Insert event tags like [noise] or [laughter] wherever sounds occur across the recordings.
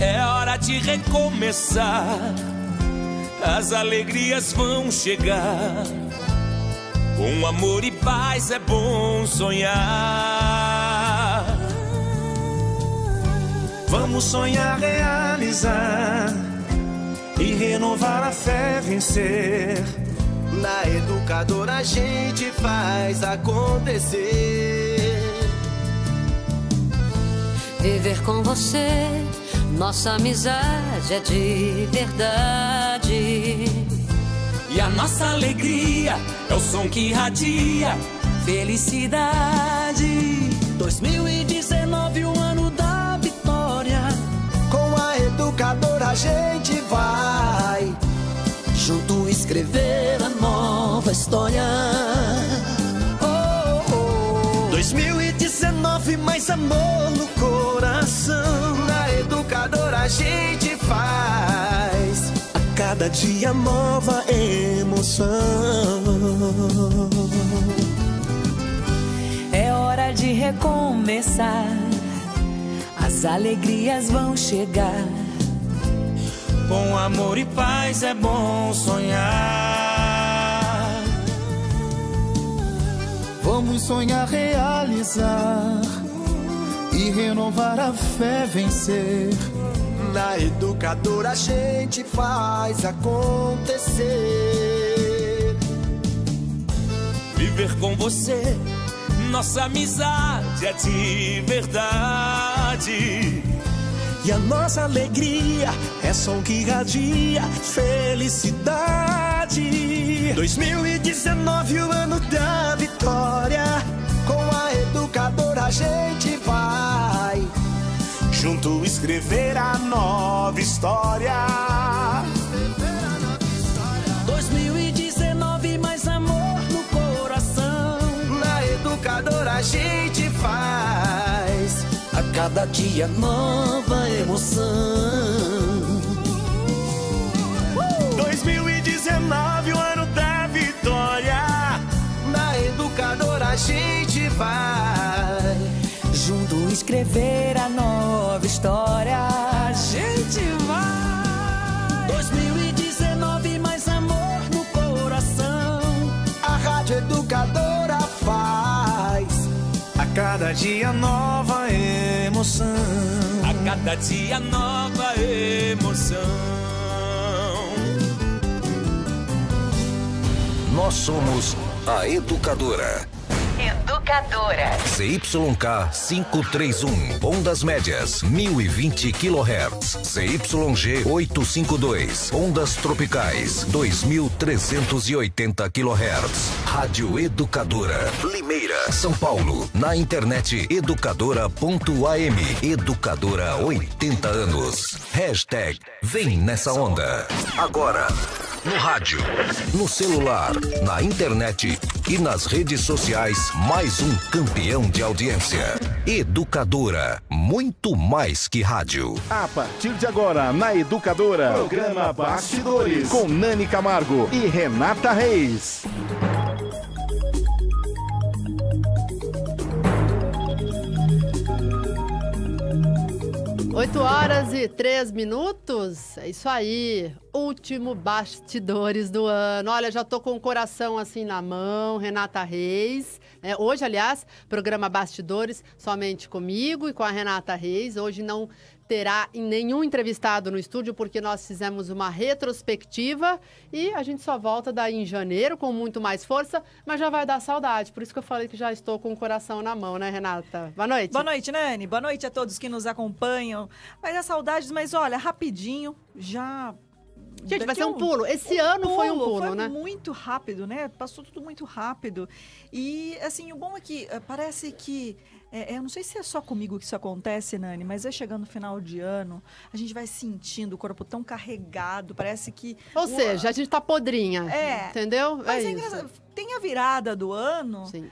É hora de recomeçar, as alegrias vão chegar. Com amor e paz é bom sonhar. Vamos sonhar, realizar e renovar a fé, vencer. Na educadora a gente faz acontecer viver com você. Nossa amizade é de verdade. E a nossa alegria é o som que irradia felicidade. 2019, o ano da vitória. Com a educadora a gente vai junto escrever a nova história. Oh, oh, oh. 2019, mais amor no educação. Na educadora a gente faz. A cada dia nova emoção. É hora de recomeçar. As alegrias vão chegar. Com amor e paz é bom sonhar. Vamos sonhar realizar e renovar a fé vencer. Na educadora a gente faz acontecer. Viver com você, nossa amizade é de verdade. E a nossa alegria é som que radia felicidade. 2019, o ano da vitória a gente vai junto escrever a nova história. 2019 mais amor no coração. Na educadora a gente faz a cada dia nova emoção. 2019 uh! o ano a gente vai junto escrever a nova história. A gente vai. 2019 mais amor no coração. A rádio educadora faz a cada dia nova emoção. A cada dia nova emoção. Nós somos a educadora. Educadora. CYK 531. Ondas médias, 1020 kHz. CYG 852. Ondas tropicais, 2380 kHz. Rádio Educadora. Limeira, São Paulo. Na internet educadora.am. Educadora 80 anos. Hashtag Vem nessa onda. Agora. No rádio, no celular, na internet e nas redes sociais, mais um campeão de audiência. Educadora, muito mais que rádio. A partir de agora, na Educadora, programa Bastidores, com Nani Camargo e Renata Reis. 8 horas e 3 minutos. É isso aí. Último bastidores do ano. Olha, já tô com o coração assim na mão, Renata Reis. É, hoje, aliás, programa Bastidores somente comigo e com a Renata Reis. Hoje não terá nenhum entrevistado no estúdio, porque nós fizemos uma retrospectiva e a gente só volta daí em janeiro com muito mais força, mas já vai dar saudade. Por isso que eu falei que já estou com o coração na mão, né, Renata? Boa noite. Boa noite, Nani. Boa noite a todos que nos acompanham. Mas a é saudades, mas olha, rapidinho, já Gente, Daqui vai ser um pulo. Esse um ano pulo, foi um pulo, foi né? muito rápido, né? Passou tudo muito rápido. E, assim, o bom é que eh, parece que é, é, eu não sei se é só comigo que isso acontece, Nani, mas eu é chegando no final de ano, a gente vai sentindo o corpo tão carregado, parece que. Ou o... seja, a gente tá podrinha. É. Entendeu? É mas é, é Tem a virada do ano. Sim.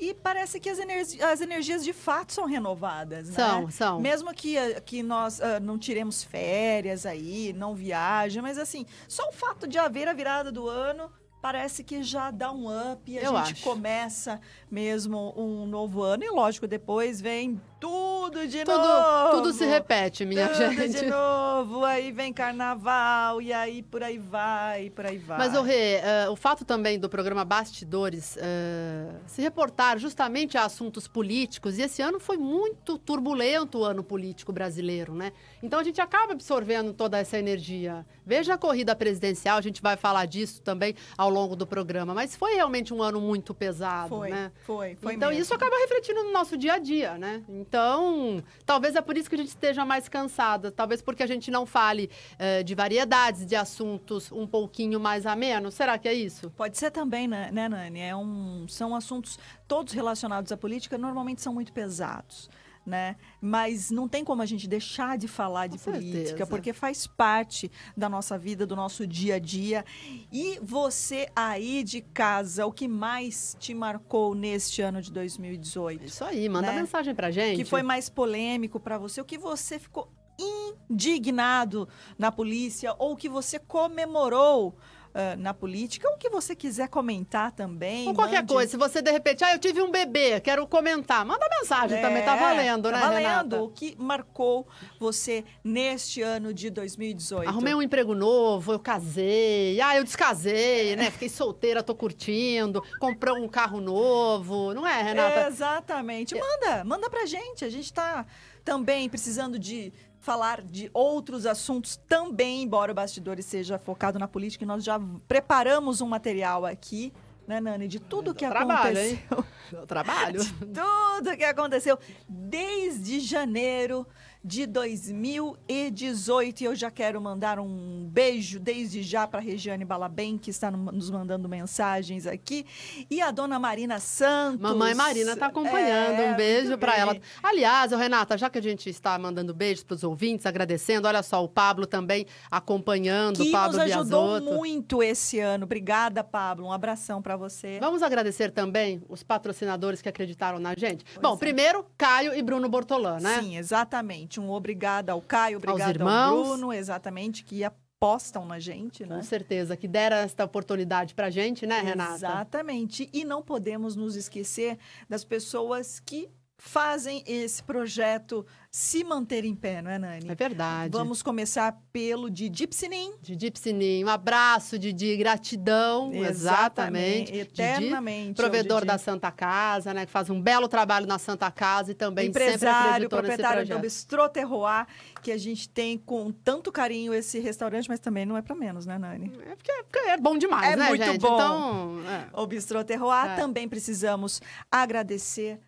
E parece que as, energi as energias de fato são renovadas, né? São, né? são. Mesmo que, eh, que nós uh, não tiremos férias aí, não viajem mas assim, só o fato de haver a virada do ano parece que já dá um up, a Eu gente acho. começa mesmo um novo ano. E lógico, depois vem tudo de tudo, novo. Tudo se repete, minha tudo gente. de novo. Aí vem carnaval, e aí por aí vai, por aí vai. Mas, o Rê, uh, o fato também do programa Bastidores uh, se reportar justamente a assuntos políticos. E esse ano foi muito turbulento o ano político brasileiro, né? Então a gente acaba absorvendo toda essa energia. Veja a corrida presidencial, a gente vai falar disso também ao longo do programa. Mas foi realmente um ano muito pesado, foi. né? Foi, foi. Então mesmo. isso acaba refletindo no nosso dia a dia, né? Então, talvez é por isso que a gente esteja mais cansada, talvez porque a gente não fale eh, de variedades de assuntos um pouquinho mais ameno. Será que é isso? Pode ser também, né, né Nani? É um, são assuntos todos relacionados à política, normalmente são muito pesados né? Mas não tem como a gente deixar de falar de Com política, certeza. porque faz parte da nossa vida, do nosso dia a dia. E você aí de casa, o que mais te marcou neste ano de 2018? Isso aí, manda né? mensagem pra gente. Que foi mais polêmico para você, o que você ficou indignado na polícia ou que você comemorou uh, na política, o que você quiser comentar também. Ou qualquer mande... coisa. Se você, de repente, ah, eu tive um bebê, quero comentar, manda mensagem é, também, tá valendo, tá né, valendo. Renata? O que marcou você neste ano de 2018? Arrumei um emprego novo, eu casei, ah, eu descasei, né? Fiquei solteira, tô curtindo, comprei um carro novo, não é, Renata? É, exatamente. Manda, manda pra gente, a gente tá também precisando de falar de outros assuntos também, embora o Bastidores seja focado na política, e nós já preparamos um material aqui né, Nani? De tudo Dá que trabalho, aconteceu. Hein? trabalho. [laughs] De tudo que aconteceu desde janeiro de 2018. E eu já quero mandar um beijo desde já para a Regiane Balabem, que está nos mandando mensagens aqui, e a dona Marina Santos. Mamãe Marina está acompanhando. É, um beijo para ela. Aliás, Renata, já que a gente está mandando beijos para os ouvintes, agradecendo, olha só, o Pablo também acompanhando, que o Pablo nos ajudou Biasotto. muito esse ano. Obrigada, Pablo. Um abração para você. Vamos agradecer também os patrocinadores que acreditaram na gente. Pois Bom, é. primeiro, Caio e Bruno Bortolã, né? Sim, exatamente gente. Um obrigado ao Caio, obrigado ao Bruno, exatamente, que apostam na gente, né? Com certeza, que deram esta oportunidade pra gente, né, Renata? Exatamente. E não podemos nos esquecer das pessoas que fazem esse projeto se manter em pé, não é, Nani? É verdade. Vamos começar pelo de Dipsinin. De Dipsinin. Um abraço, Didi. Gratidão. Exatamente. Exatamente. Eternamente. Didi, provedor Didi. da Santa Casa, né? Que faz um belo trabalho na Santa Casa e também Empresário, proprietário do Bistrô Terroir, que a gente tem com tanto carinho esse restaurante, mas também não é para menos, né, Nani? É porque, é, porque é bom demais, é né, muito gente? bom. Então, é. O Bistrô Terroir. É. Também precisamos agradecer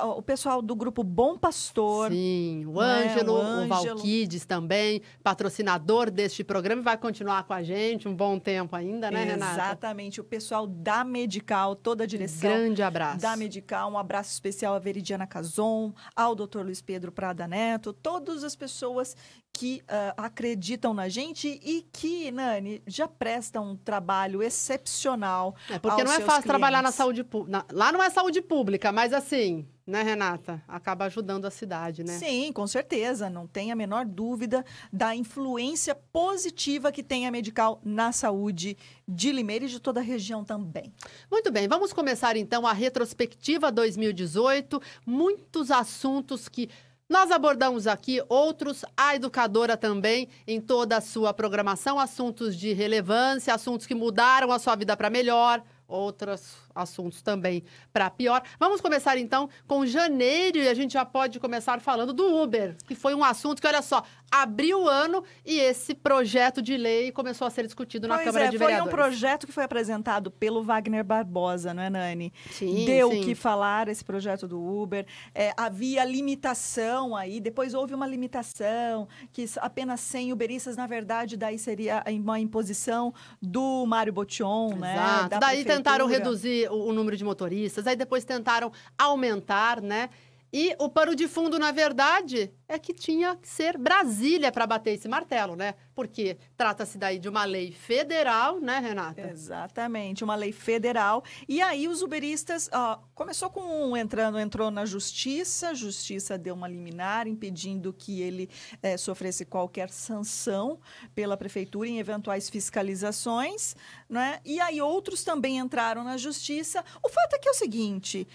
o pessoal do grupo Bom Pastor. Sim, o né, Ângelo, o, o Valquides também, patrocinador deste programa e vai continuar com a gente um bom tempo ainda, né, Renata? Exatamente, o pessoal da Medical, toda a direção. Grande abraço. Da Medical, um abraço especial a Veridiana Cazon, ao Dr. Luiz Pedro Prada Neto, todas as pessoas que uh, acreditam na gente e que, Nani, já prestam um trabalho excepcional. É, porque não é fácil clientes. trabalhar na saúde pública. Lá não é saúde pública, mas assim, né, Renata? Acaba ajudando a cidade, né? Sim, com certeza. Não tem a menor dúvida da influência positiva que tem a medical na saúde de Limeira e de toda a região também. Muito bem, vamos começar então a retrospectiva 2018. Muitos assuntos que nós abordamos aqui outros, a educadora também, em toda a sua programação, assuntos de relevância, assuntos que mudaram a sua vida para melhor, outras assuntos também para pior. Vamos começar então com janeiro e a gente já pode começar falando do Uber, que foi um assunto que, olha só, abriu o ano e esse projeto de lei começou a ser discutido na Câmara é, de Vereadores. Foi um projeto que foi apresentado pelo Wagner Barbosa, não é, Nani? Sim, Deu o que falar esse projeto do Uber. É, havia limitação aí, depois houve uma limitação, que apenas 100 uberistas, na verdade, daí seria uma imposição do Mário Botion, né? Daí prefeitura. tentaram reduzir o, o número de motoristas, aí depois tentaram aumentar, né? E o pano de fundo, na verdade, é que tinha que ser Brasília para bater esse martelo, né? Porque trata-se daí de uma lei federal, né, Renata? Exatamente, uma lei federal. E aí os uberistas, ó, começou com um entrando, entrou na justiça, a justiça deu uma liminar impedindo que ele é, sofresse qualquer sanção pela prefeitura em eventuais fiscalizações, né? E aí outros também entraram na justiça. O fato é que é o seguinte,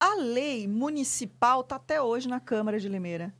a lei municipal está até hoje na Câmara de Limeira.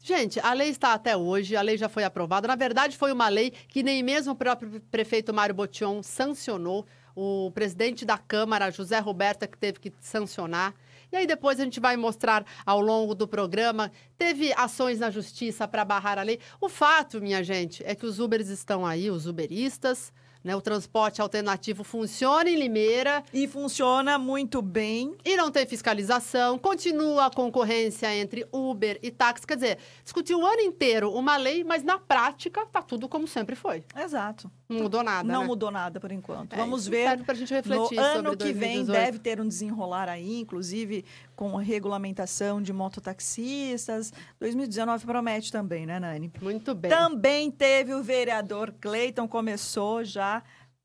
Gente, a lei está até hoje, a lei já foi aprovada. Na verdade, foi uma lei que nem mesmo o próprio prefeito Mário Botion sancionou. O presidente da Câmara, José Roberta, é que teve que sancionar. E aí depois a gente vai mostrar ao longo do programa. Teve ações na justiça para barrar a lei. O fato, minha gente, é que os Ubers estão aí, os uberistas, né, o transporte alternativo funciona em Limeira. E funciona muito bem. E não tem fiscalização, continua a concorrência entre Uber e táxi. Quer dizer, discutiu o ano inteiro uma lei, mas na prática tá tudo como sempre foi. Exato. Não mudou nada. Não né? mudou nada por enquanto. É, Vamos ver. Serve para a gente refletir. No ano que vem deve ter um desenrolar aí, inclusive com regulamentação de mototaxistas. 2019 promete também, né, Nani? Muito bem. Também teve o vereador Cleiton, começou já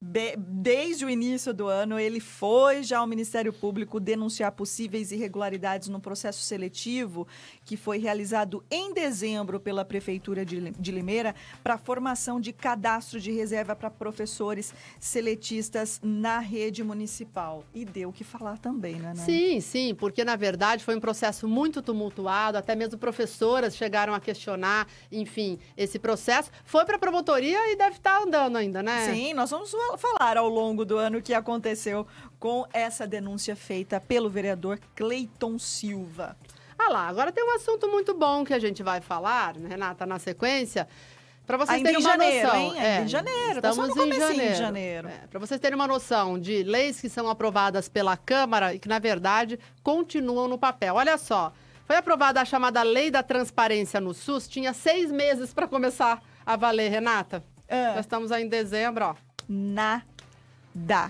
de, desde o início do ano, ele foi já ao Ministério Público denunciar possíveis irregularidades no processo seletivo que foi realizado em dezembro pela Prefeitura de, de Limeira para a formação de cadastro de reserva para professores seletistas na rede municipal. E deu o que falar também, né? Nani? Né? Sim, sim, porque na verdade foi um processo muito tumultuado, até mesmo professoras chegaram a questionar, enfim, esse processo. Foi para a promotoria e deve estar tá andando ainda, né? Sim, nós vamos falar ao longo do ano o que aconteceu com essa denúncia feita pelo vereador Cleiton Silva. Ah lá, agora tem um assunto muito bom que a gente vai falar, né, Renata, na sequência. Para vocês Ainda terem uma janeiro, noção, hein? É, tá em janeiro, estamos em janeiro. janeiro. É, Para vocês terem uma noção de leis que são aprovadas pela Câmara e que na verdade continuam no papel. Olha só, foi aprovada a chamada Lei da Transparência no SUS. Tinha seis meses para começar a valer, Renata. É. Nós estamos aí em dezembro, ó nada.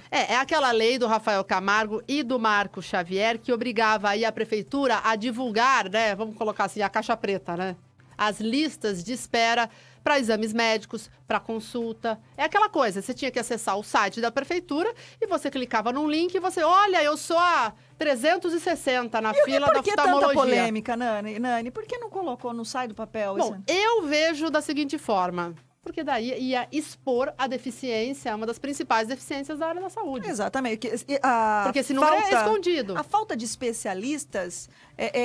É, é aquela lei do Rafael Camargo e do Marco Xavier que obrigava aí a prefeitura a divulgar, né? Vamos colocar assim, a caixa preta, né? As listas de espera para exames médicos, para consulta. É aquela coisa, você tinha que acessar o site da prefeitura e você clicava num link e você, olha, eu sou a 360 na e fila da oftalmologia. Por que tanta polêmica, Nani? Nani, por que não colocou, não sai do papel? Bom, isso? eu vejo da seguinte forma porque daí ia expor a deficiência, uma das principais deficiências da área da saúde. Exatamente. A porque esse número é falta, é escondido. A falta de especialistas é,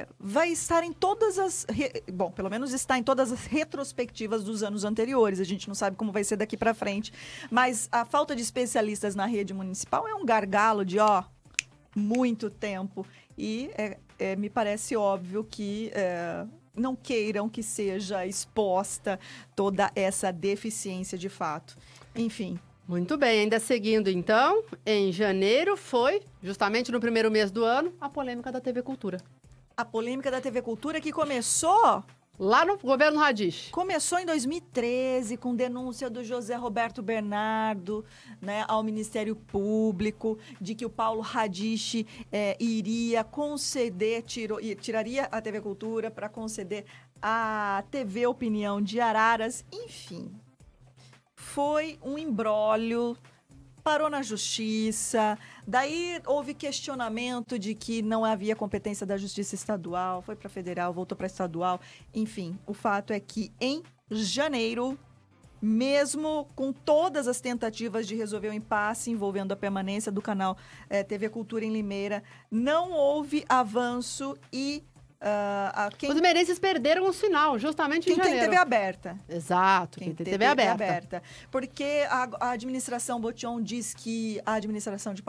é, vai estar em todas as. Bom, pelo menos está em todas as retrospectivas dos anos anteriores. A gente não sabe como vai ser daqui para frente. Mas a falta de especialistas na rede municipal é um gargalo de, ó, muito tempo. E é, é me parece óbvio que é, não queiram que seja exposta toda essa deficiência de fato. Enfim, muito bem, ainda seguindo então, em janeiro foi, justamente no primeiro mês do ano, a polêmica da TV Cultura. A polêmica da TV Cultura que começou Lá no governo Radis. Começou em 2013 com denúncia do José Roberto Bernardo né, ao Ministério Público de que o Paulo Radis é, iria conceder, tirou, tiraria a TV Cultura para conceder a TV Opinião de Araras, enfim. Foi um imbróglio parou na justiça, daí houve questionamento de que não havia competência da justiça estadual, foi para federal, voltou para estadual. Enfim, o fato é que em janeiro mesmo com todas as tentativas de resolver o impasse envolvendo a permanência do canal é, eh, TV Cultura em Limeira, não houve avanço e Uh, quem... Os merenses perderam o sinal, justamente quem em janeiro. Quem tem TV aberta. Exato, quem, quem tem, TV, TV aberta. aberta. Porque a, a administração Botion diz que a administração de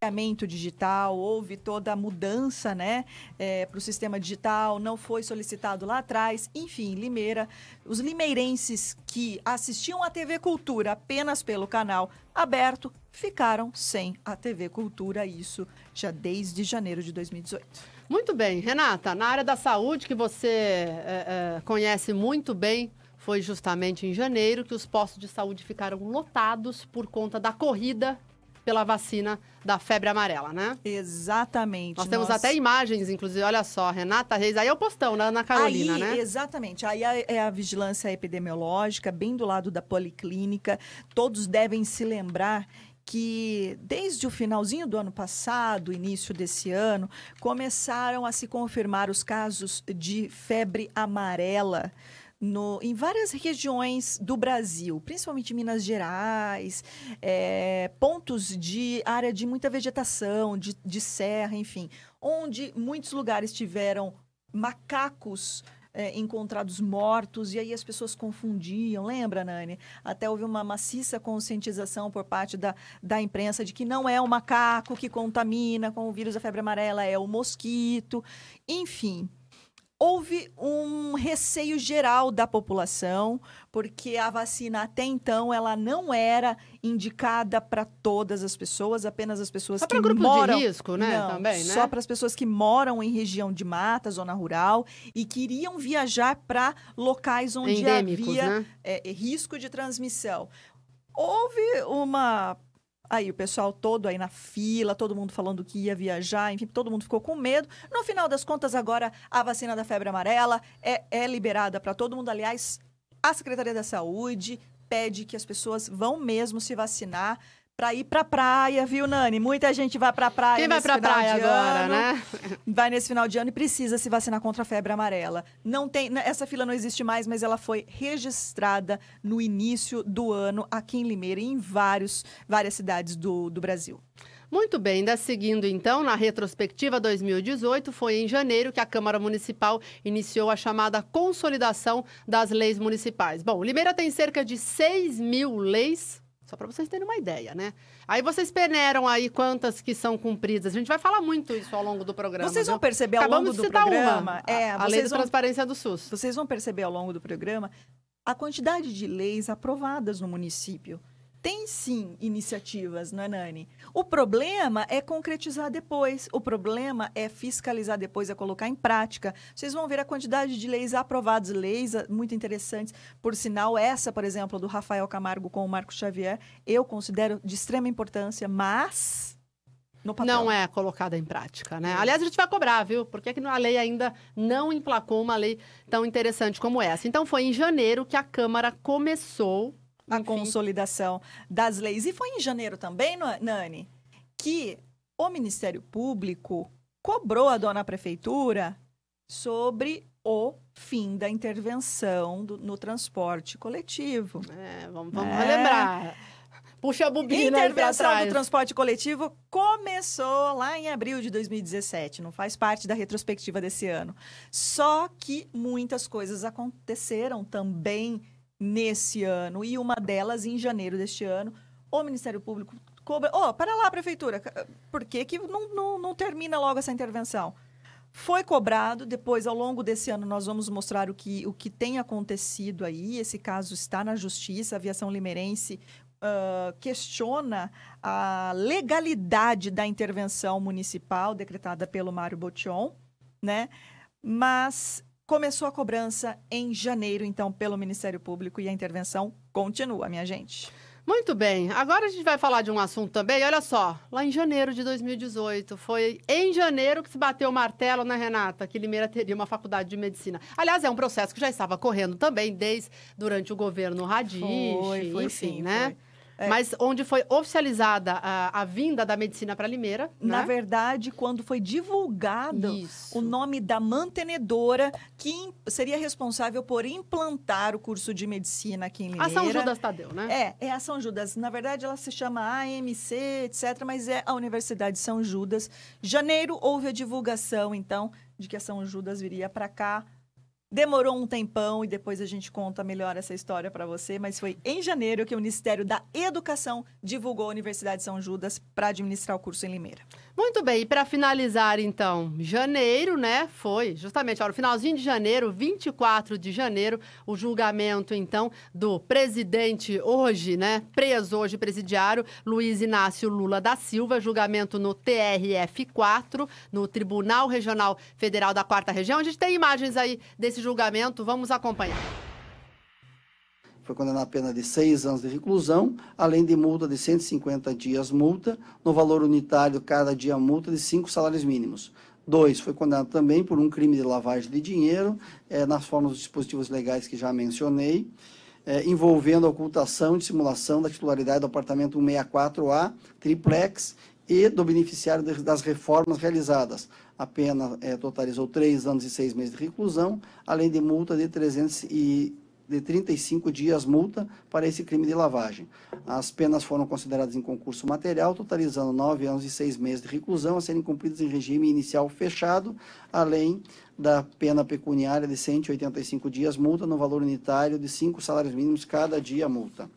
pagamento digital, houve toda a mudança né, é, para o sistema digital, não foi solicitado lá atrás. Enfim, Limeira, os limeirenses que assistiam à TV Cultura apenas pelo canal aberto ficaram sem a TV Cultura, isso já desde janeiro de 2018. Muito bem. Renata, na área da saúde, que você é, é, conhece muito bem, foi justamente em janeiro que os postos de saúde ficaram lotados por conta da corrida pela vacina da febre amarela, né? Exatamente. Nós temos até imagens, inclusive, olha só, Renata Reis, aí é o postão, na né, Ana Carolina, aí, né? Exatamente. Aí é a vigilância epidemiológica, bem do lado da policlínica. Todos devem se lembrar que desde o finalzinho do ano passado, início desse ano, começaram a se confirmar os casos de febre amarela. No, em várias regiões do Brasil, principalmente Minas Gerais, é, pontos de área de muita vegetação, de, de serra, enfim, onde muitos lugares tiveram macacos é, encontrados mortos, e aí as pessoas confundiam, lembra, Nani? Até houve uma maciça conscientização por parte da, da imprensa de que não é o macaco que contamina com o vírus da febre amarela, é o mosquito. Enfim, houve um receio geral da população, porque a vacina até então ela não era indicada para todas as pessoas, apenas as pessoas só que grupo moram de risco, né, não, também, né? Só para as pessoas que moram em região de mata, zona rural e queriam viajar para locais onde Endêmicos, havia né? é, risco de transmissão. Houve uma Aí o pessoal todo aí na fila, todo mundo falando que ia viajar, enfim, todo mundo ficou com medo. No final das contas, agora a vacina da febre amarela é, é liberada para todo mundo. Aliás, a Secretaria da Saúde pede que as pessoas vão mesmo se vacinar. Pra ir pra praia, viu, Nani? Muita gente vai pra praia. Quem vai pra praia agora, ano, né? Vai nesse final de ano e precisa se vacinar contra a febre amarela. Não tem, né, essa fila não existe mais, mas ela foi registrada no início do ano aqui em Limeira e em vários, várias cidades do, do Brasil. Muito bem, ainda seguindo então, na retrospectiva 2018, foi em janeiro que a Câmara Municipal iniciou a chamada consolidação das leis municipais. Bom, Limeira tem cerca de 6 mil leis só para vocês terem uma ideia, né? Aí vocês peneiram aí quantas que são cumpridas. A gente vai falar muito isso ao longo do programa. Vocês vão perceber ao longo do programa. Uma, é, a, a lei da transparência do SUS. Vocês vão perceber ao longo do programa a quantidade de leis aprovadas no município tem sim iniciativas, não é, Nani? O problema é concretizar depois, o problema é fiscalizar depois, é colocar em prática. Vocês vão ver a quantidade de leis aprovadas, leis ah, muito interessantes. Por sinal, essa, por exemplo, do Rafael Camargo com o Marco Xavier, eu considero de extrema importância, mas não é colocada em prática, né? Aliás, a gente vai cobrar, viu? Porque que a lei ainda não emplacou uma lei tão interessante como essa. Então, foi em janeiro que a Câmara começou a consolidação das leis. E foi em janeiro também, Nani, que o Ministério Público cobrou a dona prefeitura sobre o fim da intervenção do, no transporte coletivo. É, vamos, vamos é. relembrar. Puxa a bobina Intervenção do transporte coletivo começou lá em abril de 2017, não faz parte da retrospectiva desse ano. Só que muitas coisas aconteceram também nesse ano e uma delas em janeiro deste ano. O Ministério Público cobra. Ô, oh, para lá, Prefeitura, por que, que não, não, não termina logo essa intervenção? Foi cobrado, depois, ao longo desse ano, nós vamos mostrar o que, o que tem acontecido aí. Esse caso está na justiça, a aviação limeirense Uh, questiona a legalidade da intervenção municipal decretada pelo Mário Botion, né? Mas Começou a cobrança em janeiro, então, pelo Ministério Público e a intervenção continua, minha gente. Muito bem, agora a gente vai falar de um assunto também. Olha só, lá em janeiro de 2018, foi em janeiro que se bateu o martelo, né, Renata? Que Limeira teria uma faculdade de medicina. Aliás, é um processo que já estava correndo também desde durante o governo Radich. Foi, foi enfim, sim, né? Foi. É. Mas onde foi oficializada a, a vinda da medicina para Limeira. Né? Na né? verdade, quando foi divulgado Isso. o nome da mantenedora que seria responsável por implantar o curso de medicina aqui em Limeira. A São Judas Tadeu, né? É, é a São Judas. Na verdade, ela se chama AMC, etc., mas é a Universidade de São Judas. Janeiro houve a divulgação, então, de que a São Judas viria para cá Demorou um tempão e depois a gente conta melhor essa história para você, mas foi em janeiro que o Ministério da Educação divulgou a Universidade de São Judas para administrar o curso em Limeira. Muito bem, e para finalizar então, janeiro, né? Foi justamente, olha, o finalzinho de janeiro, 24 de janeiro, o julgamento então do presidente hoje, né? Preso hoje presidiário Luiz Inácio Lula da Silva, julgamento no TRF4, no Tribunal Regional Federal da Quarta Região. A gente tem imagens aí desse julgamento, vamos acompanhar foi condenado a pena de seis anos de reclusão, além de multa de 150 dias multa, no valor unitário cada dia multa de cinco salários mínimos. Dois, foi condenado também por um crime de lavagem de dinheiro, é, nas formas dos dispositivos legais que já mencionei, é, envolvendo a ocultação e dissimulação da titularidade do apartamento 164A, triplex, e do beneficiário das reformas realizadas. A pena é, totalizou três anos e seis meses de reclusão, além de multa de 300 e de 35 dias multa para esse crime de lavagem. As penas foram consideradas em concurso material, totalizando nove anos e seis meses de reclusão a serem cumpridas em regime inicial fechado, além da pena pecuniária de 185 dias multa no valor unitário de cinco salários mínimos cada dia multa.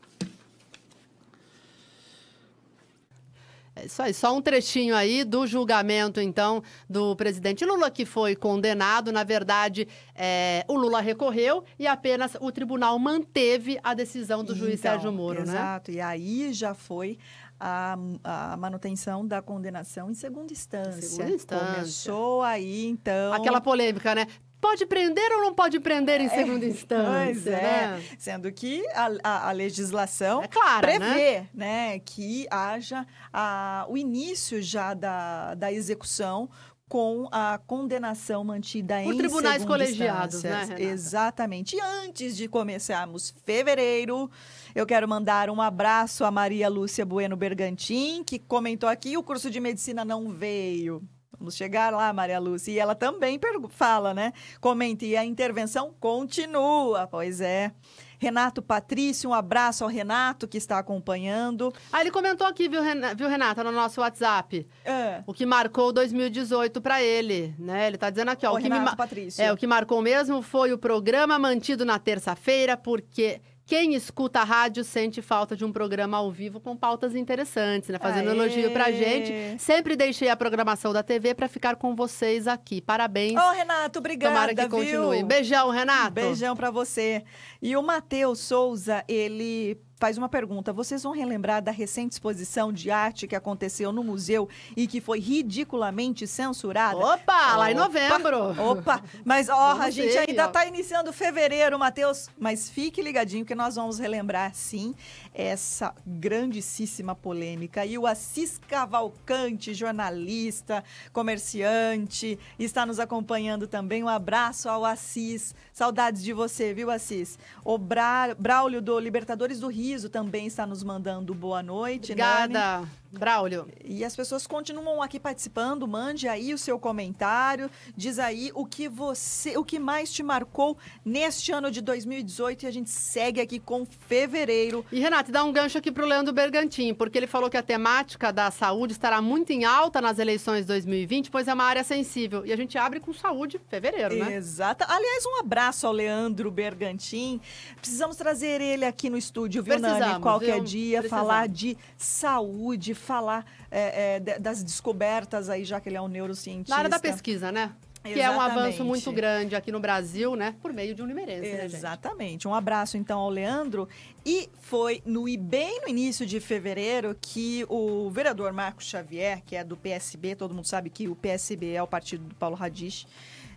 É isso aí, só um trechinho aí do julgamento, então, do presidente Lula, que foi condenado. Na verdade, é, o Lula recorreu e apenas o tribunal manteve a decisão do então, juiz Sérgio Moro, exato. né? Exato, e aí já foi a, a, manutenção da condenação em segunda instância. Segunda instância. Começou aí, então. Aquela polêmica, né? Pode prender ou não pode prender em é. segunda instância? Pois é. né? é. Sendo que a, a, a legislação é clara, né? prevê né? né? que haja a, o início já da, da execução com a condenação mantida Por em tribunais colegiados, né, Exatamente. E antes de começarmos fevereiro, eu quero mandar um abraço a Maria Lúcia Bueno Bergantin, que comentou aqui: o curso de medicina não veio. Vamos chegar lá, Maria Lúcia. E ela também fala, né? Comente, e a intervenção continua. Pois é. Renato Patrício, um abraço ao Renato que está acompanhando. Ah, ele comentou aqui, viu, Renata, no nosso WhatsApp. É. O que marcou 2018 para ele, né? Ele está dizendo aqui, ó. O, o Renato que Renato me... Patrício. É, o que marcou mesmo foi o programa mantido na terça-feira, porque quem escuta a rádio sente falta de um programa ao vivo com pautas interessantes, né? Fazendo Aê. elogio pra gente. Sempre deixei a programação da TV para ficar com vocês aqui. Parabéns. Ô, oh, Renato, obrigada. Tomara que viu? continue. Beijão, Renato. beijão para você. E o Matheus Souza, ele faz uma pergunta. Vocês vão relembrar da recente exposição de arte que aconteceu no museu e que foi ridiculamente censurada? Opa, lá em novembro. Opa, mas ó, a gente ver, ainda está iniciando fevereiro, Matheus. Mas fique ligadinho que nós vamos relembrar, sim, essa grandíssima polêmica. E o Assis Cavalcante, jornalista, comerciante, está nos acompanhando também. Um abraço ao Assis. Saudades de você, viu, Assis? O Bra... Braulio do Libertadores do Rio Narciso também está nos mandando boa noite. Obrigada. Nani. Braulio. E as pessoas continuam aqui participando, mande aí o seu comentário, diz aí o que você, o que mais te marcou neste ano de 2018 e a gente segue aqui com fevereiro. E Renata, dá um gancho aqui para o Leandro Bergantin, porque ele falou que a temática da saúde estará muito em alta nas eleições 2020, pois é uma área sensível. E a gente abre com saúde fevereiro, né? Exato. Aliás, um abraço ao Leandro Bergantin. Precisamos trazer ele aqui no estúdio, viu, Precisamos, Nani? Qualquer viu? dia Precisamos. falar de saúde falar é, é, das descobertas aí, já que ele é um neurocientista. Na área da pesquisa, né? Que Exatamente. é um avanço muito grande aqui no Brasil, né? Por meio de um né, Exatamente. um abraço, então, ao Leandro. E foi no e bem no início de fevereiro que o vereador Marcos Xavier, que é do PSB, todo mundo sabe que o PSB é o partido do Paulo Radich,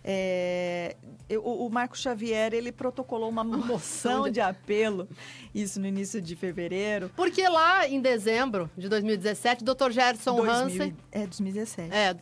é, eu, o Marco Xavier ele protocolou uma moção de apelo, isso no início de fevereiro. Porque lá em dezembro de 2017, Dr. Gerson 2000, Hansen. É, 2017. É,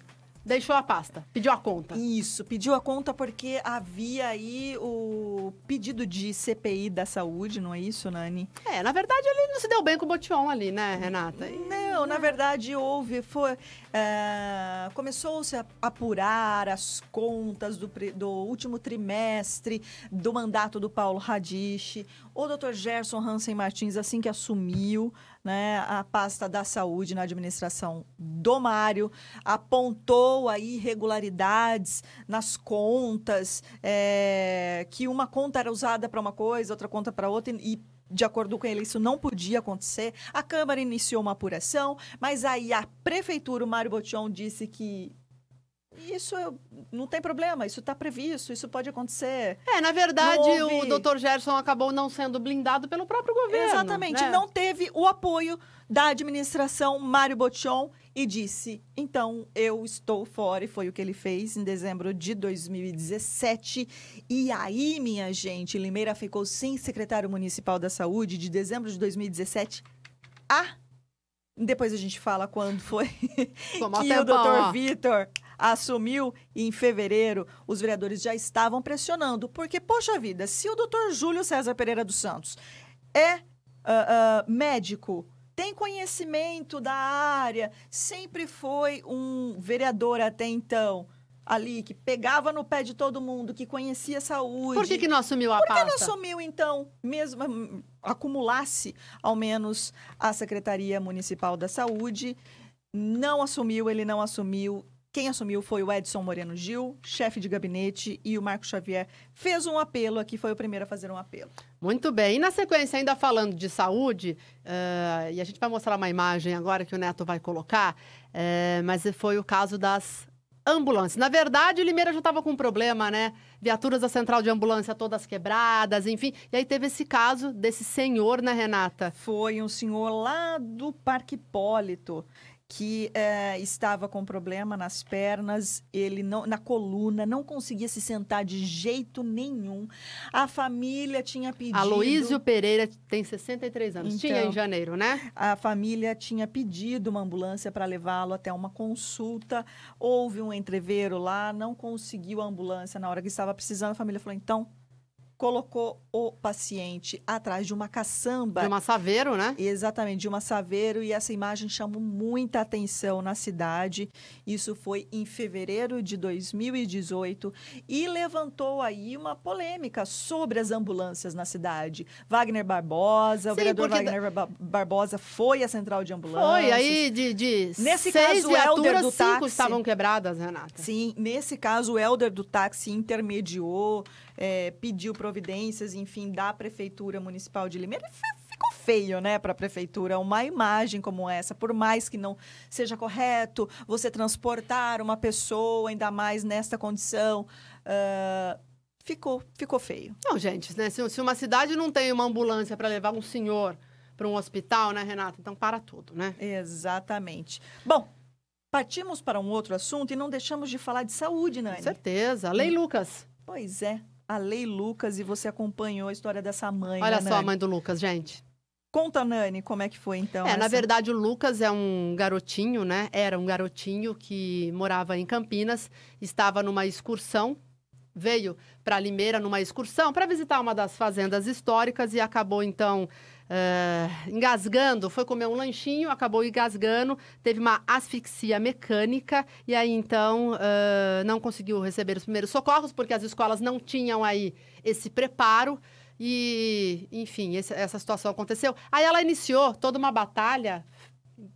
Deixou a pasta, pediu a conta. Isso, pediu a conta porque havia aí o pedido de CPI da saúde, não é isso, Nani? É, na verdade ele não se deu bem com o Botion ali, né, Renata? E, não, né? na verdade houve, foi... É, Começou-se a apurar as contas do, do último trimestre do mandato do Paulo Radich O doutor Gerson Hansen Martins, assim que assumiu, né, a pasta da saúde na administração do Mário, apontou aí irregularidades nas contas, é, que uma conta era usada para uma coisa, outra conta para outra, e, e de acordo com ele, isso não podia acontecer. A Câmara iniciou uma apuração, mas aí a Prefeitura, o Mário Botion, disse que isso eu, não tem problema, isso está previsto, isso pode acontecer. É, na verdade, houve... o doutor Gerson acabou não sendo blindado pelo próprio governo. Exatamente, né? não teve o apoio da administração Mário Botion e disse: então eu estou fora. E foi o que ele fez em dezembro de 2017. E aí, minha gente, Limeira ficou sem secretário municipal da saúde de dezembro de 2017 a. Ah, depois a gente fala quando foi Como [laughs] que o doutor Vitor assumiu em fevereiro, os vereadores já estavam pressionando, porque, poxa vida, se o doutor Júlio César Pereira dos Santos é uh, uh, médico, tem conhecimento da área, sempre foi um vereador até então ali, que pegava no pé de todo mundo, que conhecia saúde. Por que, que não assumiu a Por Por que não assumiu, então, mesmo hum, acumulasse, ao menos, a Secretaria Municipal da Saúde? Não assumiu, ele não assumiu quem assumiu foi o Edson Moreno Gil, chefe de gabinete, e o Marco Xavier fez um apelo aqui, foi o primeiro a fazer um apelo. Muito bem. E na sequência, ainda falando de saúde, uh, e a gente vai mostrar uma imagem agora que o Neto vai colocar, uh, mas foi o caso das ambulâncias. Na verdade, o Limeira já estava com um problema, né? Viaturas da central de ambulância todas quebradas, enfim. E aí teve esse caso desse senhor, né, Renata? Foi um senhor lá do Parque Hipólito que é, estava com problema nas pernas, ele não, na coluna, não conseguia se sentar de jeito nenhum. A família tinha pedido. Aloísio Pereira tem 63 anos. Então, tinha em janeiro, né? A família tinha pedido uma ambulância para levá-lo até uma consulta. Houve um entreveiro lá, não conseguiu a ambulância na hora que estava precisando. A família falou: então colocou o paciente atrás de uma caçamba. De uma saveiro, né? Exatamente, de uma saveiro. E essa imagem chamou muita atenção na cidade. Isso foi em fevereiro de 2018 e levantou aí uma polêmica sobre as ambulâncias na cidade. Wagner Barbosa, Sim, o vereador porque... Wagner Bar Barbosa foi à central de ambulância. Foi, aí de, de nesse seis caso, viaturas, cinco táxi... estavam quebradas, Renata. Sim, nesse caso, o Helder do táxi intermediou é, pediu providências, enfim, da Prefeitura Municipal de Limeira. Ficou feio, né, para a prefeitura, uma imagem como essa, por mais que não seja correto você transportar uma pessoa, ainda mais nesta condição. Uh, ficou, ficou feio. Não, gente, né? se, se uma cidade não tem uma ambulância para levar um senhor para um hospital, né, Renata? Então para tudo, né? Exatamente. Bom, partimos para um outro assunto e não deixamos de falar de saúde, Nani. Com certeza. Lei hum. Lucas. Pois é a Lei Lucas e você acompanhou a história dessa mãe. Olha né, só a mãe do Lucas, gente. Conta, Nani, como é que foi então? É, essa... na verdade, o Lucas é um garotinho, né? Era um garotinho que morava em Campinas, estava numa excursão, veio para Limeira numa excursão para visitar uma das fazendas históricas e acabou então uh, engasgando, foi comer um lanchinho, acabou engasgando, teve uma asfixia mecânica e aí então uh, não conseguiu receber os primeiros socorros porque as escolas não tinham aí esse preparo. E, enfim, esse, essa situação aconteceu. Aí ela iniciou toda uma batalha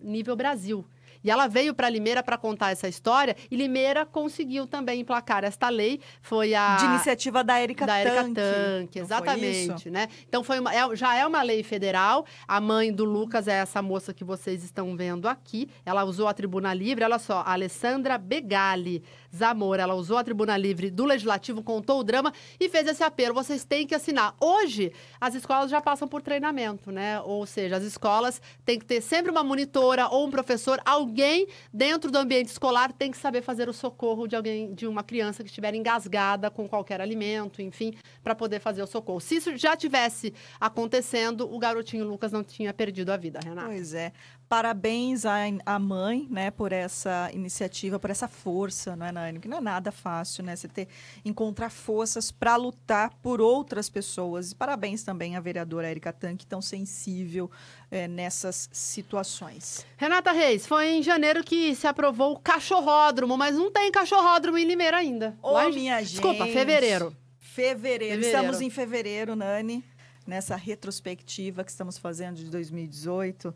nível Brasil e ela veio para Limeira para contar essa história e Limeira conseguiu também emplacar esta lei. Foi a. De iniciativa da Erika Tanque. Da Erika Tanque, exatamente. Né? Então foi uma, é, já é uma lei federal. A mãe do Lucas é essa moça que vocês estão vendo aqui. Ela usou a tribuna livre, olha só, a Alessandra Begali. Zamora. Ela usou a tribuna livre do Legislativo, contou o drama e fez esse apelo. Vocês têm que assinar. Hoje, as escolas já passam por treinamento, né? Ou seja, as escolas têm que ter sempre uma monitora ou um professor, alguém dentro do ambiente escolar tem que saber fazer o socorro de alguém, de uma criança que estiver engasgada com qualquer alimento, enfim, para poder fazer o socorro. Se isso já tivesse acontecendo, o garotinho Lucas não tinha perdido a vida, Renata. Pois é. Parabéns à, à mãe, né, por essa iniciativa, por essa força, não é, Nani? Que não é nada fácil, né? Você ter encontrar forças para lutar por outras pessoas. E parabéns também à vereadora Erika Tanque, é tão sensível é, nessas situações. Renata Reis, foi em janeiro que se aprovou o cachorródromo, mas não tem cachorródromo em Limeira ainda. Ô, Lá, minha desculpa, gente. Desculpa, fevereiro. Fevereiro. fevereiro. Estamos em fevereiro, Nani, nessa retrospectiva que estamos fazendo de 2018.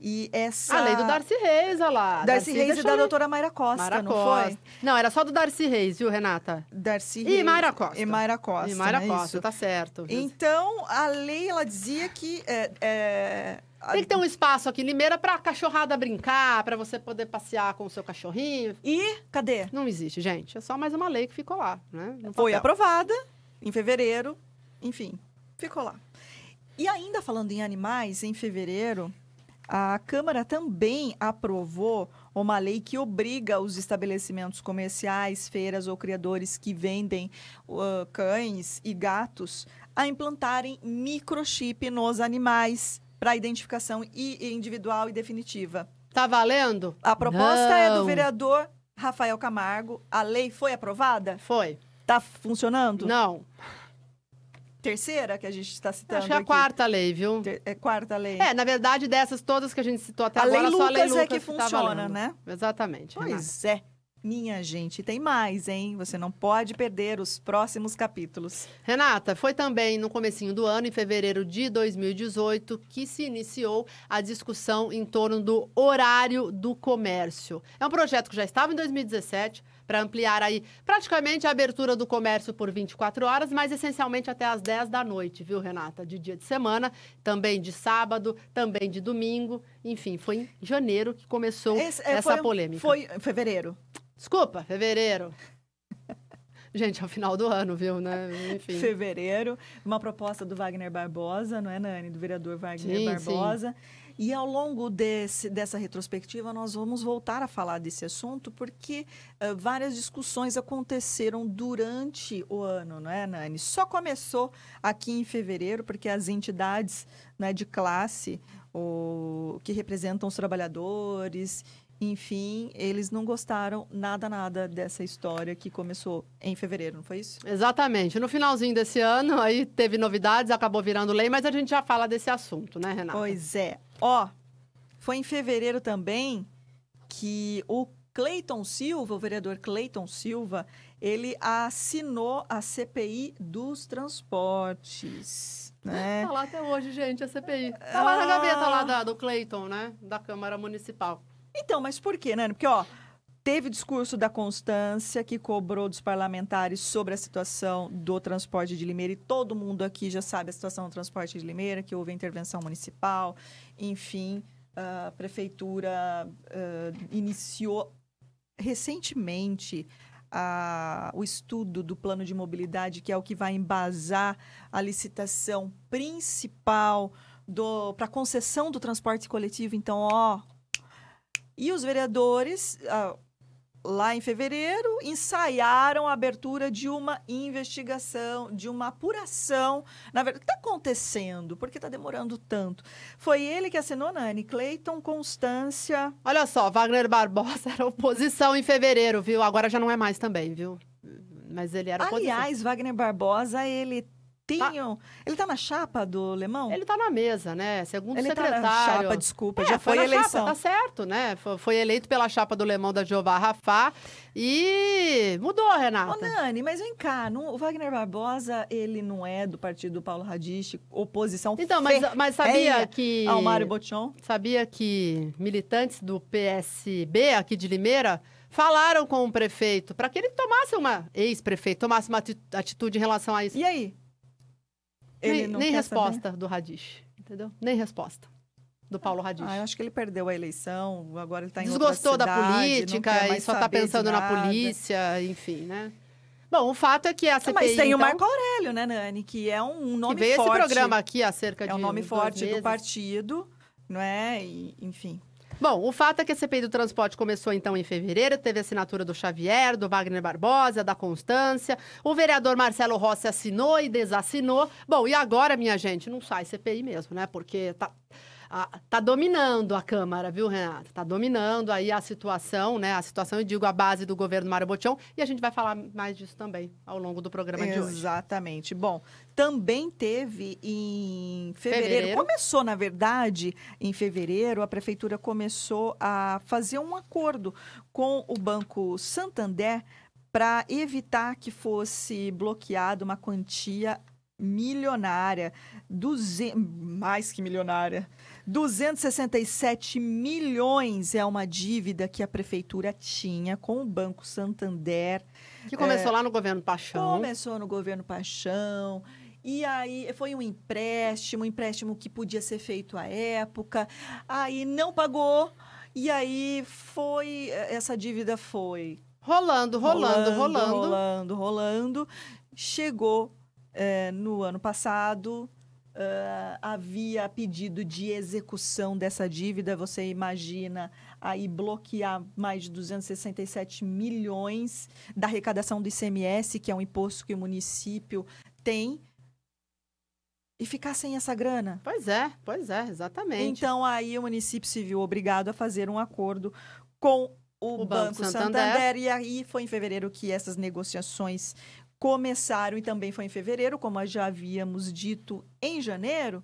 E essa... A ah, lei do Darcy Reis, olha lá. Darcy, Darcy Reis e é da doutora Mayra Costa, Mayra não Costa. foi? Não, era só do Darcy Reis, viu, Renata? Darcy e Reis. E Mayra Costa. E Mayra Costa. E Mayra né? Costa, Isso. tá certo. Então, a lei, ela dizia que... É, é... Tem que ter um espaço aqui em Limeira pra cachorrada brincar, para você poder passear com o seu cachorrinho. E cadê? Não existe, gente. É só mais uma lei que ficou lá, né? Foi aprovada em fevereiro. Enfim, ficou lá. E ainda falando em animais, em fevereiro, a Câmara também aprovou uma lei que obriga os estabelecimentos comerciais, feiras ou criadores que vendem uh, cães e gatos a implantarem microchip nos animais para identificação individual e definitiva. Tá valendo? A proposta Não. é do vereador Rafael Camargo. A lei foi aprovada? Foi. Tá funcionando? Não terceira que a gente está citando. Acho que é a aqui. quarta lei, viu? Ter é quarta lei. É, na verdade, dessas todas que a gente citou até a agora, lei Lucas só a lei Lucas é que, que tá funciona, né? Exatamente. Pois Renata. é. Minha gente, tem mais, hein? Você não pode perder os próximos capítulos. Renata, foi também no comecinho do ano, em fevereiro de 2018, que se iniciou a discussão em torno do horário do comércio. É um projeto que já estava em 2017, para ampliar aí praticamente a abertura do comércio por 24 horas, mas essencialmente até às 10 da noite, viu, Renata? De dia de semana, também de sábado, também de domingo. Enfim, foi em janeiro que começou Esse, é, essa foi, polêmica. Foi fevereiro. Desculpa, fevereiro. [laughs] Gente, é o final do ano, viu, né? Enfim. Fevereiro, uma proposta do Wagner Barbosa, não é, Nani? Do vereador Wagner sim, Barbosa. Sim e ao longo desse, dessa retrospectiva, nós vamos voltar a falar desse assunto, porque uh, várias discussões aconteceram durante o ano, não é, Nani? Só começou aqui em fevereiro, porque as entidades né, de classe o, que representam os trabalhadores enfim, eles não gostaram nada, nada dessa história que começou em fevereiro, não foi isso? Exatamente. No finalzinho desse ano, aí teve novidades, acabou virando lei, mas a gente já fala desse assunto, né, Renata? Pois é. Ó, foi em fevereiro também que o Cleiton Silva, o vereador Cleiton Silva, ele assinou a CPI dos transportes. Né? Tá lá até hoje, gente, a CPI. Tá lá na gaveta lá da, do Cleiton, né? Da Câmara Municipal. Então, mas por quê, Nani? Porque, ó, Teve discurso da Constância, que cobrou dos parlamentares sobre a situação do transporte de Limeira, e todo mundo aqui já sabe a situação do transporte de Limeira, que houve intervenção municipal, enfim, a prefeitura uh, iniciou recentemente a, o estudo do plano de mobilidade, que é o que vai embasar a licitação principal para concessão do transporte coletivo. Então, ó. E os vereadores, uh, lá em fevereiro, ensaiaram a abertura de uma investigação, de uma apuração. Na verdade, o que está acontecendo, porque está demorando tanto. Foi ele que assinou, Nani, né, Cleiton Constância. Olha só, Wagner Barbosa [laughs] era oposição em fevereiro, viu? Agora já não é mais também, viu? Mas ele era Aliás, Wagner Barbosa, ele tinham. Tá. Ele está na chapa do Lemão? Ele está na mesa, né? Segundo ele o secretário. Tá na chapa, desculpa, é, já foi, foi eleição. Chapa, tá certo, né? Foi, foi, eleito pela chapa do Lemão da Jeová Rafá e mudou, Renata. Ô, Nani, mas vem cá, não, o Wagner Barbosa, ele não é do partido do Paulo Radich, oposição Então, mas, mas sabia que ao Mário Botion? Sabia que militantes do PSB aqui de Limeira falaram com o prefeito para que ele tomasse uma ex-prefeito tomasse uma atitude em relação a isso. E aí? Ele nem, nem resposta saber. do Radish, entendeu? Nem resposta do Paulo Radish. Ah, eu acho que ele perdeu a eleição, agora ele está em Desgostou cidade, da política e só está pensando na polícia, enfim, né? Bom, o fato é que a CPI... Ah, mas tem então, o Marco Aurélio, né, Nani? Que é um nome que veio forte. esse programa aqui acerca cerca de É um nome forte do partido, não é? E, enfim, Bom, o fato é que a CPI do transporte começou então em fevereiro, teve assinatura do Xavier, do Wagner Barbosa, da Constância. O vereador Marcelo Rossi assinou e desassinou. Bom, e agora, minha gente, não sai CPI mesmo, né? Porque tá Está dominando a Câmara, viu, Renato? Está dominando aí a situação, né? A situação, eu digo, a base do governo Mário Botião. E a gente vai falar mais disso também ao longo do programa Exatamente. de hoje. Exatamente. Bom, também teve em fevereiro, fevereiro, começou, na verdade, em fevereiro, a Prefeitura começou a fazer um acordo com o Banco Santander para evitar que fosse bloqueada uma quantia milionária, duze... mais que milionária, 267 milhões é uma dívida que a prefeitura tinha com o Banco Santander. Que começou é, lá no governo Paixão. Começou no governo Paixão. E aí foi um empréstimo, um empréstimo que podia ser feito à época. Aí não pagou. E aí foi essa dívida foi rolando, rolando, rolando, rolando, rolando. rolando. Chegou é, no ano passado uh, havia pedido de execução dessa dívida. Você imagina aí bloquear mais de 267 milhões da arrecadação do ICMS, que é um imposto que o município tem e ficar sem essa grana. Pois é, pois é, exatamente. Então aí o município se viu obrigado a fazer um acordo com o, o Banco, Banco Santander. Santander. e aí foi em fevereiro que essas negociações começaram, e também foi em fevereiro, como já havíamos dito em janeiro,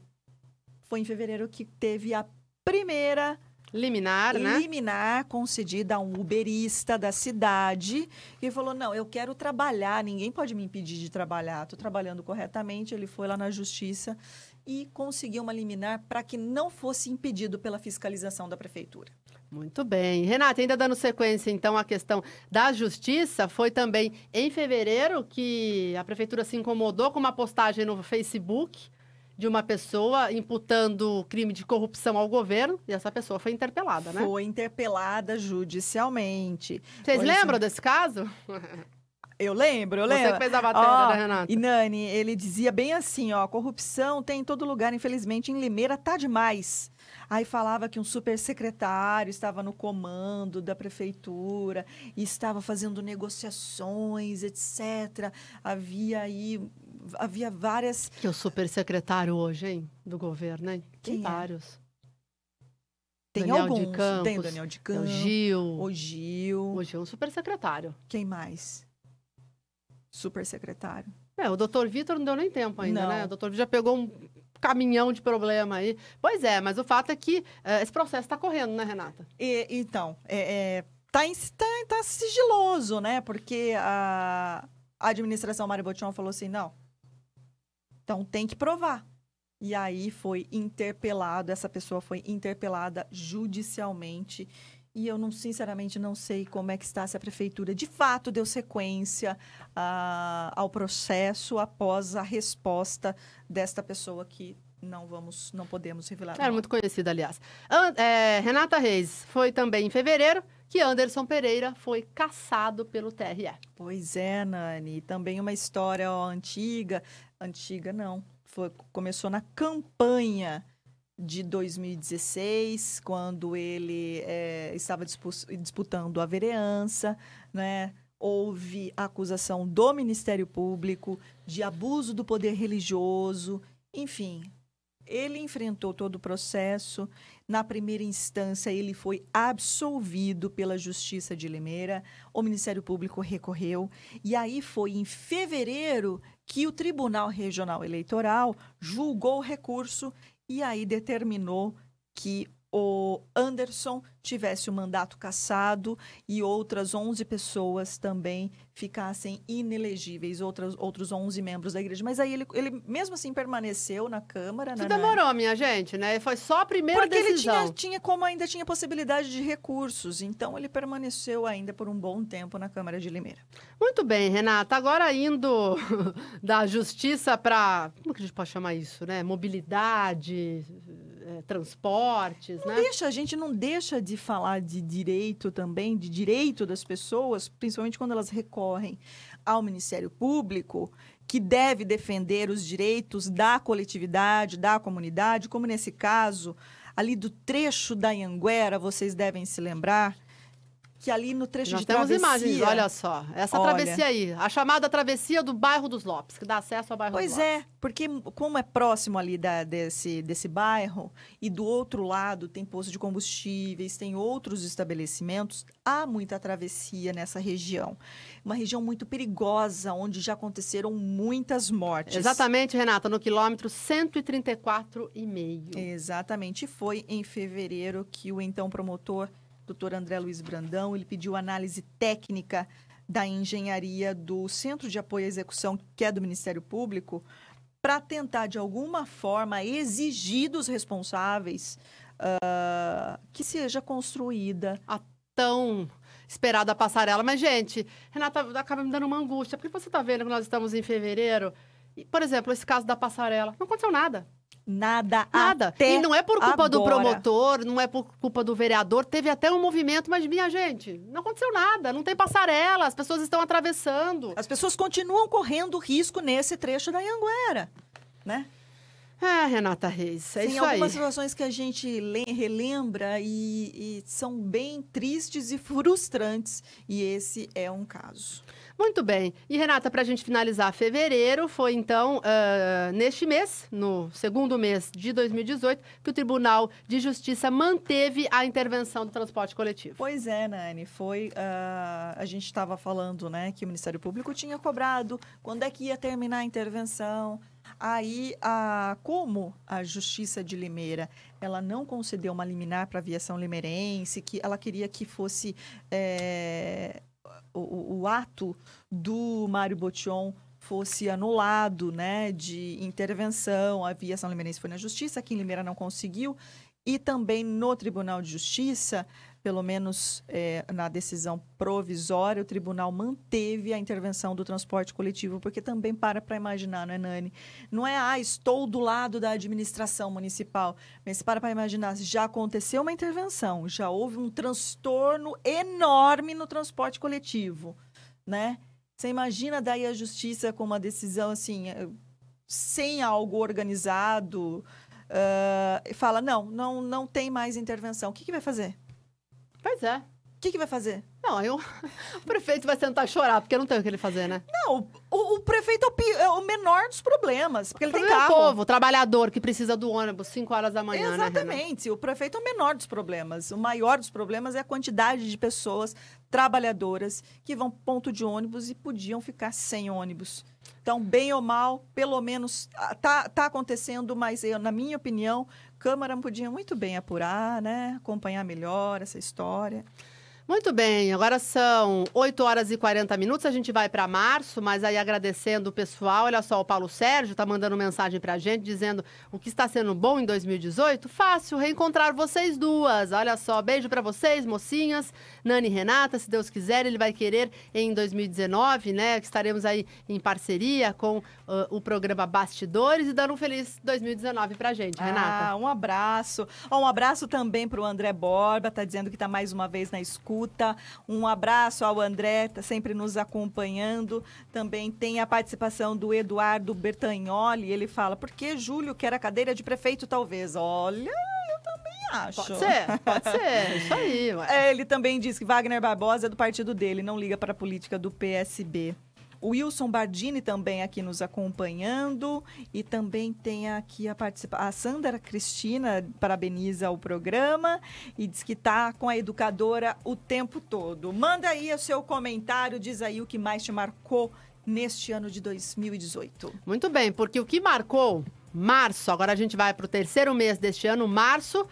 foi em fevereiro que teve a primeira Liminar, né? Liminar concedida a um uberista da cidade que falou: não, eu quero trabalhar, ninguém pode me impedir de trabalhar, estou trabalhando corretamente. Ele foi lá na justiça e conseguiu uma liminar para que não fosse impedido pela fiscalização da prefeitura. Muito bem. Renata, ainda dando sequência, então, à questão da justiça, foi também em fevereiro que a prefeitura se incomodou com uma postagem no Facebook de uma pessoa imputando crime de corrupção ao governo e essa pessoa foi interpelada, né? Foi interpelada judicialmente. Vocês lembram é. desse caso? [laughs] Eu lembro, eu lembro. Você fez a batalha, ó, né, Renata? E Nani, ele dizia bem assim, ó, corrupção tem em todo lugar, infelizmente em Limeira tá demais. Aí falava que um supersecretário estava no comando da prefeitura e estava fazendo negociações, etc. Havia aí havia várias que o supersecretário hoje, hein, do governo, hein? Quem é? vários. É? Tem Daniel alguns. De Campos, tem Daniel de Campos. É o Gil. O Gil. O Gil é um supersecretário. Quem mais? supersecretário. É, o doutor Vitor não deu nem tempo ainda, né? não. né? O doutor já pegou um caminhão de problema aí. Pois é, mas o fato é que é, esse processo está correndo, né, Renata? E, então, é, é tá, em, tá, tá, sigiloso, né? Porque a, a administração Mário Botion falou assim, não, então tem que provar. E aí foi interpelado, essa pessoa foi interpelada judicialmente e eu não, sinceramente, não sei como é que está se a prefeitura de fato deu sequência a, ah, ao processo após a resposta desta pessoa que não vamos, não podemos revelar. Era muito conhecida, aliás. An é, Renata Reis foi também em fevereiro que Anderson Pereira foi caçado pelo TRE. Pois é, Nani. Também uma história ó, antiga, antiga não, foi, começou na campanha de 2016, quando ele é, estava disputando a vereança, né? houve acusação do Ministério Público de abuso do poder religioso, enfim. Ele enfrentou todo o processo. Na primeira instância, ele foi absolvido pela Justiça de Limeira. O Ministério Público recorreu. E aí foi em fevereiro que o Tribunal Regional Eleitoral julgou o recurso e aí determinou que o Anderson tivesse o mandato cassado e outras 11 pessoas também ficassem inelegíveis, outras, outros 11 membros da igreja. Mas aí ele, ele mesmo assim permaneceu na Câmara. Né, isso demorou, minha gente, né? Foi só a primeira Porque decisão. Porque ele tinha, tinha, como ainda tinha possibilidade de recursos, então ele permaneceu ainda por um bom tempo na Câmara de Limeira. Muito bem, Renata. Agora indo [laughs] da justiça para, como que a gente pode chamar isso, né? Mobilidade, eh, transportes, não né? Deixa, a gente não deixa de falar de direito também, de direito das pessoas, principalmente quando elas recorrem ao Ministério Público, que deve defender os direitos da coletividade, da comunidade, como nesse caso ali do trecho da Anhanguera, vocês devem se lembrar, que ali no trecho Nós de temos travessia... imagens, olha só. Essa olha. travessia aí, a chamada travessia do bairro dos Lopes, que dá acesso ao bairro pois dos Lopes. Pois é, porque como é próximo ali da, desse, desse bairro e do outro lado tem posto de combustíveis, tem outros estabelecimentos, há muita travessia nessa região. Uma região muito perigosa, onde já aconteceram muitas mortes. Exatamente, Renata, no quilômetro 134,5. Exatamente, foi em fevereiro que o então promotor doutor André Luiz Brandão. Ele pediu análise técnica da engenharia do Centro de Apoio à Execução, que é do Ministério Público, para tentar, de alguma forma, exigir dos responsáveis uh, que seja construída a tão esperada passarela. Mas, gente, Renata, acaba me dando uma angústia, porque você está vendo que nós estamos em fevereiro. E, por exemplo, esse caso da passarela, não aconteceu nada nada. Nada. Até e não é por culpa agora. do promotor, não é por culpa do vereador. Teve até um movimento, mas minha gente, não aconteceu nada. Não tem passarela, as pessoas estão atravessando. As pessoas continuam correndo risco nesse trecho da Anguera, né? Ah, Renata Reis, é Sim, isso algumas algumas situações que a gente relembra e, e são bem tristes e frustrantes. E esse é um caso. Muito bem. E, Renata, para a gente finalizar, fevereiro foi, então, uh, neste mês, no segundo mês de 2018, que o Tribunal de Justiça manteve a intervenção do transporte coletivo. Pois é, Nani. Foi. Uh, a gente estava falando né, que o Ministério Público tinha cobrado quando é que ia terminar a intervenção. Aí, a, como a Justiça de Limeira ela não concedeu uma liminar para a aviação limeirense, que ela queria que fosse é, o, o ato do Mário Botion fosse anulado, né, de intervenção, a Via São Limeirense foi na Justiça, aqui em Limeira não conseguiu, e também no Tribunal de Justiça pelo menos é, na decisão provisória, o tribunal manteve a intervenção do transporte coletivo, porque também para para imaginar, não é, Nani? Não é, ah, estou do lado da administração municipal, mas para para imaginar, já aconteceu uma intervenção, já houve um transtorno enorme no transporte coletivo, né? Você imagina daí a justiça com uma decisão assim, eh, sem algo organizado, uh, fala, não, não, não tem mais intervenção. O que, que vai fazer? Pois é. O que, que vai fazer? Não, aí o, [laughs] o prefeito vai sentar e chorar, porque não tem o que ele fazer, né? Não, o, o prefeito é o, pi... é o, menor dos problemas, porque o ele carro. É o povo, o trabalhador que precisa do ônibus 5 horas da manhã, né, Exatamente, né, o prefeito é o menor dos problemas. O maior dos problemas é a quantidade de pessoas trabalhadoras que vão ponto de ônibus e podiam ficar sem ônibus. Então, bem ou mal, pelo menos está ah, tá acontecendo, mas eu, na minha opinião, Câmara podia muito bem apurar, né, acompanhar melhor essa história. Muito bem, agora são 8 horas e 40 minutos, a gente vai para março, mas aí agradecendo o pessoal, olha só, o Paulo Sérgio está mandando mensagem para a gente, dizendo o que está sendo bom em 2018, fácil, reencontrar vocês duas, olha só, beijo para vocês, mocinhas, Nani e Renata, se Deus quiser, ele vai querer em 2019, né, que estaremos aí em parceria com uh, o programa Bastidores e dando um feliz 2019 para a gente, Renata. Ah, um abraço, um abraço também para o André Borba, tá dizendo que está mais uma vez na escuta, escuta. Um abraço ao André, tá sempre nos acompanhando. Também tem a participação do Eduardo Bertagnoli. Ele fala: por que Júlio quer a cadeira de prefeito, talvez? Olha, eu também acho. Pode ser, pode ser. [laughs] É isso aí. Ué. É, ele também diz que Wagner Barbosa é do partido dele, não liga para a política do PSB. O Wilson Bardini também aqui nos acompanhando. E também tem aqui a participação. A Sandra Cristina parabeniza o programa e diz que está com a educadora o tempo todo. Manda aí o seu comentário, diz aí o que mais te marcou neste ano de 2018. Muito bem, porque o que marcou março, agora a gente vai para o terceiro mês deste ano, março.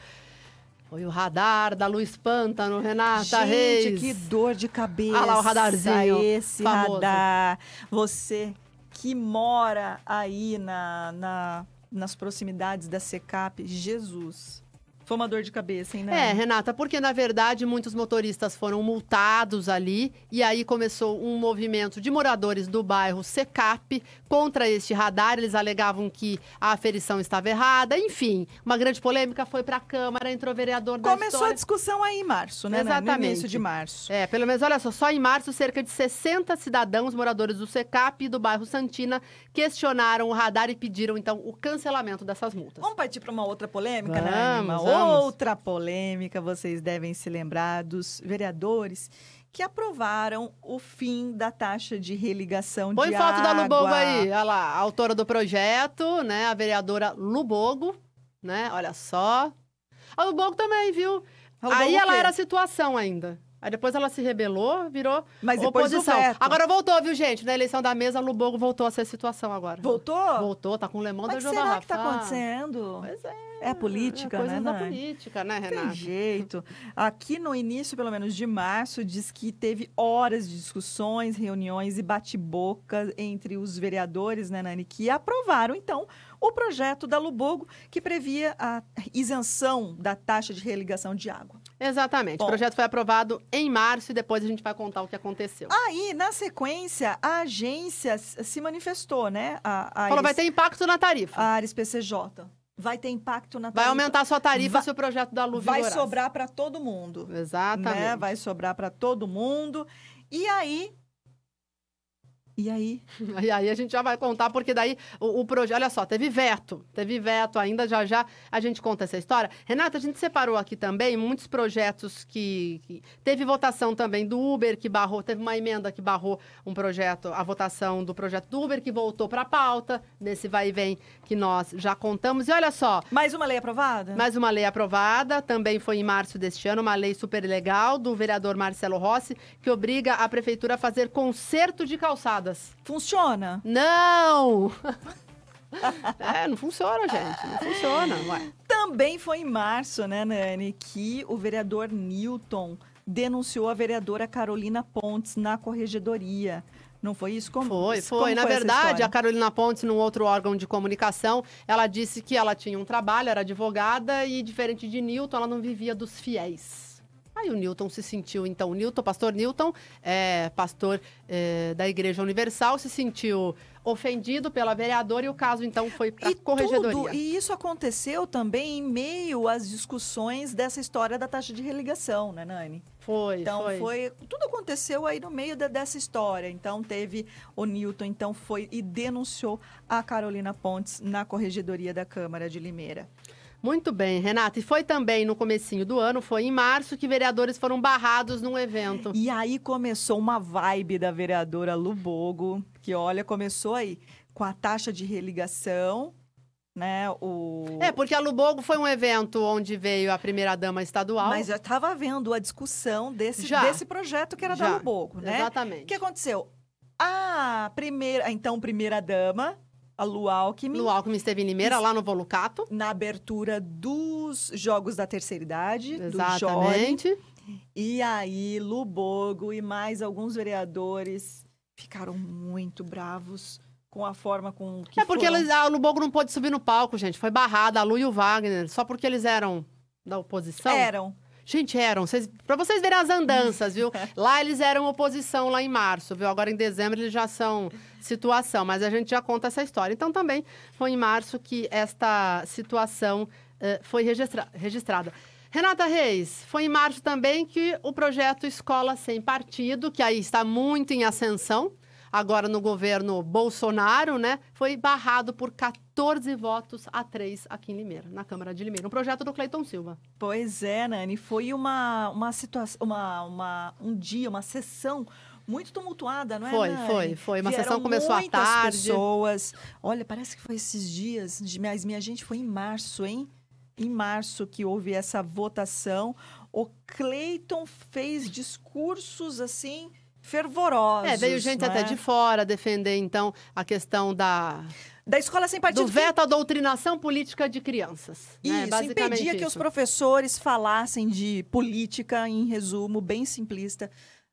Foi o radar da Luiz Pântano, Renata Gente, Reis. Gente, que dor de cabeça. Olha ah lá, o radarzinho. Esse famoso. radar. Você que mora aí na, na, nas proximidades da SECAP, Jesus foi uma dor de cabeça, hein, né? É, Renata, porque na verdade muitos motoristas foram multados ali e aí começou um movimento de moradores do bairro Secap contra este radar. Eles alegavam que a aferição estava errada. Enfim, uma grande polêmica foi para a Câmara, entrou vereador da Começou história. a discussão aí em março, né? Exatamente. Né? No início de março. É, pelo menos, olha só, só em março cerca de 60 cidadãos moradores do Secap e do bairro Santina questionaram o radar e pediram então o cancelamento dessas multas. Vamos partir para uma outra polêmica, né, Vamos, né? Uma outra Outra polêmica, vocês devem se lembrar dos vereadores que aprovaram o fim da taxa de religação Põe de água. Põe foto da Lubogo aí, olha lá, a autora do projeto, né, a vereadora Lubogo, né, olha só. A Lubogo também, viu? Lubogo aí ela era a situação ainda. Aí depois ela se rebelou, virou Mas oposição. Agora voltou, viu, gente? Na eleição da mesa, Lubogo voltou a ser situação agora. Voltou? Voltou, tá com o Lemon da Giovanna. O que tá acontecendo? Pois é. É a política, é coisa né? da política, né, Renata? Tem jeito. Aqui no início, pelo menos de março, diz que teve horas de discussões, reuniões e bate-boca entre os vereadores, né, Nani, que aprovaram, então, o projeto da Lubogo, que previa a isenção da taxa de religação de água. Exatamente. Bom. O projeto foi aprovado em março e depois a gente vai contar o que aconteceu. Aí, na sequência, a agência se manifestou, né? A, a Falou, Ares... vai ter impacto na tarifa. A Ares PCJ. Vai ter impacto na tarifa. Vai aumentar a sua tarifa vai, se o projeto da Lu né? Vai sobrar para todo mundo. Exatamente. Né? Vai sobrar para todo mundo. E aí, e aí? [laughs] E aí a gente já vai contar, porque daí o, o projeto. Olha só, teve veto. Teve veto ainda, já já a gente conta essa história. Renata, a gente separou aqui também muitos projetos que, que. Teve votação também do Uber, que barrou, teve uma emenda que barrou um projeto, a votação do projeto do Uber, que voltou para a pauta, nesse vai e vem que nós já contamos. E olha só. Mais uma lei aprovada? Mais uma lei aprovada, também foi em março deste ano, uma lei super legal do vereador Marcelo Rossi, que obriga a prefeitura a fazer conserto de calçadas. Funciona? Não! [laughs] é, não funciona, gente. Não funciona. Ué. Também foi em março, né, Nani, que o vereador Newton denunciou a vereadora Carolina Pontes na corregedoria não foi isso? Como, foi, foi. Como Na foi verdade, a Carolina Pontes, num outro órgão de comunicação, ela disse que ela tinha um trabalho, era advogada e, diferente de Newton, ela não vivia dos fiéis. Aí o Newton se sentiu, então, Newton, pastor Newton, é, pastor é, da Igreja Universal, se sentiu ofendido pela vereadora e o caso, então, foi para a corregedoria. Tudo, e isso aconteceu também em meio às discussões dessa história da taxa de religação, né, Nani? Foi, então foi. foi. Tudo aconteceu aí no meio de, dessa história. Então teve o Newton, então foi e denunciou a Carolina Pontes na corregedoria da Câmara de Limeira. Muito bem, Renata. E foi também no comecinho do ano, foi em março, que vereadores foram barrados num evento. E aí começou uma vibe da vereadora Lubogo, que olha, começou aí com a taxa de religação, né? O... É, porque a Lubogo foi um evento onde veio a primeira-dama estadual. Mas já estava vendo a discussão desse, já. desse projeto que era já. da Lubogo, né? Exatamente. O que aconteceu? A primeira, então, primeira-dama, a Lu Alckmin... Lu Alckmin esteve em Limeira, lá no Volucato. Na abertura dos Jogos da Terceira Idade, Exatamente. do E aí, Lubogo e mais alguns vereadores ficaram muito bravos com a forma com que É porque foram... eles, a ah, Lubogo não pôde subir no palco, gente. Foi barrada a Lu e o Wagner, só porque eles eram da oposição. Eram. Gente, eram. Para pra vocês verem as andanças, viu? [laughs] lá eles eram oposição lá em março, viu? Agora em dezembro eles já são situação, mas a gente já conta essa história. Então também foi em março que esta situação uh, foi registra registrada. Renata Reis, foi em março também que o projeto Escola Sem Partido, que aí está muito em ascensão, agora no governo Bolsonaro, né, foi barrado por 14 votos a 3 aqui em Limeira, na Câmara de Limeira. Um projeto do Cleiton Silva. Pois é, Nani, foi uma, uma situação, uma, uma, um dia, uma sessão muito tumultuada, não é? Foi, Nani? foi, foi. Uma Vieram sessão começou à tarde. pessoas. Olha, parece que foi esses dias, mas minha gente foi em março, hein? Em março que houve essa votação. O Cleiton fez discursos assim fervorosos. É, veio gente né? até de fora defender, então, a questão da da escola sem partido. Do veto que... à doutrinação política de crianças. Né? Isso, né? impedia isso. que os professores falassem de política, em resumo, bem simplista,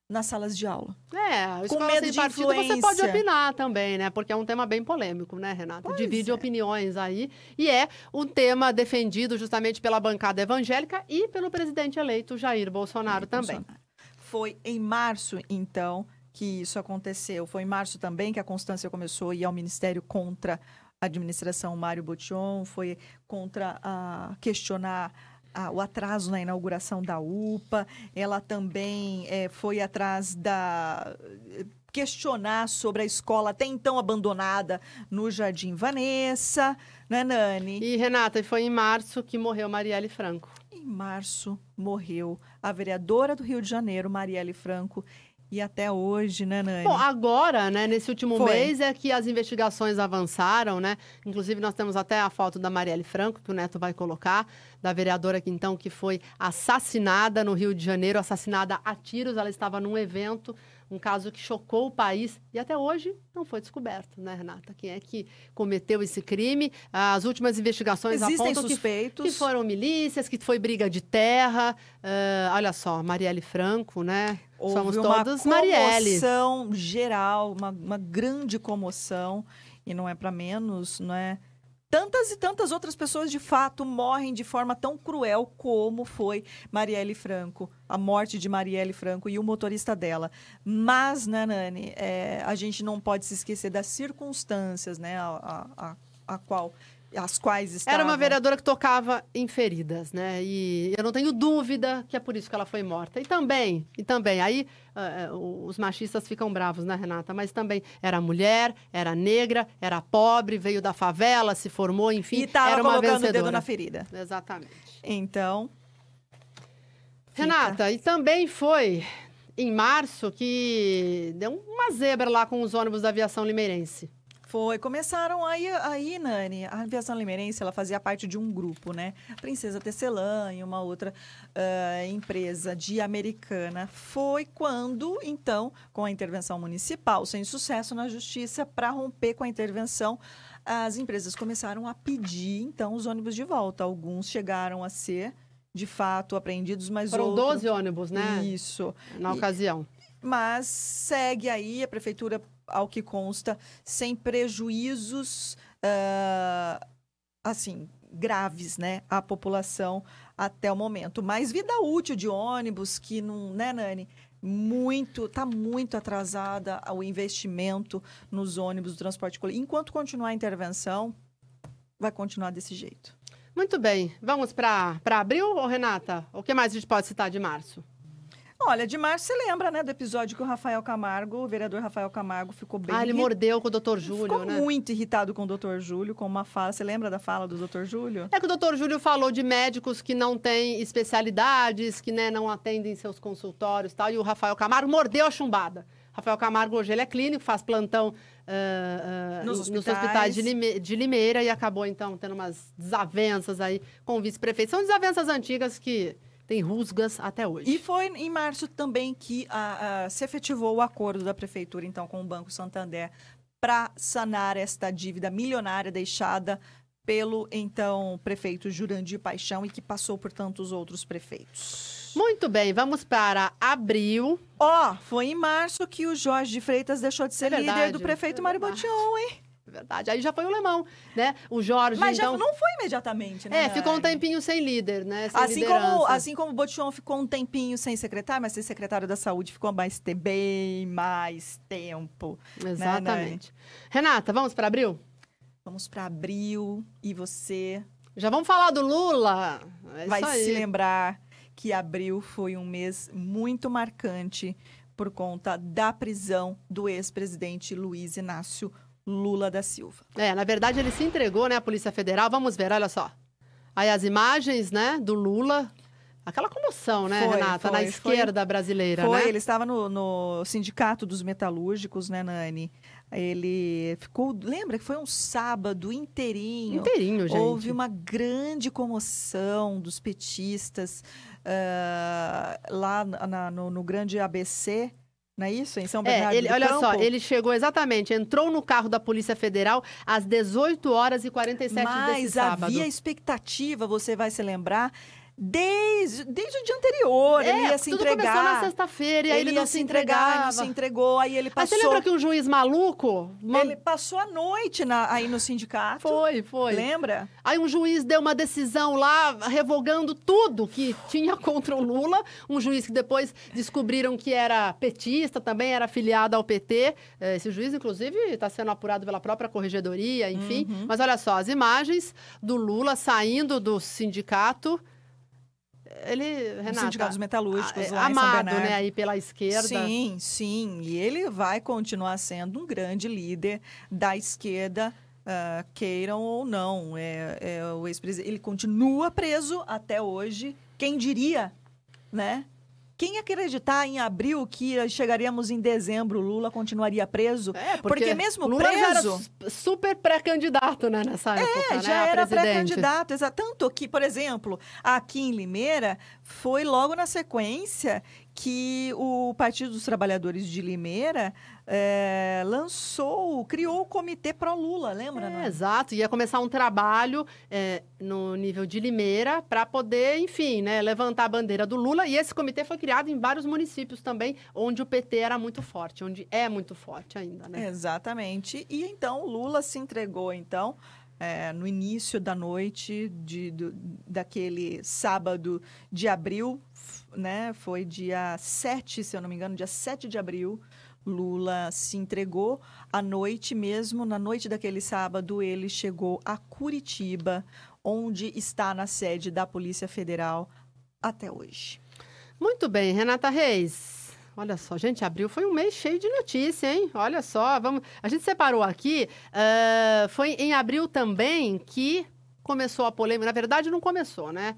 nas salas de aula. É, a escola medo de partido influência. você pode opinar também, né? Porque é um tema bem polêmico, né, Renata? Pois Divide é. opiniões aí. E é um tema defendido justamente pela bancada evangélica e pelo presidente eleito Jair Bolsonaro Jair também. Bolsonaro. Foi em março, então, que isso aconteceu. Foi em março também que a Constância começou a ir ao Ministério contra a administração Mário Botion, foi contra a questionar o atraso na inauguração da UPA, ela também é, foi atrás da. questionar sobre a escola até então abandonada no Jardim Vanessa. Né, Nani? E, Renata, foi em março que morreu Marielle Franco. Em março morreu a vereadora do Rio de Janeiro, Marielle Franco. E até hoje, né, Nani? Bom, agora, né, nesse último Foi. mês é que as investigações avançaram, né? Inclusive, nós temos até a foto da Marielle Franco, que o Neto vai colocar, da vereadora que então que foi assassinada no Rio de Janeiro, assassinada a tiros. Ela estava num evento um caso que chocou o país e até hoje não foi descoberto, né, Renata? Quem é que cometeu esse crime? As últimas investigações Existem apontam suspeitos. Que, que foram milícias, que foi briga de terra. Uh, olha só, Marielle Franco, né? Houve Somos uma todos Marielle. geral, uma, uma grande comoção e não é para menos, não é? tantas e tantas outras pessoas de fato morrem de forma tão cruel como foi Marielle Franco, a morte de Marielle Franco e o motorista dela. Mas, Nanani, é, a gente não pode se esquecer das circunstâncias, né, a, a, a qual as quais estavam... Era uma vereadora que tocava em feridas, né? E eu não tenho dúvida que é por isso que ela foi morta. E também, e também, aí uh, os machistas ficam bravos, né, Renata? Mas também era mulher, era negra, era pobre, veio da favela, se formou, enfim, e tava era uma colocando vencedora. o dedo na ferida. Exatamente. Então... Renata, fica. e também foi em março que deu uma zebra lá com os ônibus da aviação limeirense. Foi. Começaram aí, aí Nani, a aviação limeirense, ela fazia parte de um grupo, né? Princesa Tecelã e uma outra uh, empresa de americana. Foi quando, então, com a intervenção municipal, sem sucesso na justiça, para romper com a intervenção, as empresas começaram a pedir, então, os ônibus de volta. Alguns chegaram a ser, de fato, apreendidos, mas Foram outros... Foram 12 ônibus, né? Isso. Na e... ocasião. Mas segue aí, a prefeitura ao que consta, sem prejuízos uh, assim graves, né, à população até o momento. Mas vida útil de ônibus que não, né, Nani? muito, está muito atrasada o investimento nos ônibus do transporte coletivo. Enquanto continuar a intervenção, vai continuar desse jeito. Muito bem. Vamos para abril, ou Renata? O que mais a gente pode citar de março? Olha, de março você lembra, né, do episódio que o Rafael Camargo, o vereador Rafael Camargo, ficou bem. Ah, ele mordeu com o doutor Júlio, ficou né? muito irritado com o doutor Júlio, com uma fala. Você lembra da fala do doutor Júlio? É que o doutor Júlio falou de médicos que não têm especialidades, que né, não atendem seus consultórios e tal. E o Rafael Camargo mordeu a chumbada. Rafael Camargo hoje ele é clínico, faz plantão uh, uh, nos, hospitais. nos, hospitais, de de, Limeira e acabou então tendo umas desavenças aí com o vice-prefeito. São desavenças antigas que tem rusgas até hoje. E foi em março também que a, a, se efetivou o acordo da prefeitura, então, com o Banco Santander para sanar esta dívida milionária deixada pelo então prefeito Jurandir Paixão e que passou por tantos outros prefeitos. Muito bem, vamos para abril. Ó, oh, foi em março que o Jorge de Freitas deixou de ser é líder do prefeito é Mário Botion, hein? verdade. Aí já foi o Lemão, né? O Jorge. Mas então... já não foi imediatamente, né? É, ficou um tempinho sem líder, né? Sem assim, liderança. como, assim como o Botchon ficou um tempinho sem secretário, mas sem secretário da saúde ficou mais te... bem mais tempo. Né, Exatamente. Né, Renata, vamos para abril? Vamos para abril e você. Já vamos falar do Lula? É Vai se lembrar que abril foi um mês muito marcante por conta da prisão do ex-presidente Luiz Inácio Lula da Silva. É, na verdade ele se entregou, né, à Polícia Federal. Vamos ver, olha só. Aí as imagens, né, do Lula. Aquela comoção, né, foi, Renata, foi, na esquerda foi, brasileira, foi, né? ele estava no, no Sindicato dos Metalúrgicos, né, Nani? Ele ficou. Lembra que foi um sábado inteirinho? Inteirinho, gente. Houve uma grande comoção dos petistas uh, lá na, no, no, grande ABC. Não é isso? Em São é, Bernardo é, ele, Olha Campo? só, ele chegou exatamente, entrou no carro da Polícia Federal às 18 horas e 47 Mas desse sábado. Mas havia expectativa, você vai se lembrar, desde, desde o dia anterior. É, ele ia se tudo entregar. Começou na sexta-feira e aí ele, ele não se entregar, ele se entregou, aí ele passou. Mas você lembra que um juiz maluco? Ele passou a noite na, aí no sindicato. Foi, foi. Lembra? Aí um juiz deu uma decisão lá, revogando tudo que tinha [laughs] contra o Lula. Um juiz que depois descobriram que era petista, também era afiliado ao PT. É, esse juiz, inclusive, está sendo apurado pela própria corregedoria, enfim. Uhum. Mas olha só, as imagens do Lula saindo do sindicato ele, Renata, sindicatos metalúrgicos a, lá amado, né, aí pela esquerda. Sim, sim, e ele vai continuar sendo um grande líder da esquerda Uh, queiram ou não. É, é o ex ele continua preso até hoje. Quem diria, né? Quem acreditar em abril que chegaríamos em dezembro, Lula continuaria preso? É, porque, porque mesmo Lula preso. era super pré-candidato, né, nessa é, época. É, já né, era pré-candidato. Tanto que, por exemplo, aqui em Limeira, foi logo na sequência que o Partido dos Trabalhadores de Limeira é, lançou, criou o Comitê Pro Lula, lembra? É, exato, ia começar um trabalho é, no nível de Limeira para poder, enfim, né, levantar a bandeira do Lula. E esse comitê foi criado em vários municípios também, onde o PT era muito forte, onde é muito forte ainda, né? Exatamente. E então Lula se entregou, então. É, no início da noite de, do, daquele sábado de abril, né, foi dia 7, se eu não me engano, dia 7 de abril, Lula se entregou. À noite mesmo, na noite daquele sábado, ele chegou a Curitiba, onde está na sede da Polícia Federal até hoje. Muito bem, Renata Reis. Olha só, gente, abril foi um mês cheio de notícia, hein? Olha só, vamos. A gente separou aqui. Uh, foi em abril também que começou a polêmica. Na verdade, não começou, né?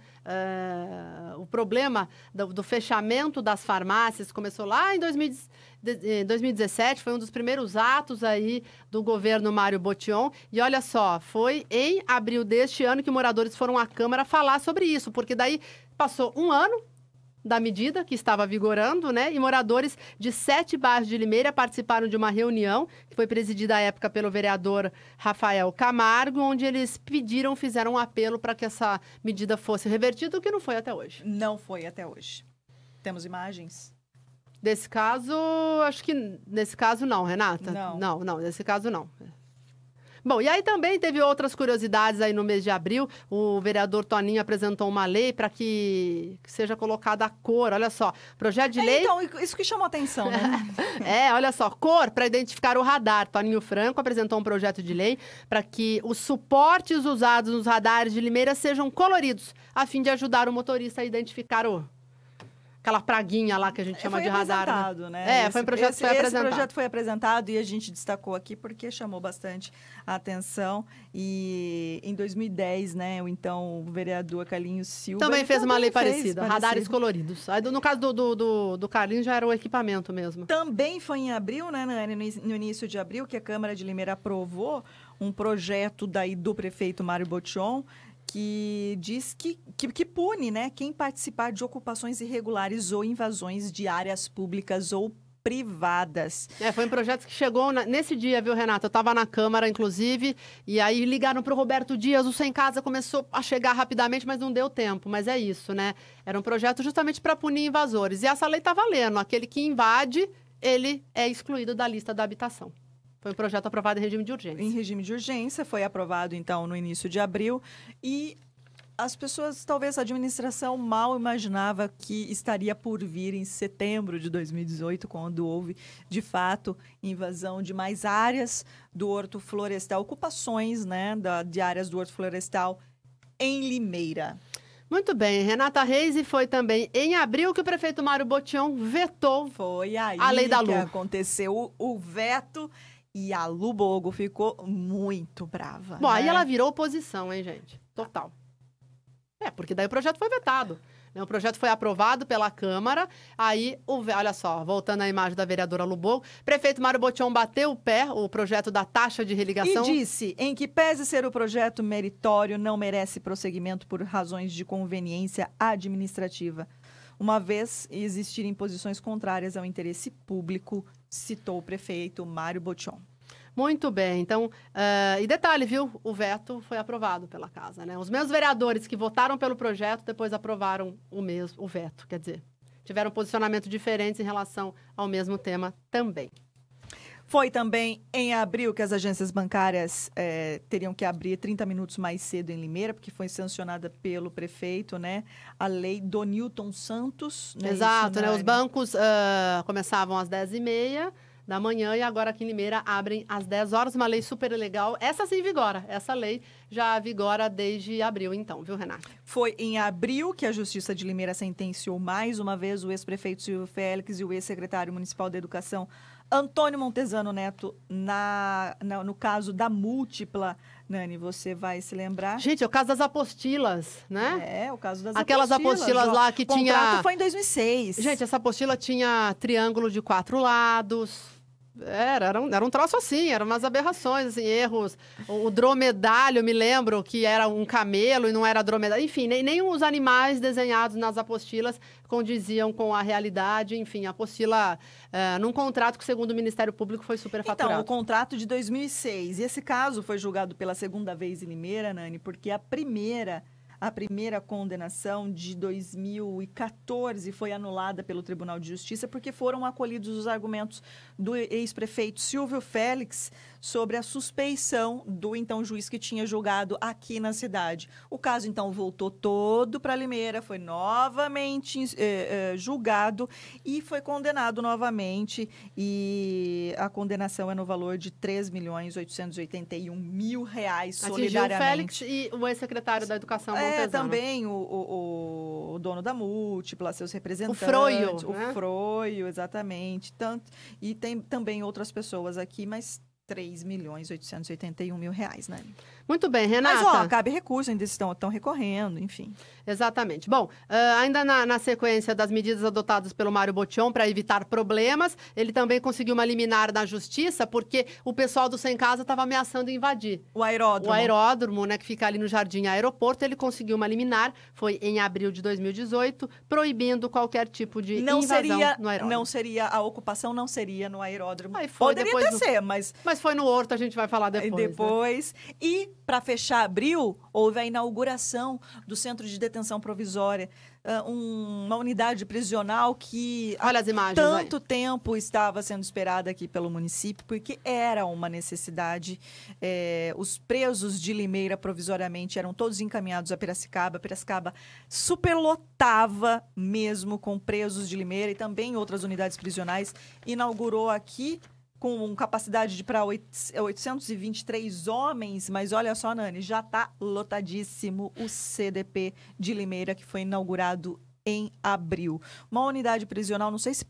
Uh, o problema do, do, fechamento das farmácias começou lá em 2017. Eh, foi um dos primeiros atos aí do governo Mário Botion. E olha só, foi em abril deste ano que moradores foram à Câmara falar sobre isso, porque daí passou um ano da medida que estava vigorando, né? E moradores de sete bairros de Limeira participaram de uma reunião que foi presidida à época pelo vereador Rafael Camargo, onde eles pediram, fizeram um apelo para que essa medida fosse revertida, o que não foi até hoje. Não foi até hoje. Temos imagens? Desse caso, acho que nesse caso não, Renata. Não, não, não nesse caso não. Bom, e aí também teve outras curiosidades aí no mês de abril. O vereador Toninho apresentou uma lei para que seja colocada a cor. Olha só, projeto de é, lei. Então, isso que chamou atenção, né? [laughs] é, olha só, cor para identificar o radar. Toninho Franco apresentou um projeto de lei para que os suportes usados nos radares de Limeira sejam coloridos, a fim de ajudar o motorista a identificar o aquela praguinha lá que a gente é, chama foi de radar. Né? né? É, foi um projeto esse, que foi esse apresentado. Esse projeto foi apresentado e a gente destacou aqui porque chamou bastante a atenção. E em 2010, né, o então vereador Carlinhos Silva... Também fez também uma lei parecida, radares coloridos. Aí, no caso do, do, do, do Carlinhos, já era o equipamento mesmo. Também foi em abril, né, Nani, no início de abril, que a Câmara de Limeira aprovou um projeto daí do prefeito Mário Botion que diz que, que, que, pune né, quem participar de ocupações irregulares ou invasões de áreas públicas ou privadas. É, foi um projeto que chegou na, nesse dia, viu, Renata? Eu estava na Câmara, inclusive, e aí ligaram para o Roberto Dias, o Sem Casa começou a chegar rapidamente, mas não deu tempo. Mas é isso, né? Era um projeto justamente para punir invasores. E essa lei está valendo. Aquele que invade, ele é excluído da lista da habitação. Foi um projeto aprovado em regime de urgência. Em regime de urgência, foi aprovado então no início de abril e as pessoas, talvez a administração mal imaginava que estaria por vir em setembro de 2018, quando houve, de fato, invasão de mais áreas do horto florestal, ocupações né, de áreas do horto florestal em Limeira. Muito bem, Renata Reis, e foi também em abril que o prefeito Mário Botion vetou foi aí a lei da lua. aconteceu o, o veto e a Lubogo ficou muito brava. Bom, né? aí ela virou oposição, hein, gente? Total. É, porque daí o projeto foi vetado. Né? O projeto foi aprovado pela Câmara. Aí, o, olha só, voltando à imagem da vereadora Lubogo, prefeito Mário Botion bateu o pé, o projeto da taxa de religação. E disse, em que pese ser o projeto meritório, não merece prosseguimento por razões de conveniência administrativa, uma vez existirem posições contrárias ao interesse público citou o prefeito Mário Botion. Muito bem, então, uh, e detalhe, viu? O veto foi aprovado pela casa, né? Os mesmos vereadores que votaram pelo projeto depois aprovaram o mesmo o veto, quer dizer, tiveram posicionamentos diferentes em relação ao mesmo tema também. Foi também em abril que as agências bancárias é, teriam que abrir 30 minutos mais cedo em Limeira, porque foi sancionada pelo prefeito, né? A lei do Newton Santos. Né? Exato, Isso, né? Os bancos uh, começavam às 10h30 da manhã e agora aqui em Limeira abrem às 10 horas. Uma lei super legal. Essa sim vigora. Essa lei já vigora desde abril, então, viu, Renato? Foi em abril que a Justiça de Limeira sentenciou mais uma vez o ex-prefeito Silvio Félix e o ex-secretário municipal da Educação Antônio Montezano Neto, na, na, no caso da múltipla, Nani, você vai se lembrar. Gente, é o caso das apostilas, né? É, o caso das Aquelas apostilas. Aquelas apostilas lá que o tinha. O contrato foi em 2006. Gente, essa apostila tinha triângulo de quatro lados. Era, era um, era um troço assim, eram umas aberrações, assim, erros. O, o dromedário, me lembro, que era um camelo e não era dromedário. Enfim, nem, nem os animais desenhados nas apostilas condiziam com a realidade. Enfim, a apostila, é, num contrato que, segundo o Ministério Público, foi superfaturado. Então, o contrato de 2006. E esse caso foi julgado pela segunda vez em Limeira, Nani, porque a primeira... A primeira condenação de 2014 foi anulada pelo Tribunal de Justiça porque foram acolhidos os argumentos do ex-prefeito Silvio Félix sobre a suspeição do então juiz que tinha julgado aqui na cidade. O caso então voltou todo para Limeira, foi novamente eh, eh, julgado e foi condenado novamente. E a condenação é no valor de R$ milhões mil reais solidariamente. Atingiu o Félix e o ex-secretário da Educação é, Montezano. É, também o, o, o, dono da múltipla, seus representantes. O Froio. O né? Froio, exatamente. Tanto, e tem também outras pessoas aqui, mas 3 milhões 881 mil reais, né? Muito bem, Renata. Mas, ó, cabe recurso, ainda estão, estão recorrendo, enfim. Exatamente. Bom, uh, ainda na, na, sequência das medidas adotadas pelo Mário Botion para evitar problemas, ele também conseguiu uma liminar na justiça, porque o pessoal do Sem Casa estava ameaçando invadir. O aeródromo. O aeródromo, né, que fica ali no Jardim Aeroporto, ele conseguiu uma liminar, foi em abril de 2018, proibindo qualquer tipo de não invasão seria, no aeródromo. Não seria, a ocupação não seria no aeródromo. Aí foi, Poderia até ser, mas... Mas foi no Horto, a gente vai falar depois. Depois. Né? E para fechar abril, houve a inauguração do Centro de Detenção Provisória, ah, uma unidade prisional que Olha as imagens, tanto tempo estava sendo esperada aqui pelo município, porque era uma necessidade. É, os presos de Limeira, provisoriamente, eram todos encaminhados a Piracicaba. Piracicaba superlotava mesmo com presos de Limeira e também outras unidades prisionais. Inaugurou aqui com capacidade para 823 homens, mas olha só, Nani, já está lotadíssimo o CDP de Limeira, que foi inaugurado em abril. Uma unidade prisional, não sei se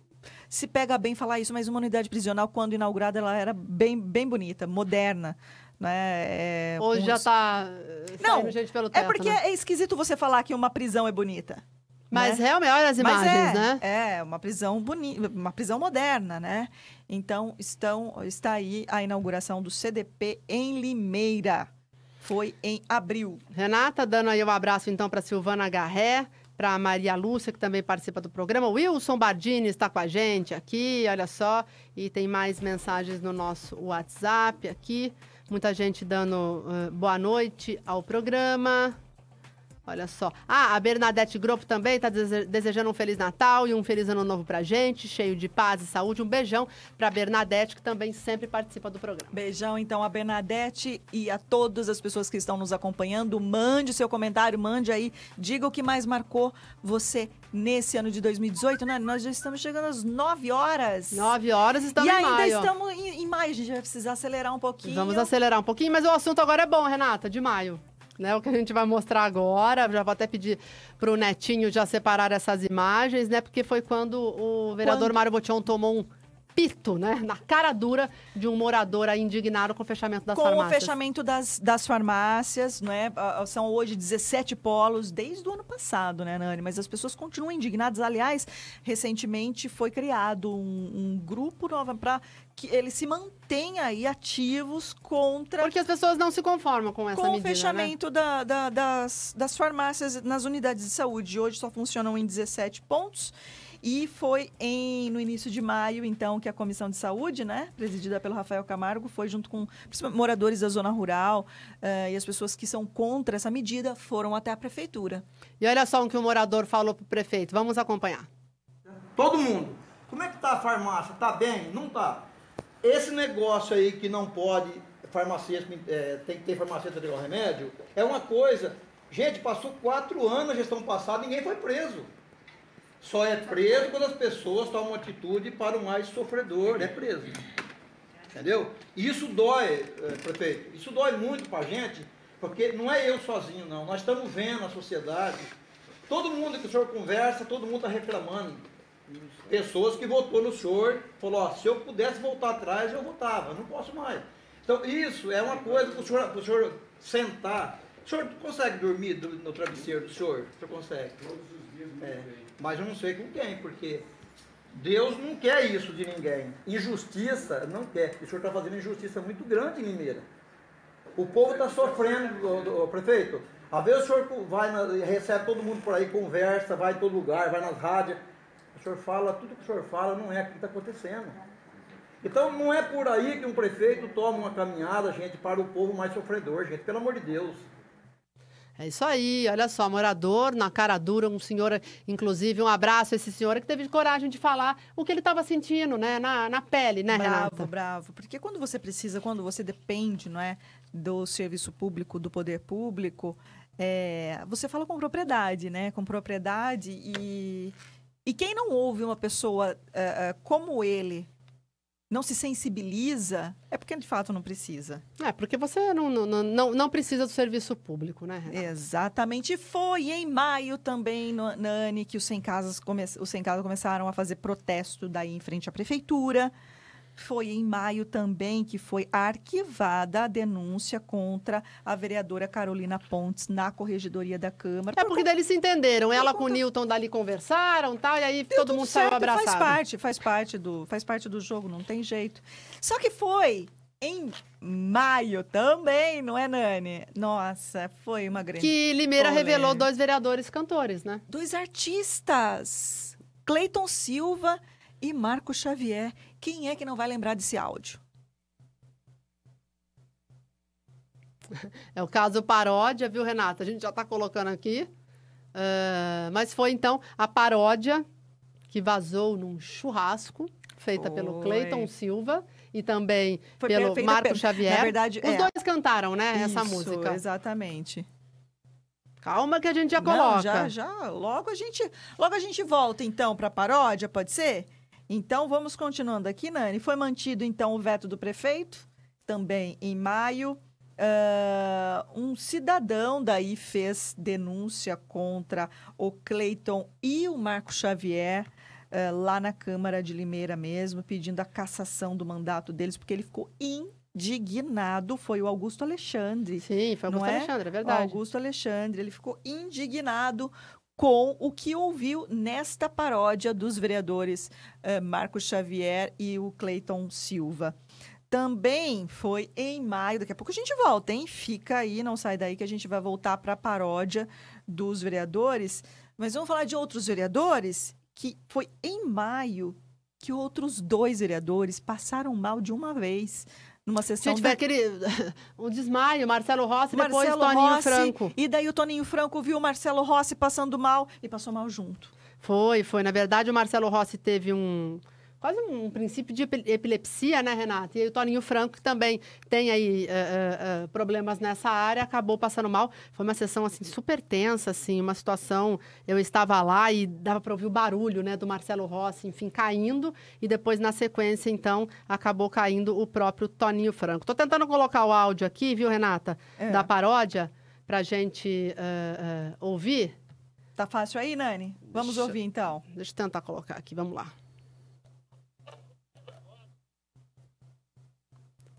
se pega bem falar isso, mas uma unidade prisional, quando inaugurada, ela era bem, bem bonita, moderna. Né? É, Hoje uns... já está eh, Não, gente pelo é teto, é porque né? é esquisito você falar que uma prisão é bonita. Mas né? realmente, olha as imagens, é, né? É, uma prisão bonita, uma prisão moderna, né? Então, estão, está aí a inauguração do CDP em Limeira. Foi em abril. Renata, dando aí um abraço então para Silvana Garré, para Maria Lúcia, que também participa do programa. Wilson Bardini está com a gente aqui, olha só. E tem mais mensagens no nosso WhatsApp aqui. Muita gente dando uh, boa noite ao programa. Olha só. Ah, a Bernadette Grupo também está desejando um Feliz Natal e um Feliz Ano Novo pra gente, cheio de paz e saúde. Um beijão pra Bernadette, que também sempre participa do programa. Beijão, então, a Bernadette e a todas as pessoas que estão nos acompanhando. Mande seu comentário, mande aí. Diga o que mais marcou você nesse ano de 2018, né? Nós já estamos chegando às 9 horas. 9 horas, estamos e em maio. E ainda estamos em, em maio, a gente vai precisar acelerar um pouquinho. Vamos acelerar um pouquinho, mas o assunto agora é bom, Renata, de maio né? O que a gente vai mostrar agora, já vou até pedir para o Netinho já separar essas imagens, né? Porque foi quando o vereador quando... Mário Botion tomou um pito, né? Na cara dura de um morador aí indignado com o fechamento das com farmácias. Com o fechamento das, das farmácias, né? São hoje 17 polos desde o ano passado, né, Nani? Mas as pessoas continuam indignadas. Aliás, recentemente foi criado um, um grupo nova para que eles se mantém aí ativos contra. Porque as pessoas não se conformam com essa com medida. Com né? o fechamento né? da, da, das, das farmácias nas unidades de saúde. Hoje só funcionam em 17 pontos. E foi em, no início de maio, então, que a Comissão de Saúde, né, presidida pelo Rafael Camargo, foi junto com moradores da zona rural uh, e as pessoas que são contra essa medida foram até a prefeitura. E olha só o que o morador falou para o prefeito. Vamos acompanhar. Todo mundo. Como é que está a farmácia? Está bem? Não está esse negócio aí que não pode, farmacêutico, é, tem que ter farmacêutico ter o remédio, é uma coisa. Gente, passou quatro anos na gestão passada, ninguém foi preso. Só é preso quando as pessoas tomam uma atitude para o mais sofredor, é preso. Entendeu? E isso dói, é, prefeito, isso dói muito para a gente, porque não é eu sozinho, não. Nós estamos vendo a sociedade, todo mundo que o senhor conversa, todo mundo está reclamando Pessoas que votou no senhor, falou, ó, se eu pudesse voltar atrás, eu votava, não posso mais. Então, isso é uma coisa para o senhor, pro senhor sentar. O senhor consegue dormir no travesseiro do senhor? O senhor consegue? Todos os dias, é, Mas eu não sei com quem, porque Deus não quer isso de ninguém. Injustiça não quer. O senhor está fazendo injustiça muito grande em Limeira. O povo está sofrendo, o, o, prefeito. Às vezes o senhor vai, na, recebe todo mundo por aí, conversa, vai em todo lugar, vai nas rádios o senhor fala, tudo que o senhor fala não é o que está acontecendo. Então não é por aí que um prefeito toma uma caminhada, gente, para o povo mais sofredor, gente, pelo amor de Deus. É isso aí, olha só, morador na cara dura, um senhor, inclusive, um abraço a esse senhor que teve coragem de falar o que ele estava sentindo, né, na, na pele, né, bravo, Renata? Bravo, porque quando você precisa, quando você depende, não é, do serviço público, do poder público, é, você fala com propriedade, né, com propriedade e e quem não ouve uma pessoa uh, como ele não se sensibiliza, é porque de fato não precisa. É, porque você não, não, não, não precisa do serviço público, né, Renata? Exatamente. Foi em maio também, no, Nani, que os sem, casas come, os sem Casa começaram a fazer protesto daí em frente à prefeitura. Foi em maio também que foi arquivada a denúncia contra a vereadora Carolina Pontes na corregedoria da Câmara. É porque por... daí eles se entenderam. Por Ela conta... com o Newton dali conversaram tal, e aí Deu todo mundo certo, saiu abraçado. Faz parte, faz parte, do, faz parte do jogo, não tem jeito. Só que foi em maio também, não é, Nani? Nossa, foi uma grande. Que Limeira revelou dois vereadores cantores, né? Dois artistas. Cleiton Silva e Marco Xavier. Quem é que não vai lembrar desse áudio? [laughs] É o caso paródia, viu, Renata? A gente já está colocando aqui. Uh, mas foi então a paródia que vazou num churrasco, feita foi. pelo Cleiton Silva e também foi pelo Marco pelo... Xavier. Na verdade, Os é... dois cantaram, né, Isso, essa música. Exatamente. Calma que a gente já coloca. Não, já, já. Logo a gente, logo a gente volta então para a paródia, pode ser? Então, vamos continuando aqui, Nani. Foi mantido, então, o veto do prefeito, também em maio. Uh, um cidadão daí fez denúncia contra o Cleiton e o Marco Xavier uh, lá na Câmara de Limeira mesmo, pedindo a cassação do mandato deles, porque ele ficou indignado. Foi o Augusto Alexandre. Sim, foi o Augusto é? Alexandre, é verdade. O Augusto Alexandre, ele ficou indignado com o que ouviu nesta paródia dos vereadores eh, Marco Xavier e o Cleiton Silva. Também foi em maio, daqui a pouco a gente volta, hein? Fica aí, não sai daí que a gente vai voltar para a paródia dos vereadores. Mas vamos falar de outros vereadores, que foi em maio que outros dois vereadores passaram mal de uma vez numa sessão. Gente, aquele. um [laughs] desmaio, Marcelo Rossi, Marcelo depois Toninho Rossi, Franco. E daí o Toninho Franco viu o Marcelo Rossi passando mal e passou mal junto. Foi, foi. Na verdade, o Marcelo Rossi teve um quase um princípio de epilepsia, né, Renata? E aí, o Toninho Franco, que também tem aí uh, uh, problemas nessa área, acabou passando mal. Foi uma sessão, assim, super tensa, assim, uma situação... Eu estava lá e dava para ouvir o barulho, né, do Marcelo Rossi, enfim, caindo. E depois, na sequência, então, acabou caindo o próprio Toninho Franco. Estou tentando colocar o áudio aqui, viu, Renata, é. da paródia, para gente uh, ouvir. Tá fácil aí, Nani? Vamos deixa, ouvir, então. Deixa eu tentar colocar aqui, vamos lá.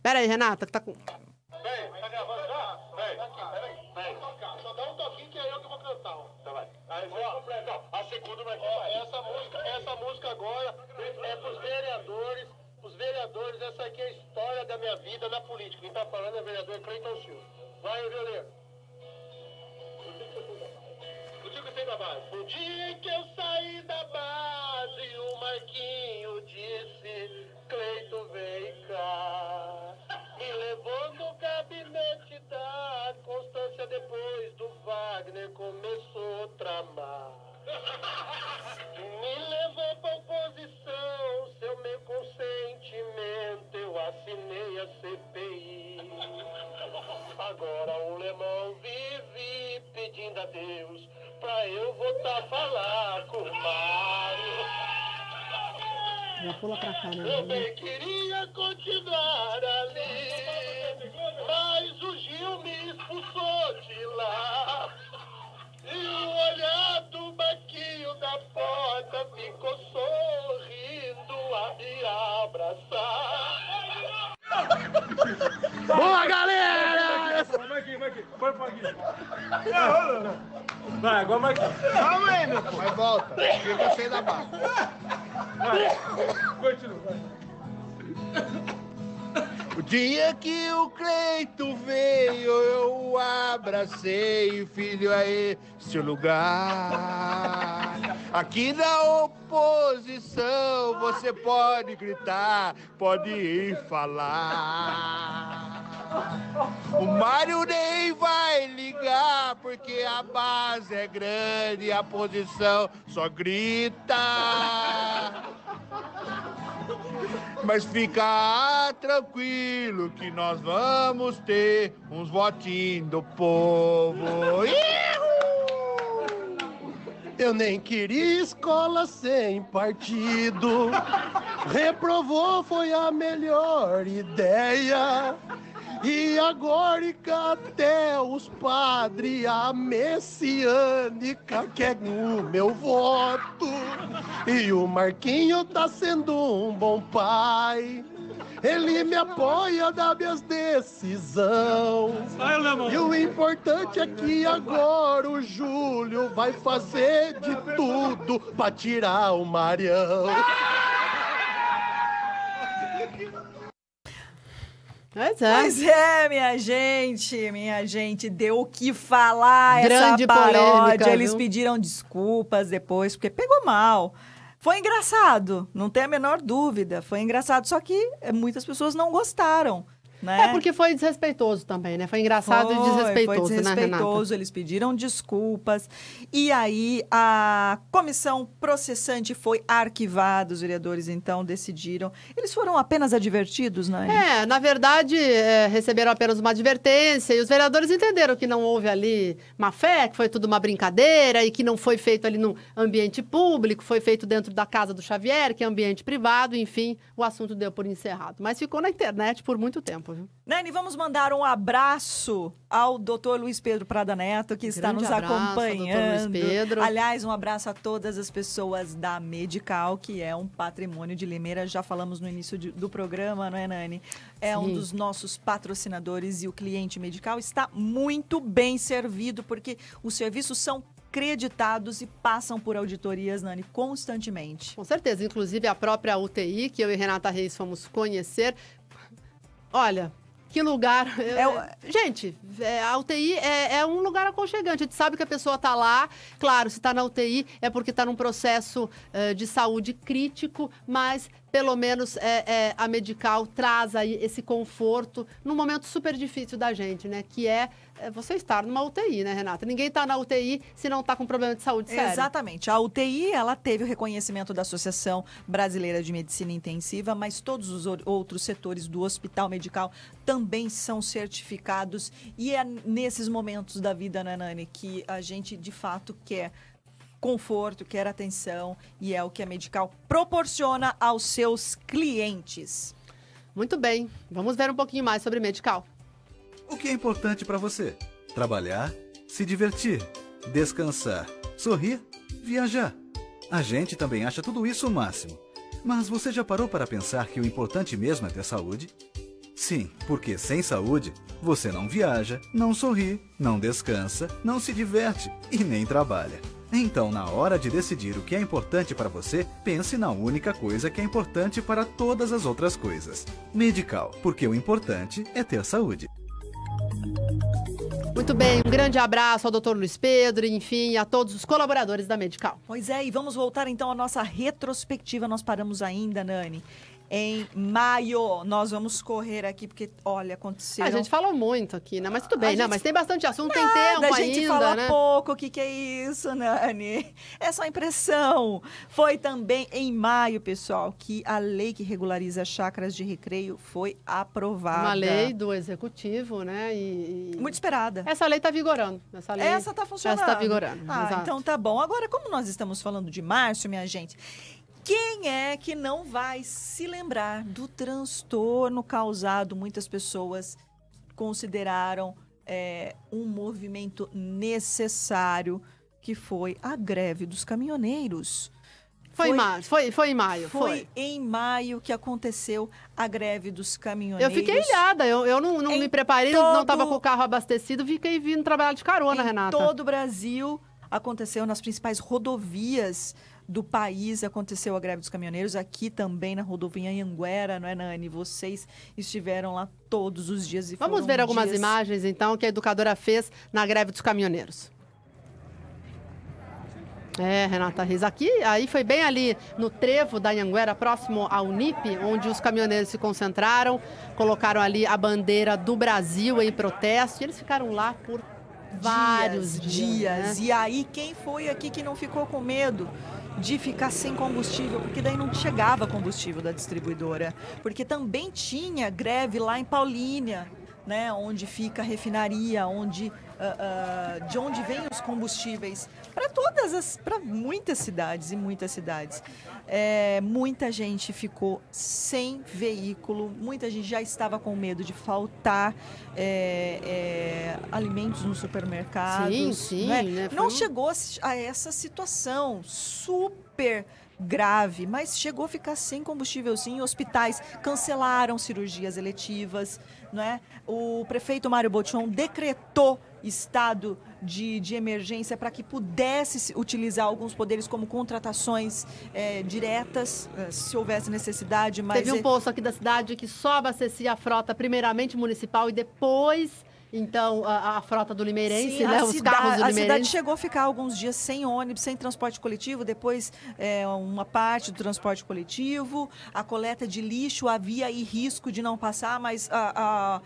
Pera aí, Renata, que tá com. Vem, tá gravando já? Vem. Vem. Bem. Só dá um toquinho que é eu que vou cantar. Então vai. Aí você completa. Não, a segunda vai ó, essa música, essa música agora é pros vereadores. Os vereadores, essa aqui é a história da minha vida na política. Quem tá falando é o vereador Cleiton Silva. Vai, violeiro. O dia que eu saí da base. O dia que eu saí da base, o Marquinho disse. Cleito veio cá, me levou no gabinete da Constância. Depois do Wagner começou a tramar, me levou pra Ela pula pra cá, né? Eu bem queria continuar ali, mas o Gil me expulsou de lá. E o olhar do baquinho da porta ficou sorrindo a me abraçar. Boa, galera! Vai aqui, vai vai Vai, agora vai Calma aí, meu Vai, volta, eu gostei da barra. Vai. Continua. O dia que o Cleito veio, eu abracei, filho, a é esse lugar. Aqui na oposição você pode gritar, pode ir falar. O Mário nem vai ligar, porque a base é grande, a posição só grita. Mas fica tranquilo que nós vamos ter uns votinhos do povo. Eu nem queria escola sem partido. Reprovou foi a melhor ideia. E agora até os padres, a messiânica quer é o meu voto. E o Marquinho tá sendo um bom pai. Ele me apoia da minhas decisão. E o importante é que agora o Júlio vai fazer de tudo pra tirar o Marião. Pois é. Pois é, minha gente, minha gente, deu o que falar Grande essa paródia. Polêmica, Eles viu? pediram desculpas depois, porque pegou mal. Foi engraçado, não tem a menor dúvida. Foi engraçado, só que muitas pessoas não gostaram. Né? É porque foi desrespeitoso também, né? Foi engraçado foi, e desrespeitoso, foi desrespeitoso, né, eles pediram desculpas. E aí a comissão processante foi arquivada, os vereadores então decidiram. Eles foram apenas advertidos, né? É, na verdade, é, receberam apenas uma advertência e os vereadores entenderam que não houve ali má fé, que foi tudo uma brincadeira e que não foi feito ali no ambiente público, foi feito dentro da casa do Xavier, que é ambiente privado, enfim, o assunto deu por encerrado. Mas ficou na internet por muito tempo viu? Nani, vamos mandar um abraço ao doutor Luiz Pedro Prada Neto, que está nos abraço, acompanhando. Luiz Pedro. Aliás, um abraço a todas as pessoas da Medical, que é um patrimônio de Limeira. Já falamos no início de, do programa, não é, Nani? É Sim. um dos nossos patrocinadores e o cliente medical está muito bem servido, porque os serviços são creditados e passam por auditorias, Nani, constantemente. Com certeza. Inclusive, a própria UTI, que eu e Renata Reis fomos conhecer, Olha, que lugar. [laughs] É, é, gente, é, a UTI é, é, um lugar aconchegante. A gente sabe que a pessoa está lá. Claro, se está na UTI é porque está num processo uh, de saúde crítico, mas pelo menos é, é, a Medical traz aí esse conforto num momento super difícil da gente, né? Que é, é você estar numa UTI, né, Renata? Ninguém está na UTI se não está com problema de saúde sério. Exatamente. A UTI, ela teve o reconhecimento da Associação Brasileira de Medicina Intensiva, mas todos os outros setores do hospital medical também são certificados. E é nesses momentos da vida, né, Nani, que a gente, de fato, quer conforto, quer atenção e é o que a Medical proporciona aos seus clientes. Muito bem, vamos ver um pouquinho mais sobre Medical. O que é importante para você? Trabalhar, se divertir, descansar, sorrir, viajar. A gente também acha tudo isso o máximo. Mas você já parou para pensar que o importante mesmo é ter saúde? Sim, porque sem saúde, você não viaja, não sorri, não descansa, não se diverte e nem trabalha. Então, na hora de decidir o que é importante para você, pense na única coisa que é importante para todas as outras coisas: Medical, porque o importante é ter saúde. Muito bem, um grande abraço ao doutor Luiz Pedro, enfim, a todos os colaboradores da Medical. Pois é, e vamos voltar então à nossa retrospectiva. Nós paramos ainda, Nani, em maio. Nós vamos correr aqui, porque, olha, aconteceu. Ah, a gente falou muito aqui, né? Mas tudo bem, a mas tem bastante assunto, Nada, tem tempo. A gente ainda, fala né? pouco, o que, que é isso, Nani? É só impressão. Foi também em maio, pessoal, que a lei que regulariza chacras de recreio foi aprovada. Uma lei do executivo, né? E, e... Muito esperada. Essa lei está vigorando. Essa, lei... essa tá funcionando. Essa tá vigorando. Ah, Exato. então tá bom. Agora, como nós estamos falando de março, minha gente, quem é que não vai se lembrar do transtorno causado? Muitas pessoas consideraram é, um movimento necessário, que foi a greve dos caminhoneiros. Foi, foi, em maio, foi, foi em maio. Foi, foi, em maio que aconteceu a greve dos caminhoneiros. Eu fiquei ilhada, eu, eu não, não me preparei, todo, não estava com o carro abastecido, fiquei vindo trabalhar de carona, em Renata. Todo o Brasil aconteceu nas principais rodovias do país aconteceu a greve dos caminhoneiros, aqui também na rodovia Anhanguera, não é, Nani? Vocês estiveram lá todos os dias e Vamos ver algumas dias... imagens, então, que a educadora fez na greve dos caminhoneiros. É, Renata Riz, aqui, aí foi bem ali no trevo da Anhanguera, próximo à Unip, onde os caminhoneiros se concentraram, colocaram ali a bandeira do Brasil em protesto, e eles ficaram lá por vários dias. dias, dias. Né? E aí, quem foi aqui que não ficou com medo? de ficar sem combustível, porque daí não chegava combustível da distribuidora, porque também tinha greve lá em Paulínia, né, onde fica a refinaria, onde, uh, uh, de onde vêm os combustíveis, para todas as, para muitas cidades e muitas cidades. É, muita gente ficou sem veículo, muita gente já estava com medo de faltar é, é, alimentos no supermercado. Sim, sim. Né? Né? Não chegou a essa situação super grave, mas chegou a ficar sem combustível sim. Hospitais cancelaram cirurgias eletivas, não é? O prefeito Mário Botion decretou estado de, de emergência para que pudesse utilizar alguns poderes como contratações é, diretas, eh, se houvesse necessidade. Mas... Teve um é poço aqui da cidade que só abastecia a frota, primeiramente municipal e depois então a, a frota do Limeirense, Sim, né, os cida, carros do Limeirense. A cidade chegou a ficar alguns dias sem ônibus, sem transporte coletivo, depois é, uma parte do transporte coletivo, a coleta de lixo, havia aí risco de não passar, mas a, a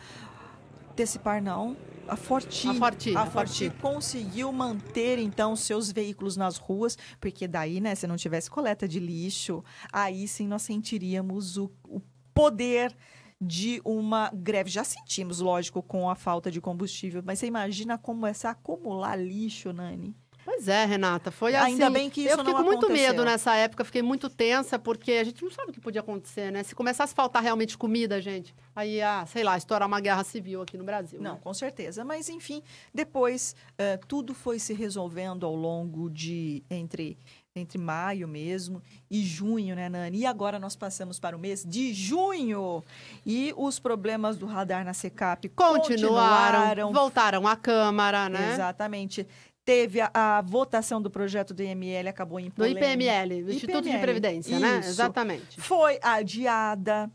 antecipar não, a Forti, a Forti, a Forti, conseguiu manter então seus veículos nas ruas, porque daí, né, se não tivesse coleta de lixo, aí sim nós sentiríamos o, o poder de uma greve. Já sentimos, lógico, com a falta de combustível, mas você imagina como é se acumular lixo, Nani? Pois é, Renata, foi Ainda assim. Ainda bem que isso Eu fiquei não com muito aconteceu. medo nessa época, fiquei muito tensa, porque a gente não sabe o que podia acontecer, né? Se começasse a faltar realmente comida, gente, aí, ia, ah, sei lá, estourar uma guerra civil aqui no Brasil. Não, né? com certeza. Mas, enfim, depois uh, tudo foi se resolvendo ao longo de entre entre maio mesmo e junho, né, Nani? E agora nós passamos para o mês de junho. E os problemas do radar na SECAP continuaram, continuaram. voltaram à Câmara, né? Exatamente. Teve a, a, votação do projeto do IML, acabou em Do IPML, do Instituto de Previdência, né? isso. né? Exatamente. Foi adiada.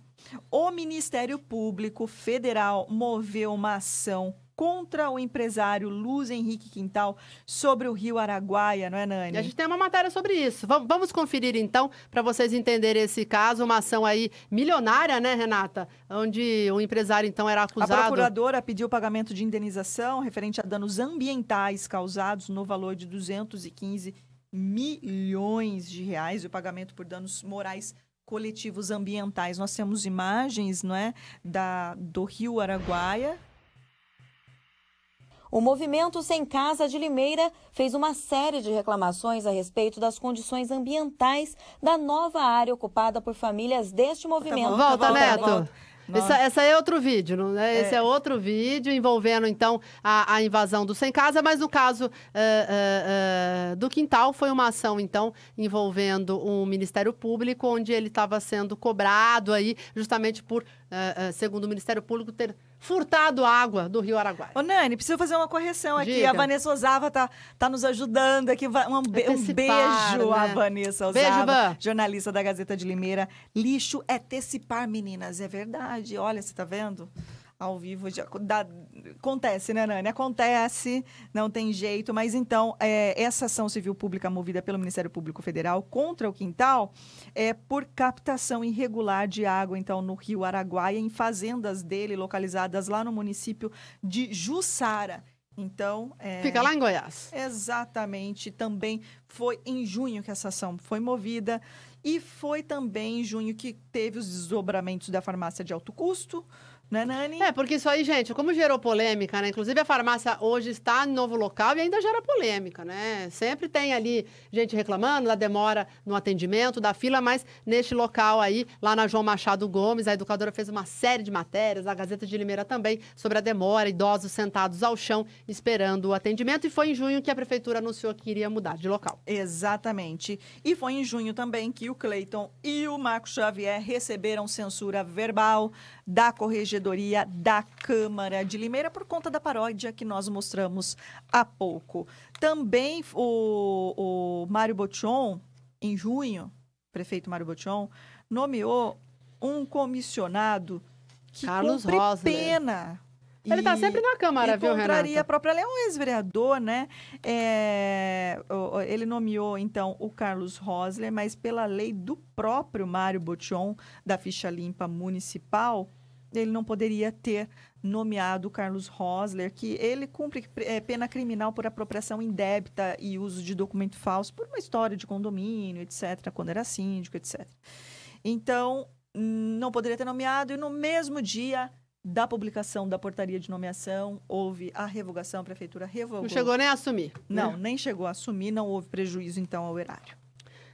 O Ministério Público Federal moveu uma ação contra o empresário Luz Henrique Quintal sobre o Rio Araguaia, não é, Nani? E a gente tem uma matéria sobre isso. Vamos conferir então, para vocês entenderem esse caso, uma ação aí milionária, né, Renata? Onde o empresário então era acusado. A procuradora pediu pagamento de indenização referente a danos ambientais causados no valor de 215 milhões de reais e o pagamento por danos morais coletivos ambientais. Nós temos imagens, não é, da do Rio Araguaia o movimento Sem Casa de Limeira fez uma série de reclamações a respeito das condições ambientais da nova área ocupada por famílias deste tá movimento. Volta, Volta, Neto. Essa, é outro vídeo, não é? é? Esse é outro vídeo envolvendo, então, a, a invasão do Sem Casa, mas no caso uh, uh, uh, do Quintal, foi uma ação, então, envolvendo o um Ministério Público, onde ele estava sendo cobrado aí justamente por uh, segundo o Ministério Público, ter furtado água do Rio Araguaia. Ô, Nani, preciso fazer uma correção aqui. Diga. A Vanessa Osava está tá nos ajudando aqui. Um, be um beijo né? à Vanessa Osava, beijo, Van. jornalista da Gazeta de Limeira. Lixo é tecipar, meninas. É verdade. Olha, você tá vendo? ao vivo. Já, acontece, né, Nani? Acontece, não tem jeito. Mas então, é, essa ação civil pública movida pelo Ministério Público Federal contra o Quintal é por captação irregular de água, então, no Rio Araguaia, em fazendas dele, localizadas lá no município de Jussara. Então. É... Fica lá em Goiás. Exatamente. Também foi em junho que essa ação foi movida. E foi também em junho que teve os desdobramentos da farmácia de alto custo, né, Nani? É, porque isso aí, gente, como gerou polêmica, né? Inclusive a farmácia hoje está no novo local e ainda gera polêmica, né? Sempre tem ali gente reclamando da demora no atendimento, da fila, mas neste local aí, lá na João Machado Gomes, a educadora fez uma série de matérias, a Gazeta de Limeira também, sobre a demora, idosos sentados ao chão esperando o atendimento. E foi em junho que a prefeitura anunciou que iria mudar de local. Exatamente. E foi em junho também que o Cleiton e o Marco Xavier receberam censura verbal da corregedora corregedoria da Câmara de Limeira por conta da paródia que nós mostramos há pouco. Também o, o Mário Botion, em junho, prefeito Mário Botion, nomeou um comissionado que Carlos cumpre Rosner. pena ele está sempre na Câmara, viu, Renata? Contraria a própria lei. É um ex-vereador, né? É, ele nomeou, então, o Carlos Rosler, mas pela lei do próprio Mário Botion, da ficha limpa municipal, ele não poderia ter nomeado Carlos Rosler, que ele cumpre é, pena criminal por apropriação indébita e uso de documento falso por uma história de condomínio, etc., quando era síndico, etc. Então, não poderia ter nomeado, e no mesmo dia da publicação da portaria de nomeação, houve a revogação, a prefeitura revogou. Não chegou nem a assumir. Né? Não, nem chegou a assumir, não houve prejuízo, então, ao erário.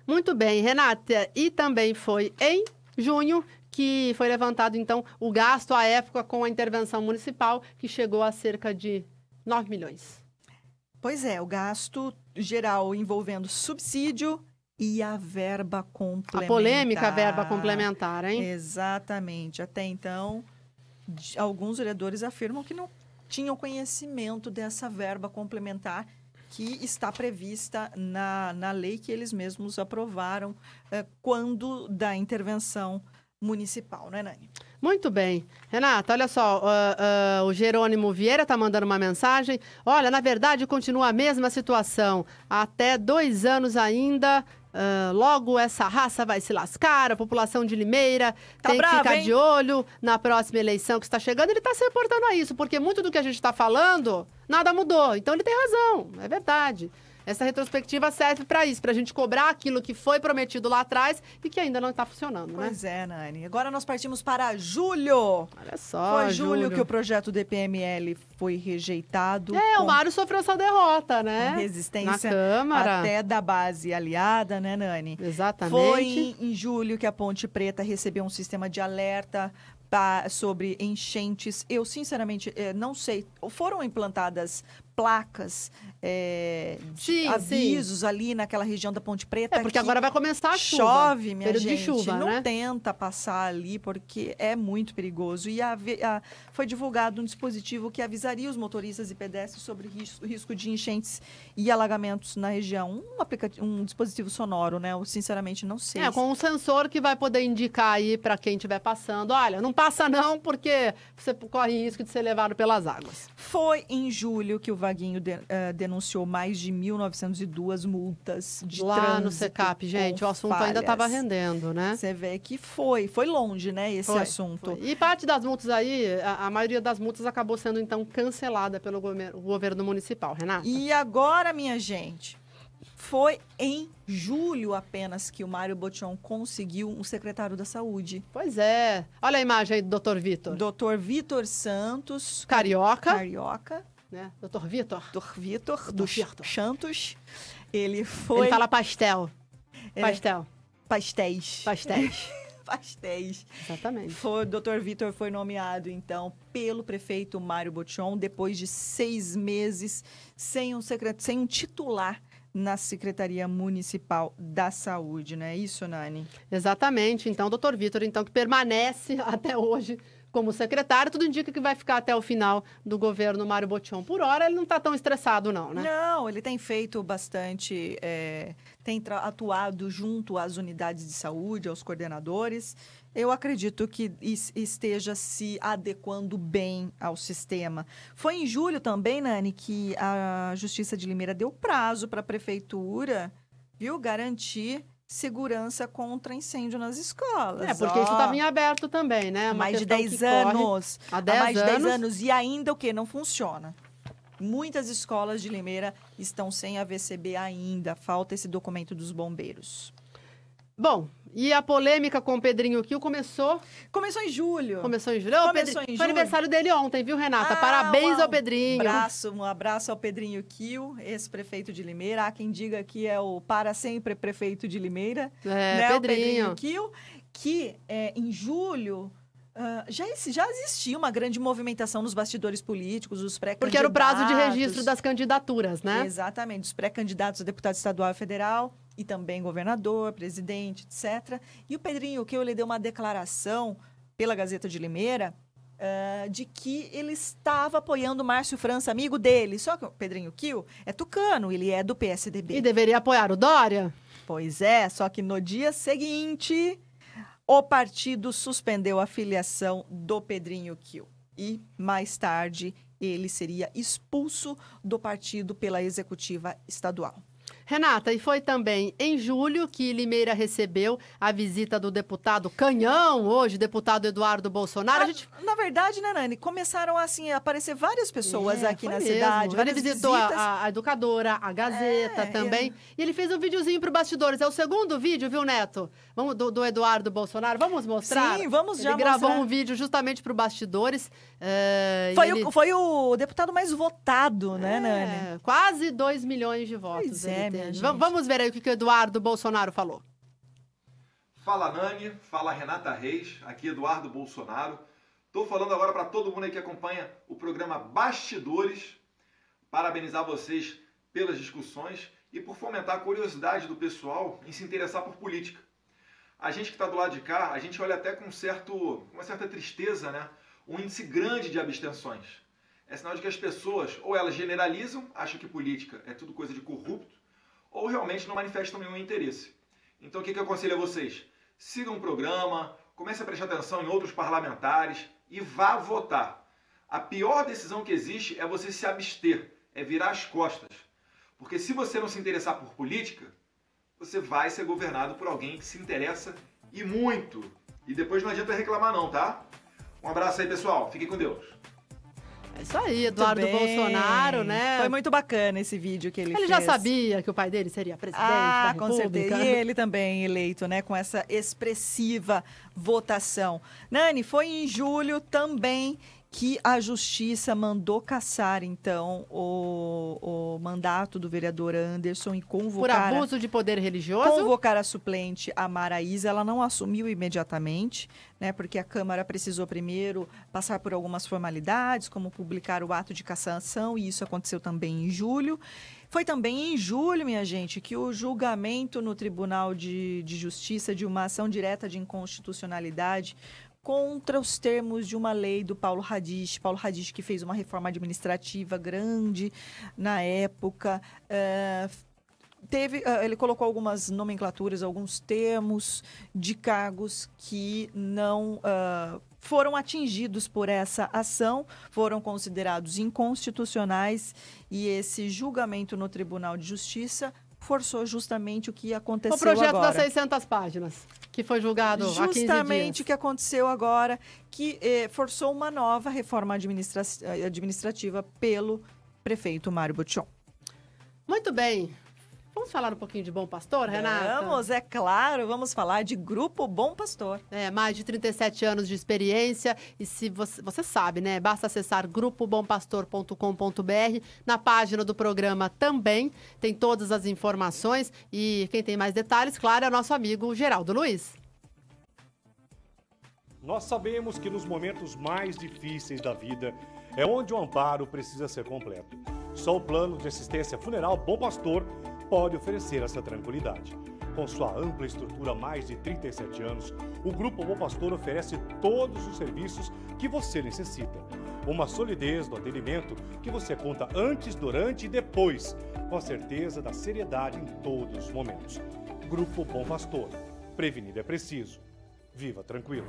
Muito bem, Renata. E também foi em junho que foi levantado, então, o gasto à época com a intervenção municipal, que chegou a cerca de 9 milhões. Pois é, o gasto geral envolvendo subsídio e a verba complementar. A polêmica a verba complementar, hein? Exatamente. Até então, alguns vereadores afirmam que não tinham conhecimento dessa verba complementar que está prevista na, na lei que eles mesmos aprovaram eh, quando da intervenção municipal, não é, Nani? Muito bem. Renata, olha só, uh, uh, o Jerônimo Vieira está mandando uma mensagem. Olha, na verdade, continua a mesma situação. Até dois anos ainda, Uh, logo essa raça vai se lascar, a população de Limeira tá tem que ficar hein? de olho na próxima eleição que está chegando. Ele está se reportando a isso, porque muito do que a gente está falando, nada mudou. Então ele tem razão, é verdade. Essa retrospectiva serve para isso, para a gente cobrar aquilo que foi prometido lá atrás e que ainda não está funcionando, né? Pois é, Nani. Agora nós partimos para julho. Olha só, Foi julho, julho. que o projeto DPML foi rejeitado. É, com... o Mário sofreu essa derrota, né? Com resistência Na Câmara. até da base aliada, né, Nani? Exatamente. Foi em julho que a Ponte Preta recebeu um sistema de alerta sobre enchentes. Eu, sinceramente, eh, não sei. Foram implantadas placas, é, sim, avisos sim. ali naquela região da Ponte Preta. É, porque agora vai começar a chuva. Chove, minha gente. De chuva, não né? tenta passar ali, porque é muito perigoso. E a, a, foi divulgado um dispositivo que avisaria os motoristas e pedestres sobre risco, risco de enchentes e alagamentos na região. Um, um dispositivo sonoro, né? Eu, sinceramente, não sei. É, com um sensor que vai poder indicar aí para quem estiver passando. Olha, não passa não, porque você corre risco de ser levado pelas águas. Foi em julho que o Vaguinho de, uh, denunciou mais de 1.902 multas de Lá trânsito. no SECAP, gente, o assunto falhas. ainda estava rendendo, né? Você vê que foi, foi longe, né, esse foi, assunto. Foi. E parte das multas aí, a, a, maioria das multas acabou sendo, então, cancelada pelo governo, governo municipal, Renata. E agora, minha gente, foi em julho apenas que o Mário Botion conseguiu um secretário da saúde. Pois é. Olha a imagem aí do Dr. Vitor. Dr. Vitor Santos. Carioca. Carioca né? Doutor Vitor. Doutor Vitor, dos Vitor. Chantos. Ele foi. Ele fala pastel. É. Pastel. Pastéis. Pastéis. [laughs] pastéis. Exatamente. Foi, o doutor Vitor foi nomeado, então, pelo prefeito Mário Botion, depois de seis meses sem um, secret... sem um titular na Secretaria Municipal da Saúde, não é isso, Nani? Exatamente. Então, doutor Vitor, então, que permanece [laughs] até hoje como secretário, tudo indica que vai ficar até o final do governo Mário Botion. Por hora, ele não está tão estressado, não, né? Não, ele tem feito bastante, é, tem atuado junto às unidades de saúde, aos coordenadores. Eu acredito que esteja se adequando bem ao sistema. Foi em julho também, Nani, que a Justiça de Limeira deu prazo para a prefeitura, viu, garantir segurança contra incêndio nas escolas. É, porque Ó, isso estava em aberto também, né? Uma mais de 10 anos. Há, 10 há mais anos. de 10 anos. E ainda o que? Não funciona. Muitas escolas de Limeira estão sem a VCB ainda. Falta esse documento dos bombeiros. Bom, e a polêmica com o Pedrinho Kill começou? Começou em julho. Começou em julho. Começou Pedro... em julho. Foi aniversário dele ontem, viu, Renata? Ah, Parabéns um ao Pedrinho. Abraço, um abraço ao Pedrinho Kill, ex-prefeito de Limeira. Há quem diga que é o para sempre prefeito de Limeira. É, né? Pedrinho. O Pedrinho Kill, que é, em julho Uh, já, já existia uma grande movimentação nos bastidores políticos, os pré-candidatos. Porque era o prazo de registro das candidaturas, né? Exatamente, os pré-candidatos a deputado estadual e federal e também governador, presidente, etc. E o Pedrinho que ele deu uma declaração pela Gazeta de Limeira uh, de que ele estava apoiando o Márcio França, amigo dele. Só que o Pedrinho Kiel é tucano, ele é do PSDB. E deveria apoiar o Dória? Pois é, só que no dia seguinte, o partido suspendeu a filiação do Pedrinho Kiel. E mais tarde, ele seria expulso do partido pela executiva estadual. Renata, e foi também em julho que Limeira recebeu a visita do deputado Canhão, hoje deputado Eduardo Bolsonaro. A, a gente... Na verdade, né, Nani, começaram assim a aparecer várias pessoas é, aqui na mesmo. cidade. Ele visitou a, a, educadora, a Gazeta é, é. também. É. E ele fez um videozinho para bastidores. É o segundo vídeo, viu, Neto? Vamos, do, do Eduardo Bolsonaro. Vamos mostrar? Sim, vamos ele já Ele gravou um vídeo justamente para bastidores. Eh, foi, ele... o, foi o deputado mais votado, né, é, Nani? Quase 2 milhões de votos. Pois é, Vamos ver aí o que o Eduardo Bolsonaro falou. Fala Nani, fala Renata Reis, aqui Eduardo Bolsonaro. Estou falando agora para todo mundo aí que acompanha o programa Bastidores. Parabenizar vocês pelas discussões e por fomentar a curiosidade do pessoal em se interessar por política. A gente que está do lado de cá, a gente olha até com certo, uma certa tristeza, né? Um índice grande de abstenções. É sinal de que as pessoas ou elas generalizam, acham que política é tudo coisa de corrupto, ou realmente não manifestam nenhum interesse. Então o que, eu aconselho a vocês? Sigam o programa, comece a prestar atenção em outros parlamentares e vá votar. A pior decisão que existe é você se abster, é virar as costas. Porque se você não se interessar por política, você vai ser governado por alguém que se interessa e muito. E depois não adianta reclamar não, tá? Um abraço aí, pessoal. Fiquem com Deus. É isso aí, Eduardo Bolsonaro, né? Foi muito bacana esse vídeo que ele, ele fez. Ele já sabia que o pai dele seria presidente ah, da República. com certeza. E ele também eleito, né, com essa expressiva votação. Nani, foi em julho também que a justiça mandou caçar, então, o, o mandato do vereador Anderson e convocar. Por abuso de poder religioso? Convocar a suplente, a Maraísa. Ela não assumiu imediatamente, né? Porque a Câmara precisou primeiro passar por algumas formalidades, como publicar o ato de cassação, e isso aconteceu também em julho. Foi também em julho, minha gente, que o julgamento no Tribunal de, de Justiça de uma ação direta de inconstitucionalidade contra os termos de uma lei do Paulo Radish. Paulo Radish que fez uma reforma administrativa grande na época. Eh, teve, eh, ele colocou algumas nomenclaturas, alguns termos de cargos que não eh, foram atingidos por essa ação, foram considerados inconstitucionais e esse julgamento no Tribunal de Justiça forçou justamente o que aconteceu agora. O projeto agora. das 600 páginas que foi julgado justamente o que aconteceu agora, que eh, forçou uma nova reforma administra eh, administrativa pelo prefeito Mário Botchon. Muito bem. Vamos falar um pouquinho de Bom Pastor, Renata? Vamos, é claro, vamos falar de Grupo Bom Pastor. É, mais de 37 anos de experiência e se você, você sabe, né? Basta acessar grupobompastor.com.br. Na página do programa também tem todas as informações e quem tem mais detalhes, claro, é nosso amigo Geraldo Luiz. Nós sabemos que nos momentos mais difíceis da vida é onde o amparo precisa ser completo. Só o plano de assistência funeral Bom Pastor pode oferecer essa tranquilidade. Com sua ampla estrutura há mais de 37 anos, o Grupo Bom Pastor oferece todos os serviços que você necessita. Uma solidez do atendimento que você conta antes, durante e depois, com a certeza da seriedade em todos os momentos. Grupo Bom Pastor. Prevenir é preciso viva tranquilo.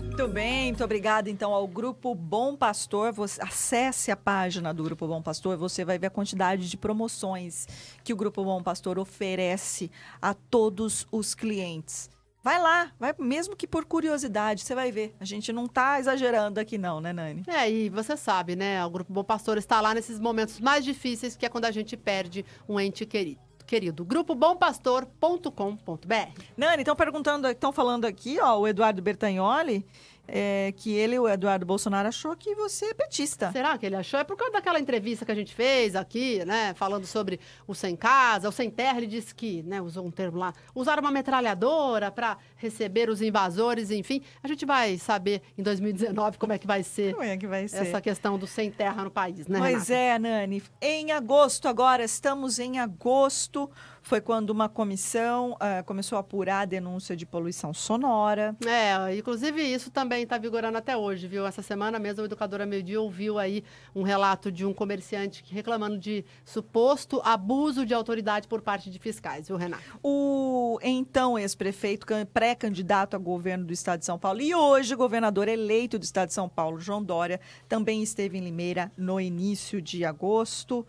Muito bem, muito obrigada então ao Grupo Bom Pastor. Você, acesse a página do Grupo Bom Pastor, você vai ver a quantidade de promoções que o Grupo Bom Pastor oferece a todos os clientes. Vai lá, vai mesmo que por curiosidade, você vai ver. A gente não está exagerando aqui não, né, Nani? É, e você sabe, né, o Grupo Bom Pastor está lá nesses momentos mais difíceis, que é quando a gente perde um ente querido querido. Grupobompastor.com.br. Nani, estão perguntando, estão falando aqui, ó, o Eduardo Bertagnoli, é, que ele, o Eduardo Bolsonaro, achou que você é petista. Será que ele achou? É por causa daquela entrevista que a gente fez aqui, né? Falando sobre o sem casa, o sem terra, ele disse que, né? Usou um termo lá, usar uma metralhadora para receber os invasores, enfim. A gente vai saber em 2019 como é que vai ser, como é que vai ser? essa questão do sem terra no país, né? Pois Renata? é, Nani. Em agosto agora, estamos em agosto foi quando uma comissão uh, começou a apurar a denúncia de poluição sonora. É, inclusive isso também está vigorando até hoje, viu? Essa semana mesmo, a educadora Meio Dia ouviu aí um relato de um comerciante reclamando de suposto abuso de autoridade por parte de fiscais, viu, Renato? O então ex-prefeito, pré-candidato a governo do Estado de São Paulo e hoje governador eleito do Estado de São Paulo, João Dória, também esteve em Limeira no início de agosto.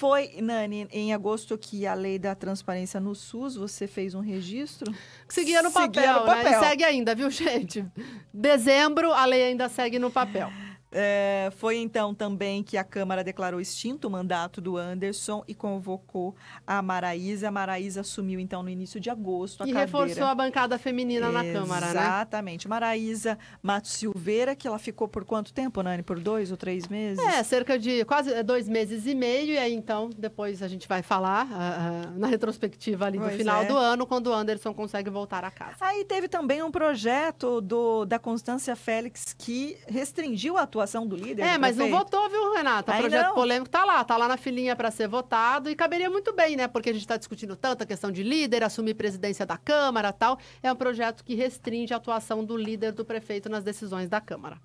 Foi, Nani, em agosto que a lei da transparência no SUS, você fez um registro? Seguia no papel, Seguia no papel. Né? Segue ainda, viu, [laughs] gente? Dezembro, a lei ainda segue no papel. É, foi então também que a Câmara declarou extinto o mandato do Anderson e convocou a Maraísa. A Maraísa assumiu então no início de agosto a e reforçou a bancada feminina Exatamente. na Câmara, né? Exatamente. Maraísa Matos Silveira, que ela ficou por quanto tempo, Nani? Por dois ou três meses? É, cerca de quase é, dois meses e meio. E aí então, depois a gente vai falar uh, uh, na retrospectiva ali pois do final é. do ano, quando o Anderson consegue voltar à casa. Aí teve também um projeto do, da Constância Félix que restringiu a atuação atuação do líder. É, do mas não votou, viu, Renata? O projeto não. polêmico tá lá, tá lá na filinha para ser votado e caberia muito bem, né? Porque a gente está discutindo tanto a questão de líder, assumir presidência da Câmara tal. É um projeto que restringe a atuação do líder do prefeito nas decisões da Câmara.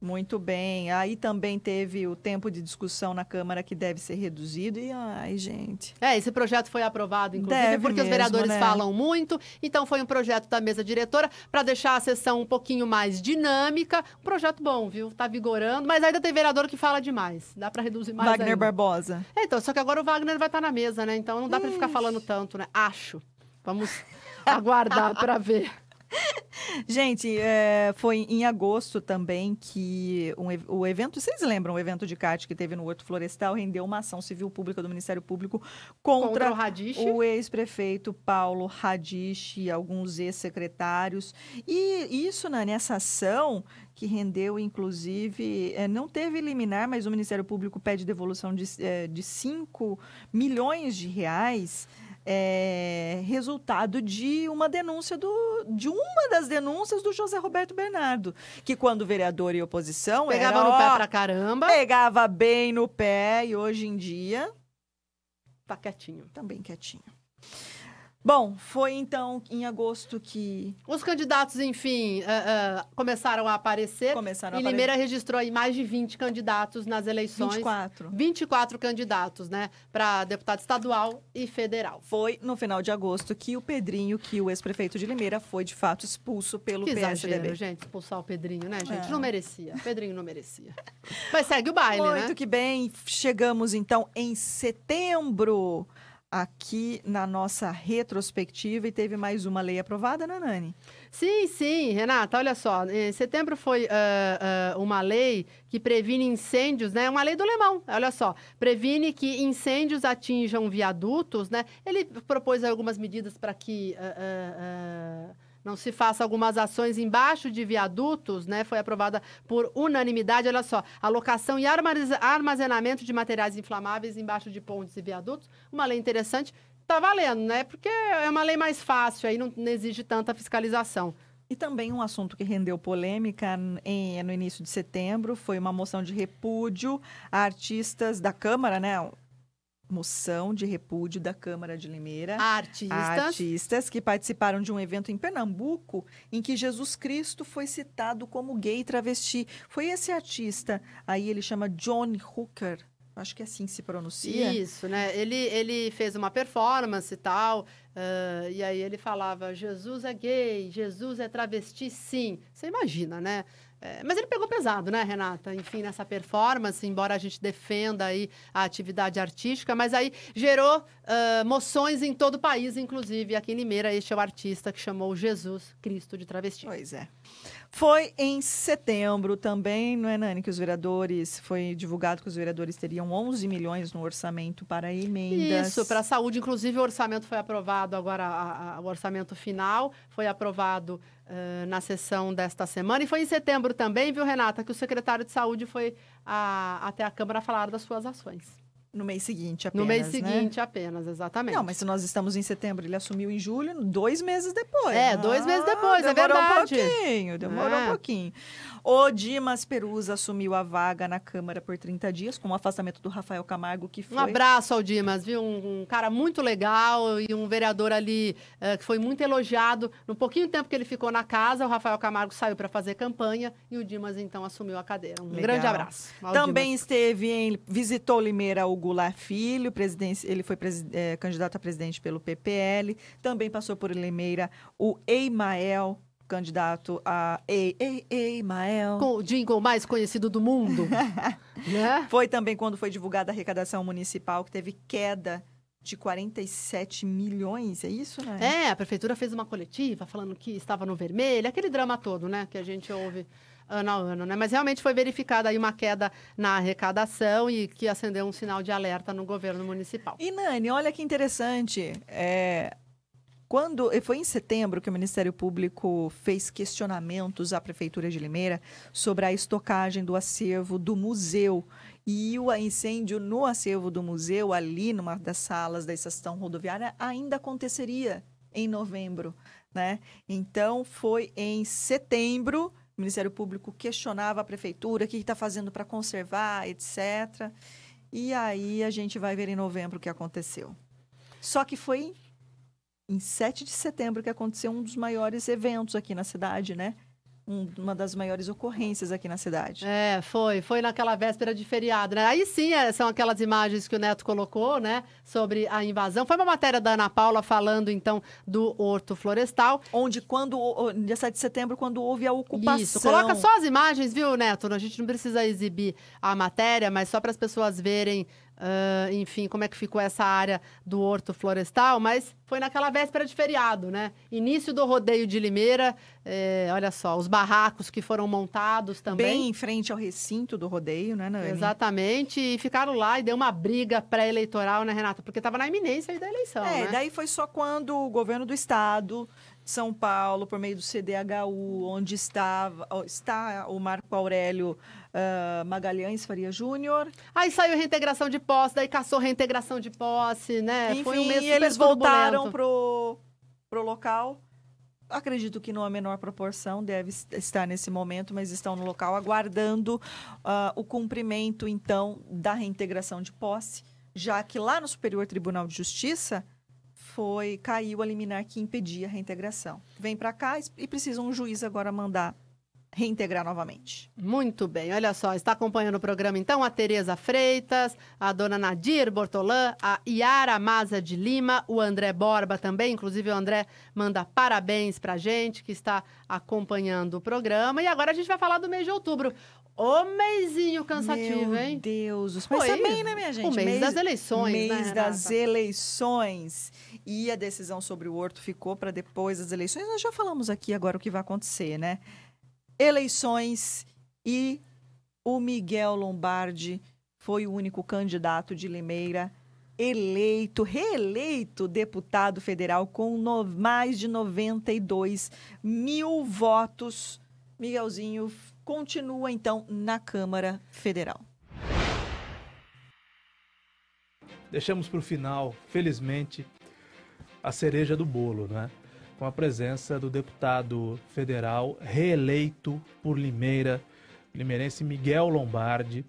Muito bem. Aí também teve o tempo de discussão na Câmara que deve ser reduzido. E ai, gente. É, esse projeto foi aprovado, inclusive, deve porque mesmo, os vereadores né? falam muito. Então, foi um projeto da mesa diretora para deixar a sessão um pouquinho mais dinâmica. Um projeto bom, viu? está vigorando, mas ainda tem vereador que fala demais. Dá para reduzir mais. Wagner ainda. Barbosa. É, então, só que agora o Wagner vai estar tá na mesa, né? Então não dá para ficar falando tanto, né? Acho. Vamos [laughs] aguardar para ver. [laughs] Gente, é, foi em agosto também que um, o evento, vocês lembram o evento de CAT que teve no Horto Florestal, rendeu uma ação civil pública do Ministério Público contra, contra o, o ex-prefeito Paulo Radich e alguns ex-secretários. E isso, né, nessa ação, que rendeu, inclusive, é, não teve liminar, mas o Ministério Público pede devolução de, é, de 5 milhões de reais é, resultado de uma denúncia do, de uma das denúncias do José Roberto Bernardo, que quando vereador e oposição pegava era, no pé pra caramba, pegava bem no pé e hoje em dia tá quietinho, Também tá quietinho. Bom, foi então em agosto que. Os candidatos, enfim, uh, uh, começaram a aparecer. Começaram a e Limeira registrou aí mais de 20 candidatos nas eleições. 24. 24 candidatos, né? Para deputado estadual e federal. Foi no final de agosto que o Pedrinho, que o ex-prefeito de Limeira, foi de fato expulso pelo que PSDB. gente, expulsar o Pedrinho, né, gente? É. Não merecia. O Pedrinho não merecia. Mas segue o baile, Muito né? Muito que bem. Chegamos então em setembro aqui na nossa retrospectiva e teve mais uma lei aprovada, né, Nani? Sim, sim, Renata, olha só, em setembro foi uh, uh, uma lei que previne incêndios, né, uma lei do Lemão, olha só, previne que incêndios atinjam viadutos, né, ele propôs algumas medidas para que... Uh, não se faça algumas ações embaixo de viadutos, né? Foi aprovada por unanimidade. Olha só, alocação e armazenamento de materiais inflamáveis embaixo de pontes e viadutos. Uma lei interessante. Tá valendo, né? Porque é uma lei mais fácil, aí não, não exige tanta fiscalização. E também um assunto que rendeu polêmica em, no início de setembro foi uma moção de repúdio a artistas da Câmara, né? moção de repúdio da Câmara de Limeira artistas. artistas que participaram de um evento em Pernambuco em que Jesus Cristo foi citado como gay travesti. Foi esse artista, aí ele chama John Hooker. Acho que é assim que se pronuncia. Isso, né? Ele, ele fez uma performance e tal, uh, e aí ele falava: Jesus é gay, Jesus é travesti, sim. Você imagina, né? É, mas ele pegou pesado, né, Renata? Enfim, nessa performance, embora a gente defenda aí a atividade artística, mas aí gerou uh, moções em todo o país, inclusive aqui em Limeira. Este é o artista que chamou Jesus Cristo de travesti. Pois é. Foi em setembro também, não é, Nani, que os vereadores, foi divulgado que os vereadores teriam 11 milhões no orçamento para emendas. Isso, para a saúde. Inclusive, o orçamento foi aprovado agora, a, a, o orçamento final foi aprovado uh, na sessão desta semana. E foi em setembro também, viu, Renata, que o secretário de Saúde foi a, até a Câmara falar das suas ações. No mês seguinte apenas. No mês né? seguinte né? apenas, exatamente. Não, mas se nós estamos em setembro, ele assumiu em julho, dois meses depois. É, dois ah, meses depois, é verdade. Demorou um pouquinho, demorou é. um pouquinho. O Dimas Perusa assumiu a vaga na Câmara por 30 dias, com o afastamento do Rafael Camargo, que foi. Um abraço ao Dimas, viu? Um, um cara muito legal e um vereador ali uh, que foi muito elogiado. No pouquinho tempo que ele ficou na casa, o Rafael Camargo saiu para fazer campanha e o Dimas então assumiu a cadeira. Um legal. grande abraço. Também Dimas. esteve em. visitou Limeira Augusto Goulart Filho, ele foi é, candidato a presidente pelo PPL, também passou por Limeira o Eimael candidato a Ei, Ei, Ei, Mael. Com o jingle mais conhecido do mundo. [laughs] né? Foi também quando foi divulgada a arrecadação municipal, que teve queda de 47 milhões, é isso, né? É, a prefeitura fez uma coletiva falando que estava no vermelho, aquele drama todo, né, que a gente ouve ano a ano, né? Mas realmente foi verificada aí uma queda na arrecadação e que acendeu um sinal de alerta no governo municipal. E Nani, olha que interessante. É, quando foi em setembro que o Ministério Público fez questionamentos à prefeitura de Limeira sobre a estocagem do acervo do museu e o incêndio no acervo do museu ali numa das salas da estação rodoviária ainda aconteceria em novembro, né? Então foi em setembro o Ministério Público questionava a prefeitura, o que está fazendo para conservar, etc. E aí a gente vai ver em novembro o que aconteceu. Só que foi em 7 de setembro que aconteceu um dos maiores eventos aqui na cidade, né? um, uma das maiores ocorrências aqui na cidade. É, foi. Foi naquela véspera de feriado, né? Aí sim, é, são aquelas imagens que o Neto colocou, né? Sobre a invasão. Foi uma matéria da Ana Paula falando, então, do horto florestal. Onde, quando, dia 7 de setembro, quando houve a ocupação. Isso. Coloca só as imagens, viu, Neto? A gente não precisa exibir a matéria, mas só para as pessoas verem Uh, enfim, como é que ficou essa área do Horto Florestal, mas foi naquela véspera de feriado, né? Início do rodeio de Limeira, eh, olha só, os barracos que foram montados também. Bem em frente ao recinto do rodeio, né, Nani? Exatamente, e ficaram lá e deu uma briga pré-eleitoral, né, Renata? Porque estava na iminência da eleição, É, né? daí foi só quando o governo do estado são Paulo, por meio do CDHU, onde estava, está o Marco Aurélio ah, Magalhães Faria Júnior. Aí saiu reintegração de posse, daí caçou reintegração de posse, né? Enfim, Foi um mês eles voltaram pro, pro local. Acredito que não é a menor proporção deve estar nesse momento, mas estão no local aguardando uh, o cumprimento, então, da reintegração de posse, já que lá no Superior Tribunal de Justiça foi caiu a liminar que impedia a reintegração. Vem para cá e precisa um juiz agora mandar reintegrar novamente. Muito bem, olha só, está acompanhando o programa então a Tereza Freitas, a dona Nadir Bortolã, a Yara Maza de Lima, o André Borba também, inclusive o André manda parabéns a gente que está acompanhando o programa. E agora a gente vai falar do mês de outubro. Ô meizinho cansativo, Meu hein? Meu Deus, os Foi. também, é né, minha gente? O mês, mês das eleições, mês né, Mês das eleições. E a decisão sobre o Horto ficou para depois das eleições. Nós já falamos aqui agora o que vai acontecer, né? eleições e o Miguel Lombardi foi o único candidato de Limeira eleito, reeleito deputado federal com no, mais de 92 mil votos. Miguelzinho continua então na Câmara Federal. Deixamos para o final, felizmente, a cereja do bolo, né? com a presença do deputado federal reeleito por Limeira, limeirense Miguel Lombardi,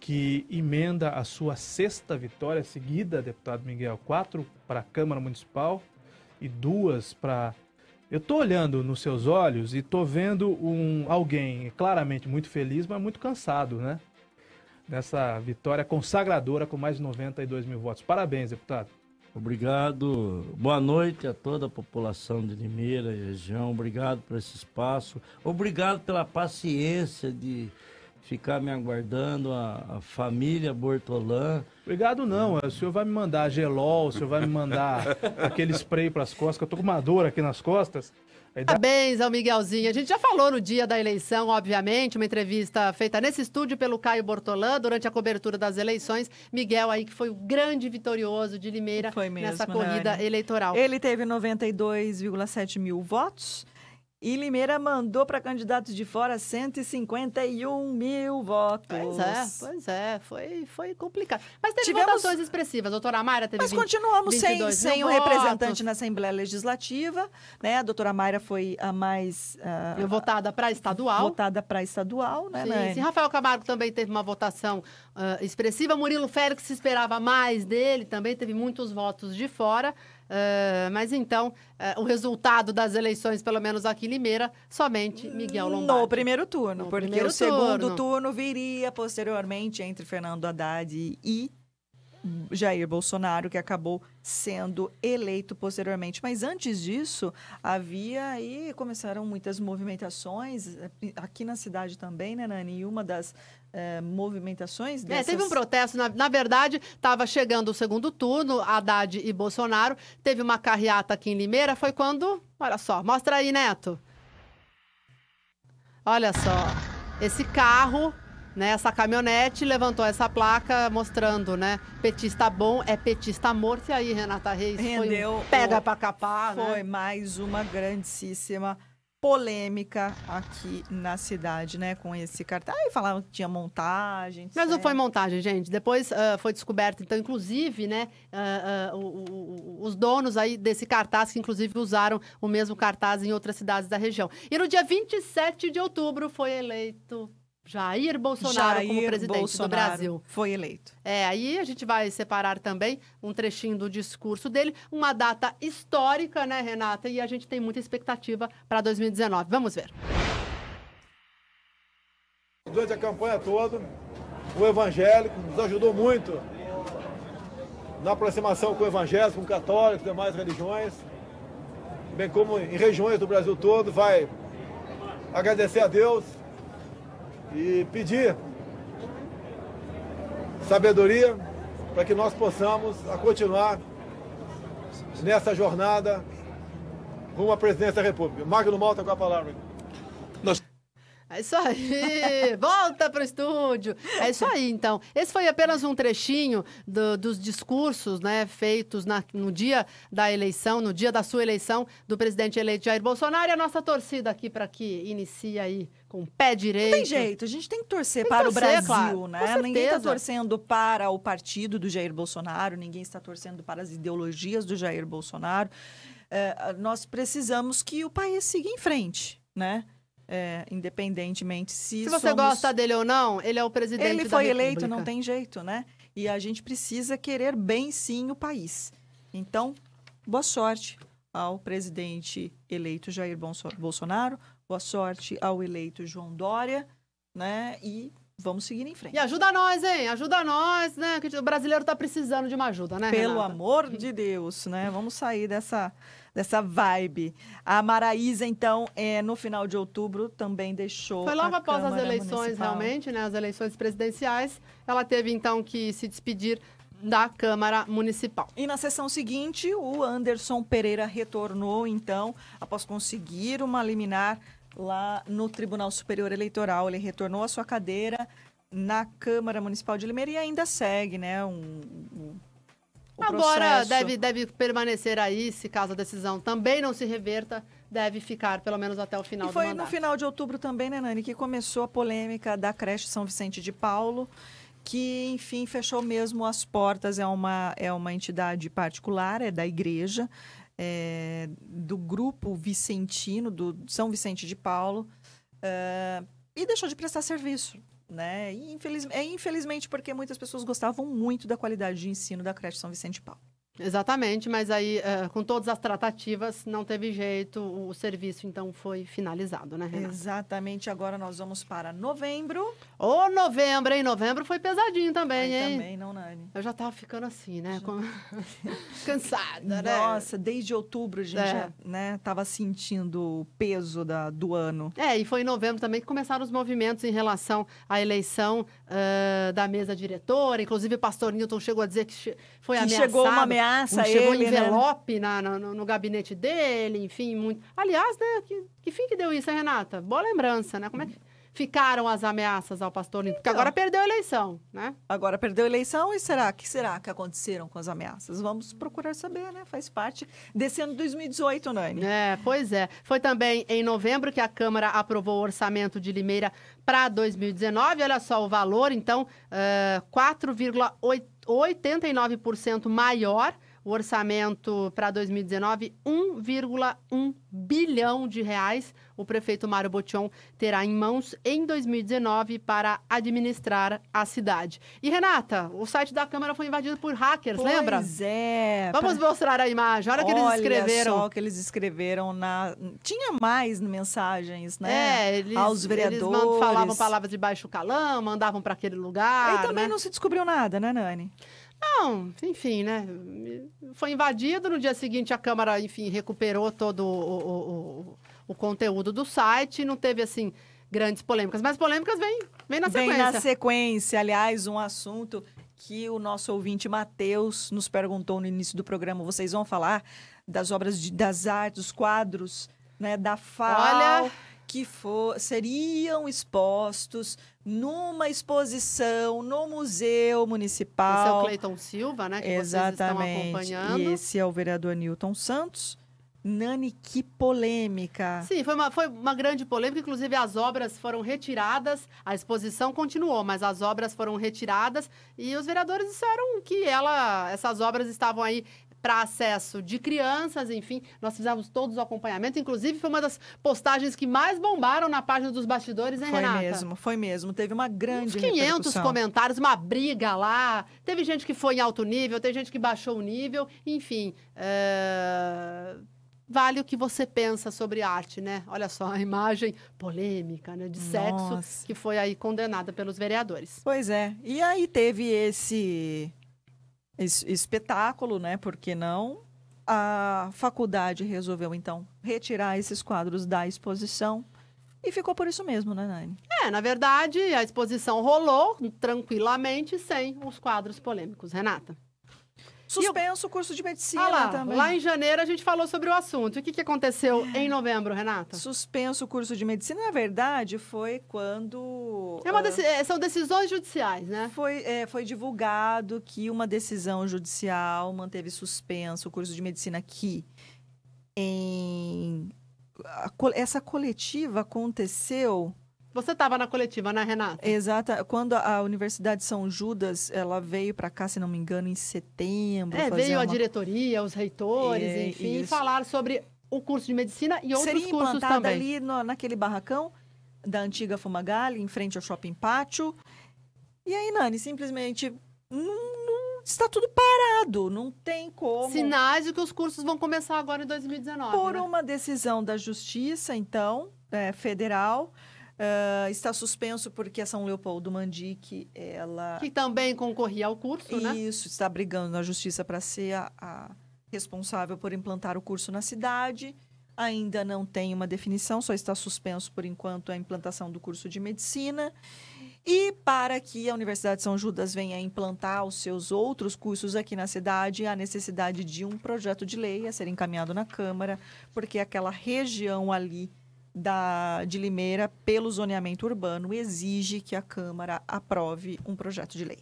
que emenda a sua sexta vitória seguida, deputado Miguel, quatro para a Câmara Municipal e duas para. Eu estou olhando nos seus olhos e estou vendo um alguém claramente muito feliz, mas muito cansado, né? Nessa vitória consagradora com mais de 92 mil votos. Parabéns, deputado. Obrigado. Boa noite a toda a população de Limeira e região. Obrigado por esse espaço. Obrigado pela paciência de ficar me aguardando, a, a família Bortolã. Obrigado não, é, o senhor vai me mandar gelol, o senhor vai me mandar [laughs] aquele spray para as costas, que eu tô com uma dor aqui nas costas. Parabéns ao Miguelzinho. A gente já falou no dia da eleição, obviamente, uma entrevista feita nesse estúdio pelo Caio Bortolã durante a cobertura das eleições. Miguel aí que foi o grande vitorioso de Limeira mesmo, nessa corrida eleitoral. Ele teve 92,7 mil votos. E Limeira mandou para candidatos de fora 151 mil votos. Pois é, pois é, foi, foi complicado. Mas teve Tivemos... votações expressivas, doutora Mayra teve Mas 20, continuamos sem, sem o representante na Assembleia Legislativa, né? A doutora Mayra foi a mais... Uh, votada para estadual. Votada para estadual, né? Sim, sim, Rafael Camargo também teve uma votação uh, expressiva. Murilo Félix se esperava mais dele, também teve muitos votos de fora. Uh, mas então, uh, o resultado das eleições, pelo menos aqui em Limeira, somente Miguel Lombardi. No primeiro turno, no porque primeiro o turno. segundo turno viria posteriormente entre Fernando Haddad e Jair Bolsonaro, que acabou sendo eleito posteriormente. Mas antes disso, havia aí, começaram muitas movimentações, eh, aqui na cidade também, né, Nani? E uma das eh, movimentações dessas... É, teve um protesto, na, na verdade, estava chegando o segundo turno, Haddad e Bolsonaro, teve uma carreata aqui em Limeira, foi quando... Olha só, mostra aí, Neto. Olha só, esse carro né, essa caminhonete levantou essa placa mostrando, né? Petista bom é petista morto. E aí, Renata Reis, Rendeu foi pega o... para capar. Né? Foi né? mais uma grandíssima polêmica aqui na cidade, né? Com esse cartaz. Aí falavam que tinha montagem. Mas não foi montagem, gente. Depois uh, foi descoberto, então, inclusive, né? Uh, uh, o, o, os donos aí desse cartaz, que inclusive usaram o mesmo cartaz em outras cidades da região. E no dia 27 de outubro foi eleito Jair Bolsonaro Jair como presidente Bolsonaro do Brasil. Foi eleito. É, aí a gente vai separar também um trechinho do discurso dele, uma data histórica, né, Renata? E a gente tem muita expectativa para 2019. Vamos ver. Durante a campanha toda, o evangélico nos ajudou muito na aproximação com evangélicos, com católicos, demais religiões, bem como em regiões do Brasil todo, vai agradecer a Deus e pedir sabedoria para que nós possamos a continuar nessa jornada rumo à presidência da República. Magno Malta tá com a palavra. É isso aí! [laughs] Volta para o estúdio! É isso aí, então. Esse foi apenas um trechinho do, dos discursos né, feitos na, no dia da eleição, no dia da sua eleição, do presidente eleito Jair Bolsonaro e a nossa torcida aqui para que inicie aí com o pé direito. Não tem jeito, a gente tem que torcer tem para torcer, o Brasil, claro. né? Ninguém está torcendo para o partido do Jair Bolsonaro, ninguém está torcendo para as ideologias do Jair Bolsonaro. É, nós precisamos que o país siga em frente, né? é, independentemente se. Se você somos... gosta dele ou não, ele é o presidente. Ele foi eleito, não tem jeito, né? E a gente precisa querer bem sim o país. Então, boa sorte ao presidente eleito Jair Bolsonaro, boa sorte ao eleito João Dória, né? E vamos seguir em frente. E ajuda nós, hein? Ajuda nós, né? Que o brasileiro está precisando de uma ajuda, né? Pelo Renata? amor de Deus, né? Vamos sair dessa dessa vibe. A Maraísa, então, é, no final de outubro, também deixou. Foi logo após Câmara as eleições, Municipal. realmente, né? As eleições presidenciais. Ela teve, então, que se despedir da Câmara Municipal. E na sessão seguinte, o Anderson Pereira retornou, então, após conseguir uma liminar lá no Tribunal Superior Eleitoral. Ele retornou à sua cadeira na Câmara Municipal de Limeira e ainda segue, né? Um, um Agora deve, deve permanecer aí, se caso a decisão também não se reverta, deve ficar pelo menos até o final e foi mandato. no final de outubro também, né, Nani, que começou a polêmica da creche São Vicente de Paulo, que, enfim, fechou mesmo as portas. É uma, é uma entidade particular, é da igreja, é, do grupo vicentino, do São Vicente de Paulo, é, e deixou de prestar serviço. Né? E É infelizmente porque muitas pessoas gostavam muito da qualidade de ensino da creche São Vicente Paulo. Exatamente, mas aí, uh, com todas as tratativas, não teve jeito, o serviço então foi finalizado, né, Renata? Exatamente, agora nós vamos para novembro. Ô, oh, novembro, hein? Novembro foi pesadinho também, Ai, hein? Também, não, Nani. Eu já tava ficando assim, né? Já... Com... [laughs] Cansada, né? Nossa, desde outubro a gente é. já, né, tava sentindo o peso da, do ano. É, e foi em novembro também que começaram os movimentos em relação à eleição uh, da mesa diretora, inclusive o pastor Newton chegou a dizer que foi ameaçado. Chegou uma ameaça chegou ele. Chegou né? envelope né? na, no, no, gabinete dele, enfim, muito. Aliás, né, que, que fim que deu isso, hein, Renata? Boa lembrança, né? Como é que ficaram as ameaças ao pastor Porque agora então. perdeu a eleição, né? Agora perdeu a eleição e será que será que aconteceram com as ameaças? Vamos procurar saber, né? Faz parte desse ano de 2018, Nani. É, pois é. Foi também em novembro que a Câmara aprovou o orçamento de Limeira para 2019. Olha só o valor, então, uh, eh, 4,8 89% maior o orçamento para 2019, 1,1 bilhão de reais o prefeito Mário Botion terá em mãos em 2019 para administrar a cidade. E Renata, o site da Câmara foi invadido por hackers, pois lembra? Pois é. Vamos pra... mostrar a imagem. Olha o que eles escreveram. Olha só que eles escreveram na tinha mais mensagens, né? É, eles, aos vereadores. Eles falavam palavras de baixo calão, mandavam para aquele lugar. E também né? não se descobriu nada, né, Nani? Não, enfim, né? Foi invadido. No dia seguinte, a Câmara, enfim, recuperou todo o, o, o o conteúdo do site, não teve assim grandes polêmicas, mas polêmicas vem, vem na sequência. Vem na sequência, aliás, um assunto que o nosso ouvinte Matheus nos perguntou no início do programa, vocês vão falar das obras de, das artes, dos quadros, né, da fala que for, seriam expostos numa exposição no Museu Municipal. Esse é o Cleiton Silva, né? Que Exatamente. vocês estão acompanhando. E esse é o vereador Newton Santos. Nani, que polêmica. Sim, foi uma, foi uma grande polêmica. Inclusive, as obras foram retiradas, a exposição continuou, mas as obras foram retiradas e os vereadores disseram que ela, essas obras estavam aí para acesso de crianças, enfim, nós fizemos todos o acompanhamento, inclusive foi uma das postagens que mais bombaram na página dos bastidores, hein, foi Renata? Foi mesmo, foi mesmo, teve uma grande Uns 500 comentários, uma briga lá, teve gente que foi em alto nível, teve gente que baixou o nível, enfim, é vale o que você pensa sobre arte, né? Olha só a imagem polêmica, né, de Nossa. sexo que foi aí condenada pelos vereadores. Pois é. E aí teve esse, esse espetáculo, né? Porque não a faculdade resolveu então retirar esses quadros da exposição. E ficou por isso mesmo, né, Nani? É, na verdade, a exposição rolou tranquilamente sem os quadros polêmicos, Renata. Suspenso o curso de medicina ah lá, também. Lá em janeiro a gente falou sobre o assunto. O que, que aconteceu é. em novembro, Renata? Suspenso o curso de medicina, na verdade, foi quando. É uma ah, deci... uh... São decisões judiciais, né? Foi, é, foi divulgado que uma decisão judicial manteve suspenso o curso de medicina aqui em. Essa coletiva aconteceu você estava na coletiva, né, Renata? Exata. Quando a Universidade São Judas, ela veio para cá, se não me engano, em setembro. É, veio uma... a diretoria, os reitores, é, enfim, isso. falar sobre o curso de medicina e outros Seria cursos também. ali no, naquele barracão da antiga Fumagalli, em frente ao Shopping Pátio. E aí, Nani, simplesmente não, não está tudo parado, não tem como. Sinais de que os cursos vão começar agora em 2019. Por né? uma decisão da Justiça, então, é, federal Uh, está suspenso porque a São Leopoldo Mandique, ela... Que também concorria ao curso, Isso, né? Isso, está brigando na justiça para ser a, a, responsável por implantar o curso na cidade. Ainda não tem uma definição, só está suspenso por enquanto a implantação do curso de medicina. E para que a Universidade de São Judas venha implantar os seus outros cursos aqui na cidade, há necessidade de um projeto de lei a ser encaminhado na Câmara, porque aquela região ali da, de Limeira, pelo zoneamento urbano, exige que a Câmara aprove um projeto de lei.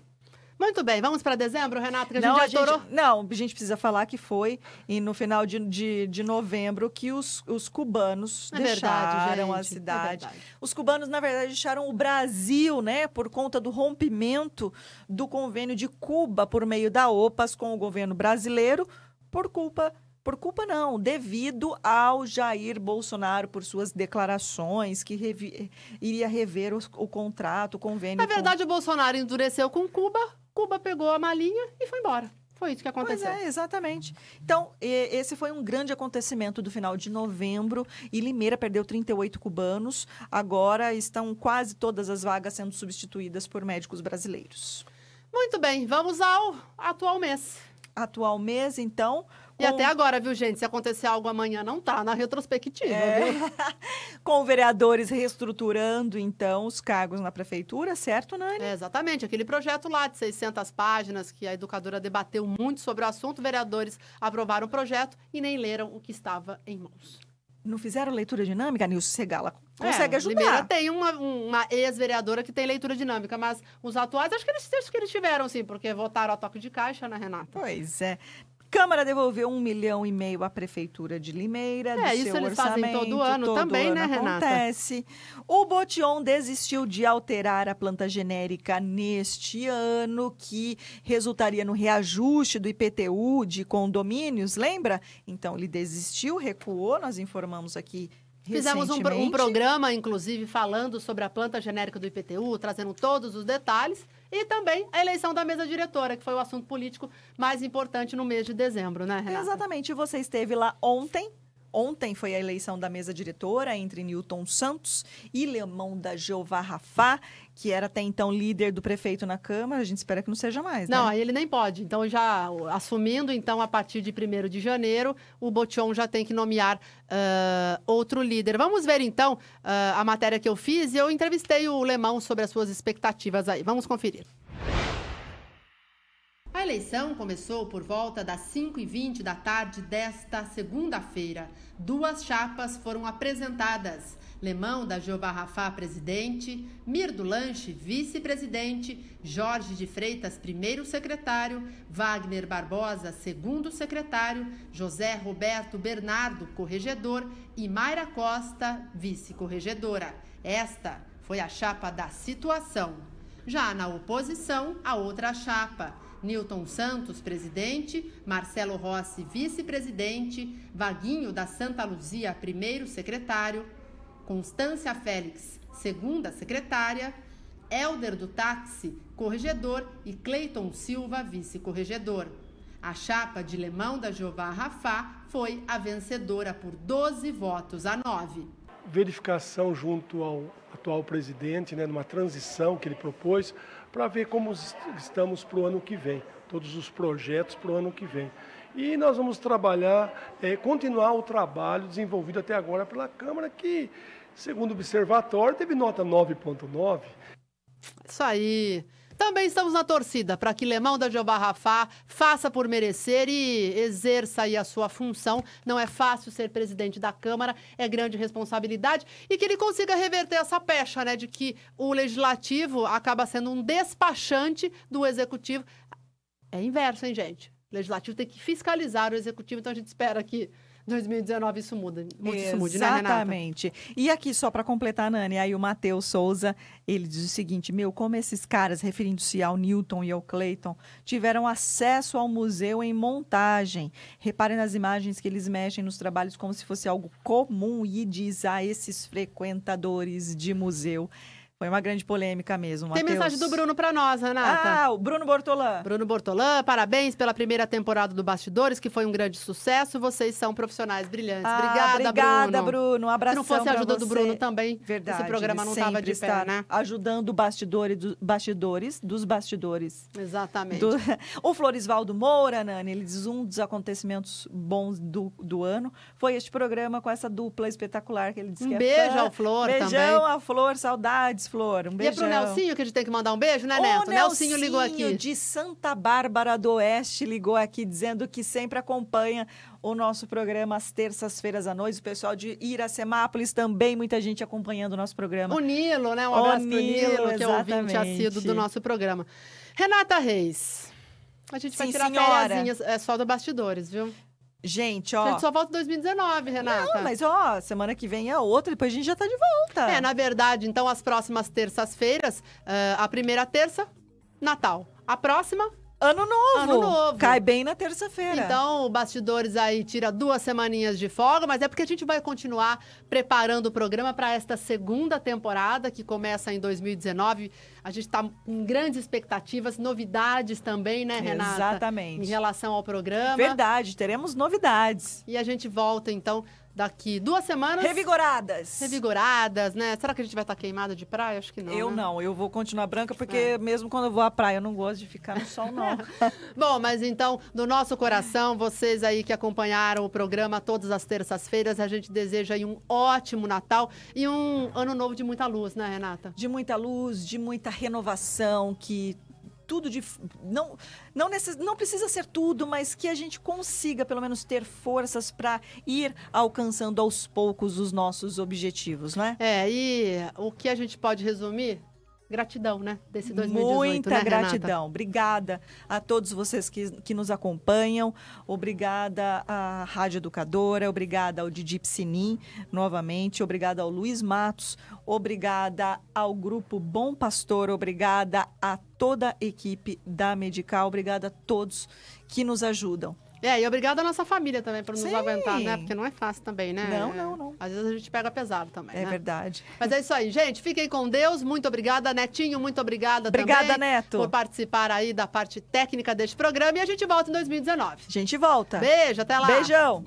Muito bem, vamos para dezembro, Renato, que a gente não, já não, a gente precisa falar que foi e no final de, de, de novembro que os, os cubanos é deixaram é verdade, a cidade. É os cubanos, na verdade, deixaram o Brasil, né, por conta do rompimento do convênio de Cuba por meio da OPAS com o governo brasileiro, por culpa por culpa não, devido ao Jair Bolsonaro por suas declarações que revi... iria rever o contrato, o convênio. Na verdade, com... o Bolsonaro endureceu com Cuba, Cuba pegou a malinha e foi embora. Foi isso que aconteceu. Pois é, exatamente. Então, esse foi um grande acontecimento do final de novembro e Limeira perdeu 38 cubanos. Agora estão quase todas as vagas sendo substituídas por médicos brasileiros. Muito bem, vamos ao atual mês. Atual mês, então, e até agora, viu, gente? Se acontecer algo amanhã, não tá na retrospectiva, é. viu? [laughs] Com vereadores reestruturando, então, os cargos na prefeitura, certo, Nani? É, exatamente. Aquele projeto lá de 600 páginas, que a educadora debateu muito sobre o assunto, vereadores aprovaram o projeto e nem leram o que estava em mãos não fizeram leitura dinâmica, Nilson Segala consegue é, ajudar. Primeira tem uma, uma ex-vereadora que tem leitura dinâmica, mas os atuais acho que eles, acho que eles tiveram, sim, porque votaram a toque de caixa, né, Renata? Pois é. Câmara devolveu um milhão e meio à Prefeitura de Limeira. É, isso eles fazem todo ano todo também, ano né, Renata? Acontece. O Botion desistiu de alterar a planta genérica neste ano, que resultaria no reajuste do IPTU de condomínios, lembra? Então, ele desistiu, recuou, nós informamos aqui Fizemos um, um, programa, inclusive, falando sobre a planta genérica do IPTU, trazendo todos os detalhes. E também a eleição da mesa diretora, que foi o assunto político mais importante no mês de dezembro, né, Renata? Exatamente. Você esteve lá ontem, Ontem foi a eleição da mesa diretora entre Newton Santos e Lemão da Jeová Rafá que era até então líder do prefeito na Câmara, a gente espera que não seja mais. Não, né? aí ele nem pode. Então, já assumindo, então, a partir de 1 de janeiro, o Botion já tem que nomear uh, outro líder. Vamos ver, então, uh, a matéria que eu fiz e eu entrevistei o Lemão sobre as suas expectativas aí. Vamos conferir. A eleição começou por volta das 5h20 da tarde desta segunda-feira. Duas chapas foram apresentadas. Lemão da Jeová Rafá, presidente, Mirdo Lanche, vice-presidente, Jorge de Freitas, primeiro secretário, Wagner Barbosa, segundo secretário, José Roberto Bernardo, corregedor e Mayra Costa, vice-corregedora. Esta foi a chapa da situação. Já na oposição, a outra chapa. Newton Santos, presidente, Marcelo Rossi, vice-presidente, Vaguinho da Santa Luzia, primeiro secretário, Constância Félix, segunda secretária, Helder do Táxi, corregedor e Cleiton Silva, vice-corregedor. A chapa de Lemão da Jeová Rafá foi a vencedora por 12 votos a 9. Verificação junto ao atual presidente, né, numa transição que ele propôs, para ver como estamos para o ano que vem, todos os projetos para o ano que vem. E nós vamos trabalhar, é, continuar o trabalho desenvolvido até agora pela Câmara, que Segundo o observatório, teve nota 9,9. Isso aí. Também estamos na torcida para que Lemão da Jeová Rafá faça por merecer e exerça aí a sua função. Não é fácil ser presidente da Câmara, é grande responsabilidade. E que ele consiga reverter essa pecha, né? De que o legislativo acaba sendo um despachante do executivo. É inverso, hein, gente? O legislativo tem que fiscalizar o executivo, então a gente espera que 2019 isso muda, muito Exatamente. isso né, Renata? Exatamente. E aqui, só para completar, Nani, aí o Matheus Souza, ele diz o seguinte, meu, como esses caras, referindo-se ao Newton e ao Clayton, tiveram acesso ao museu em montagem. Reparem nas imagens que eles mexem nos trabalhos como se fosse algo comum e diz a esses frequentadores de museu foi uma grande polêmica mesmo. Tem Mateus. mensagem do Bruno para nós, Renata. Ah, o Bruno Bortolã. Bruno Bortolã, parabéns pela primeira temporada do Bastidores, que foi um grande sucesso. Vocês são profissionais brilhantes. Ah, obrigada, obrigada, Bruno. Bruno. Um abraço. Se não fosse a ajuda do Bruno também, Verdade, esse programa não tava de pé, tá né? Ajudando o do, bastidores dos bastidores. Exatamente. Do... [laughs] O Florisvaldo Moura, Nani, ele diz um dos acontecimentos bons do, do ano foi este programa com essa dupla espetacular que ele disse um que é beijo fã. ao Flor Beijão também. Beijão à Flor, saudades. Flor. Um beijão. E é pro Nelsinho que a gente tem que mandar um beijo, né, Neto? O Nelsinho, ligou aqui. de Santa Bárbara do Oeste ligou aqui dizendo que sempre acompanha o nosso programa às terças-feiras à noite. O pessoal de Iracemápolis também, muita gente acompanhando o nosso programa. O Nilo, né? Um abraço o Nilo, pro Nilo, que é o ouvinte do nosso programa. Renata Reis. A gente Sim, vai tirar férias é só do bastidores, viu? Gente, ó. A gente só volta em 2019, Renata. Não, mas ó, semana que vem é outra, depois a gente já tá de volta. É, na verdade, então as próximas terças-feiras, uh, a primeira terça, Natal. A próxima, Ano novo. Ano novo. Cai bem na terça-feira. Então, bastidores aí tira duas semaninhas de folga, mas é porque a gente vai continuar preparando o programa para esta segunda temporada que começa em 2019. A gente está com grandes expectativas, novidades também, né, Renata? Exatamente. Em relação ao programa. Verdade, teremos novidades. E a gente volta então daqui duas semanas. Revigoradas. Revigoradas, né? Será que a gente vai estar queimada de praia? Acho que não. Eu né? não, eu vou continuar branca, porque é. mesmo quando eu vou à praia, eu não gosto de ficar no sol, não. [laughs] Bom, mas então, do nosso coração, vocês aí que acompanharam o programa todas as terças-feiras, a gente deseja aí um ótimo Natal e um ano novo de muita luz, né, Renata? De muita luz, de muita renovação, que tudo de. Não, não, necess, não precisa ser tudo, mas que a gente consiga pelo menos ter forças para ir alcançando aos poucos os nossos objetivos, né? É, e o que a gente pode resumir gratidão, né? Desse 2018. Né, Muita né, gratidão. Obrigada a todos vocês que, que nos acompanham. Obrigada à Rádio Educadora. Obrigada ao Didi Psinin, novamente. Obrigada ao Luiz Matos. Obrigada ao Grupo Bom Pastor. Obrigada a toda a equipe da Medical. Obrigada a todos que nos ajudam. É, e obrigado à nossa família também por nos Sim. aguentar, né? Porque não é fácil também, né? Não, não, não. Às vezes a gente pega pesado também. É né? verdade. Mas é isso aí, gente. Fiquem com Deus. Muito obrigada, Netinho. Muito obrigada, obrigada também. Obrigada, Neto. Por participar aí da parte técnica deste programa. E a gente volta em 2019. A gente volta. Beijo, até lá. Beijão.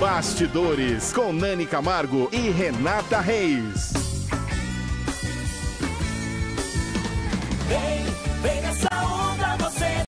Bastidores com Nani Camargo e Renata Reis. Vem, vem nessa onda.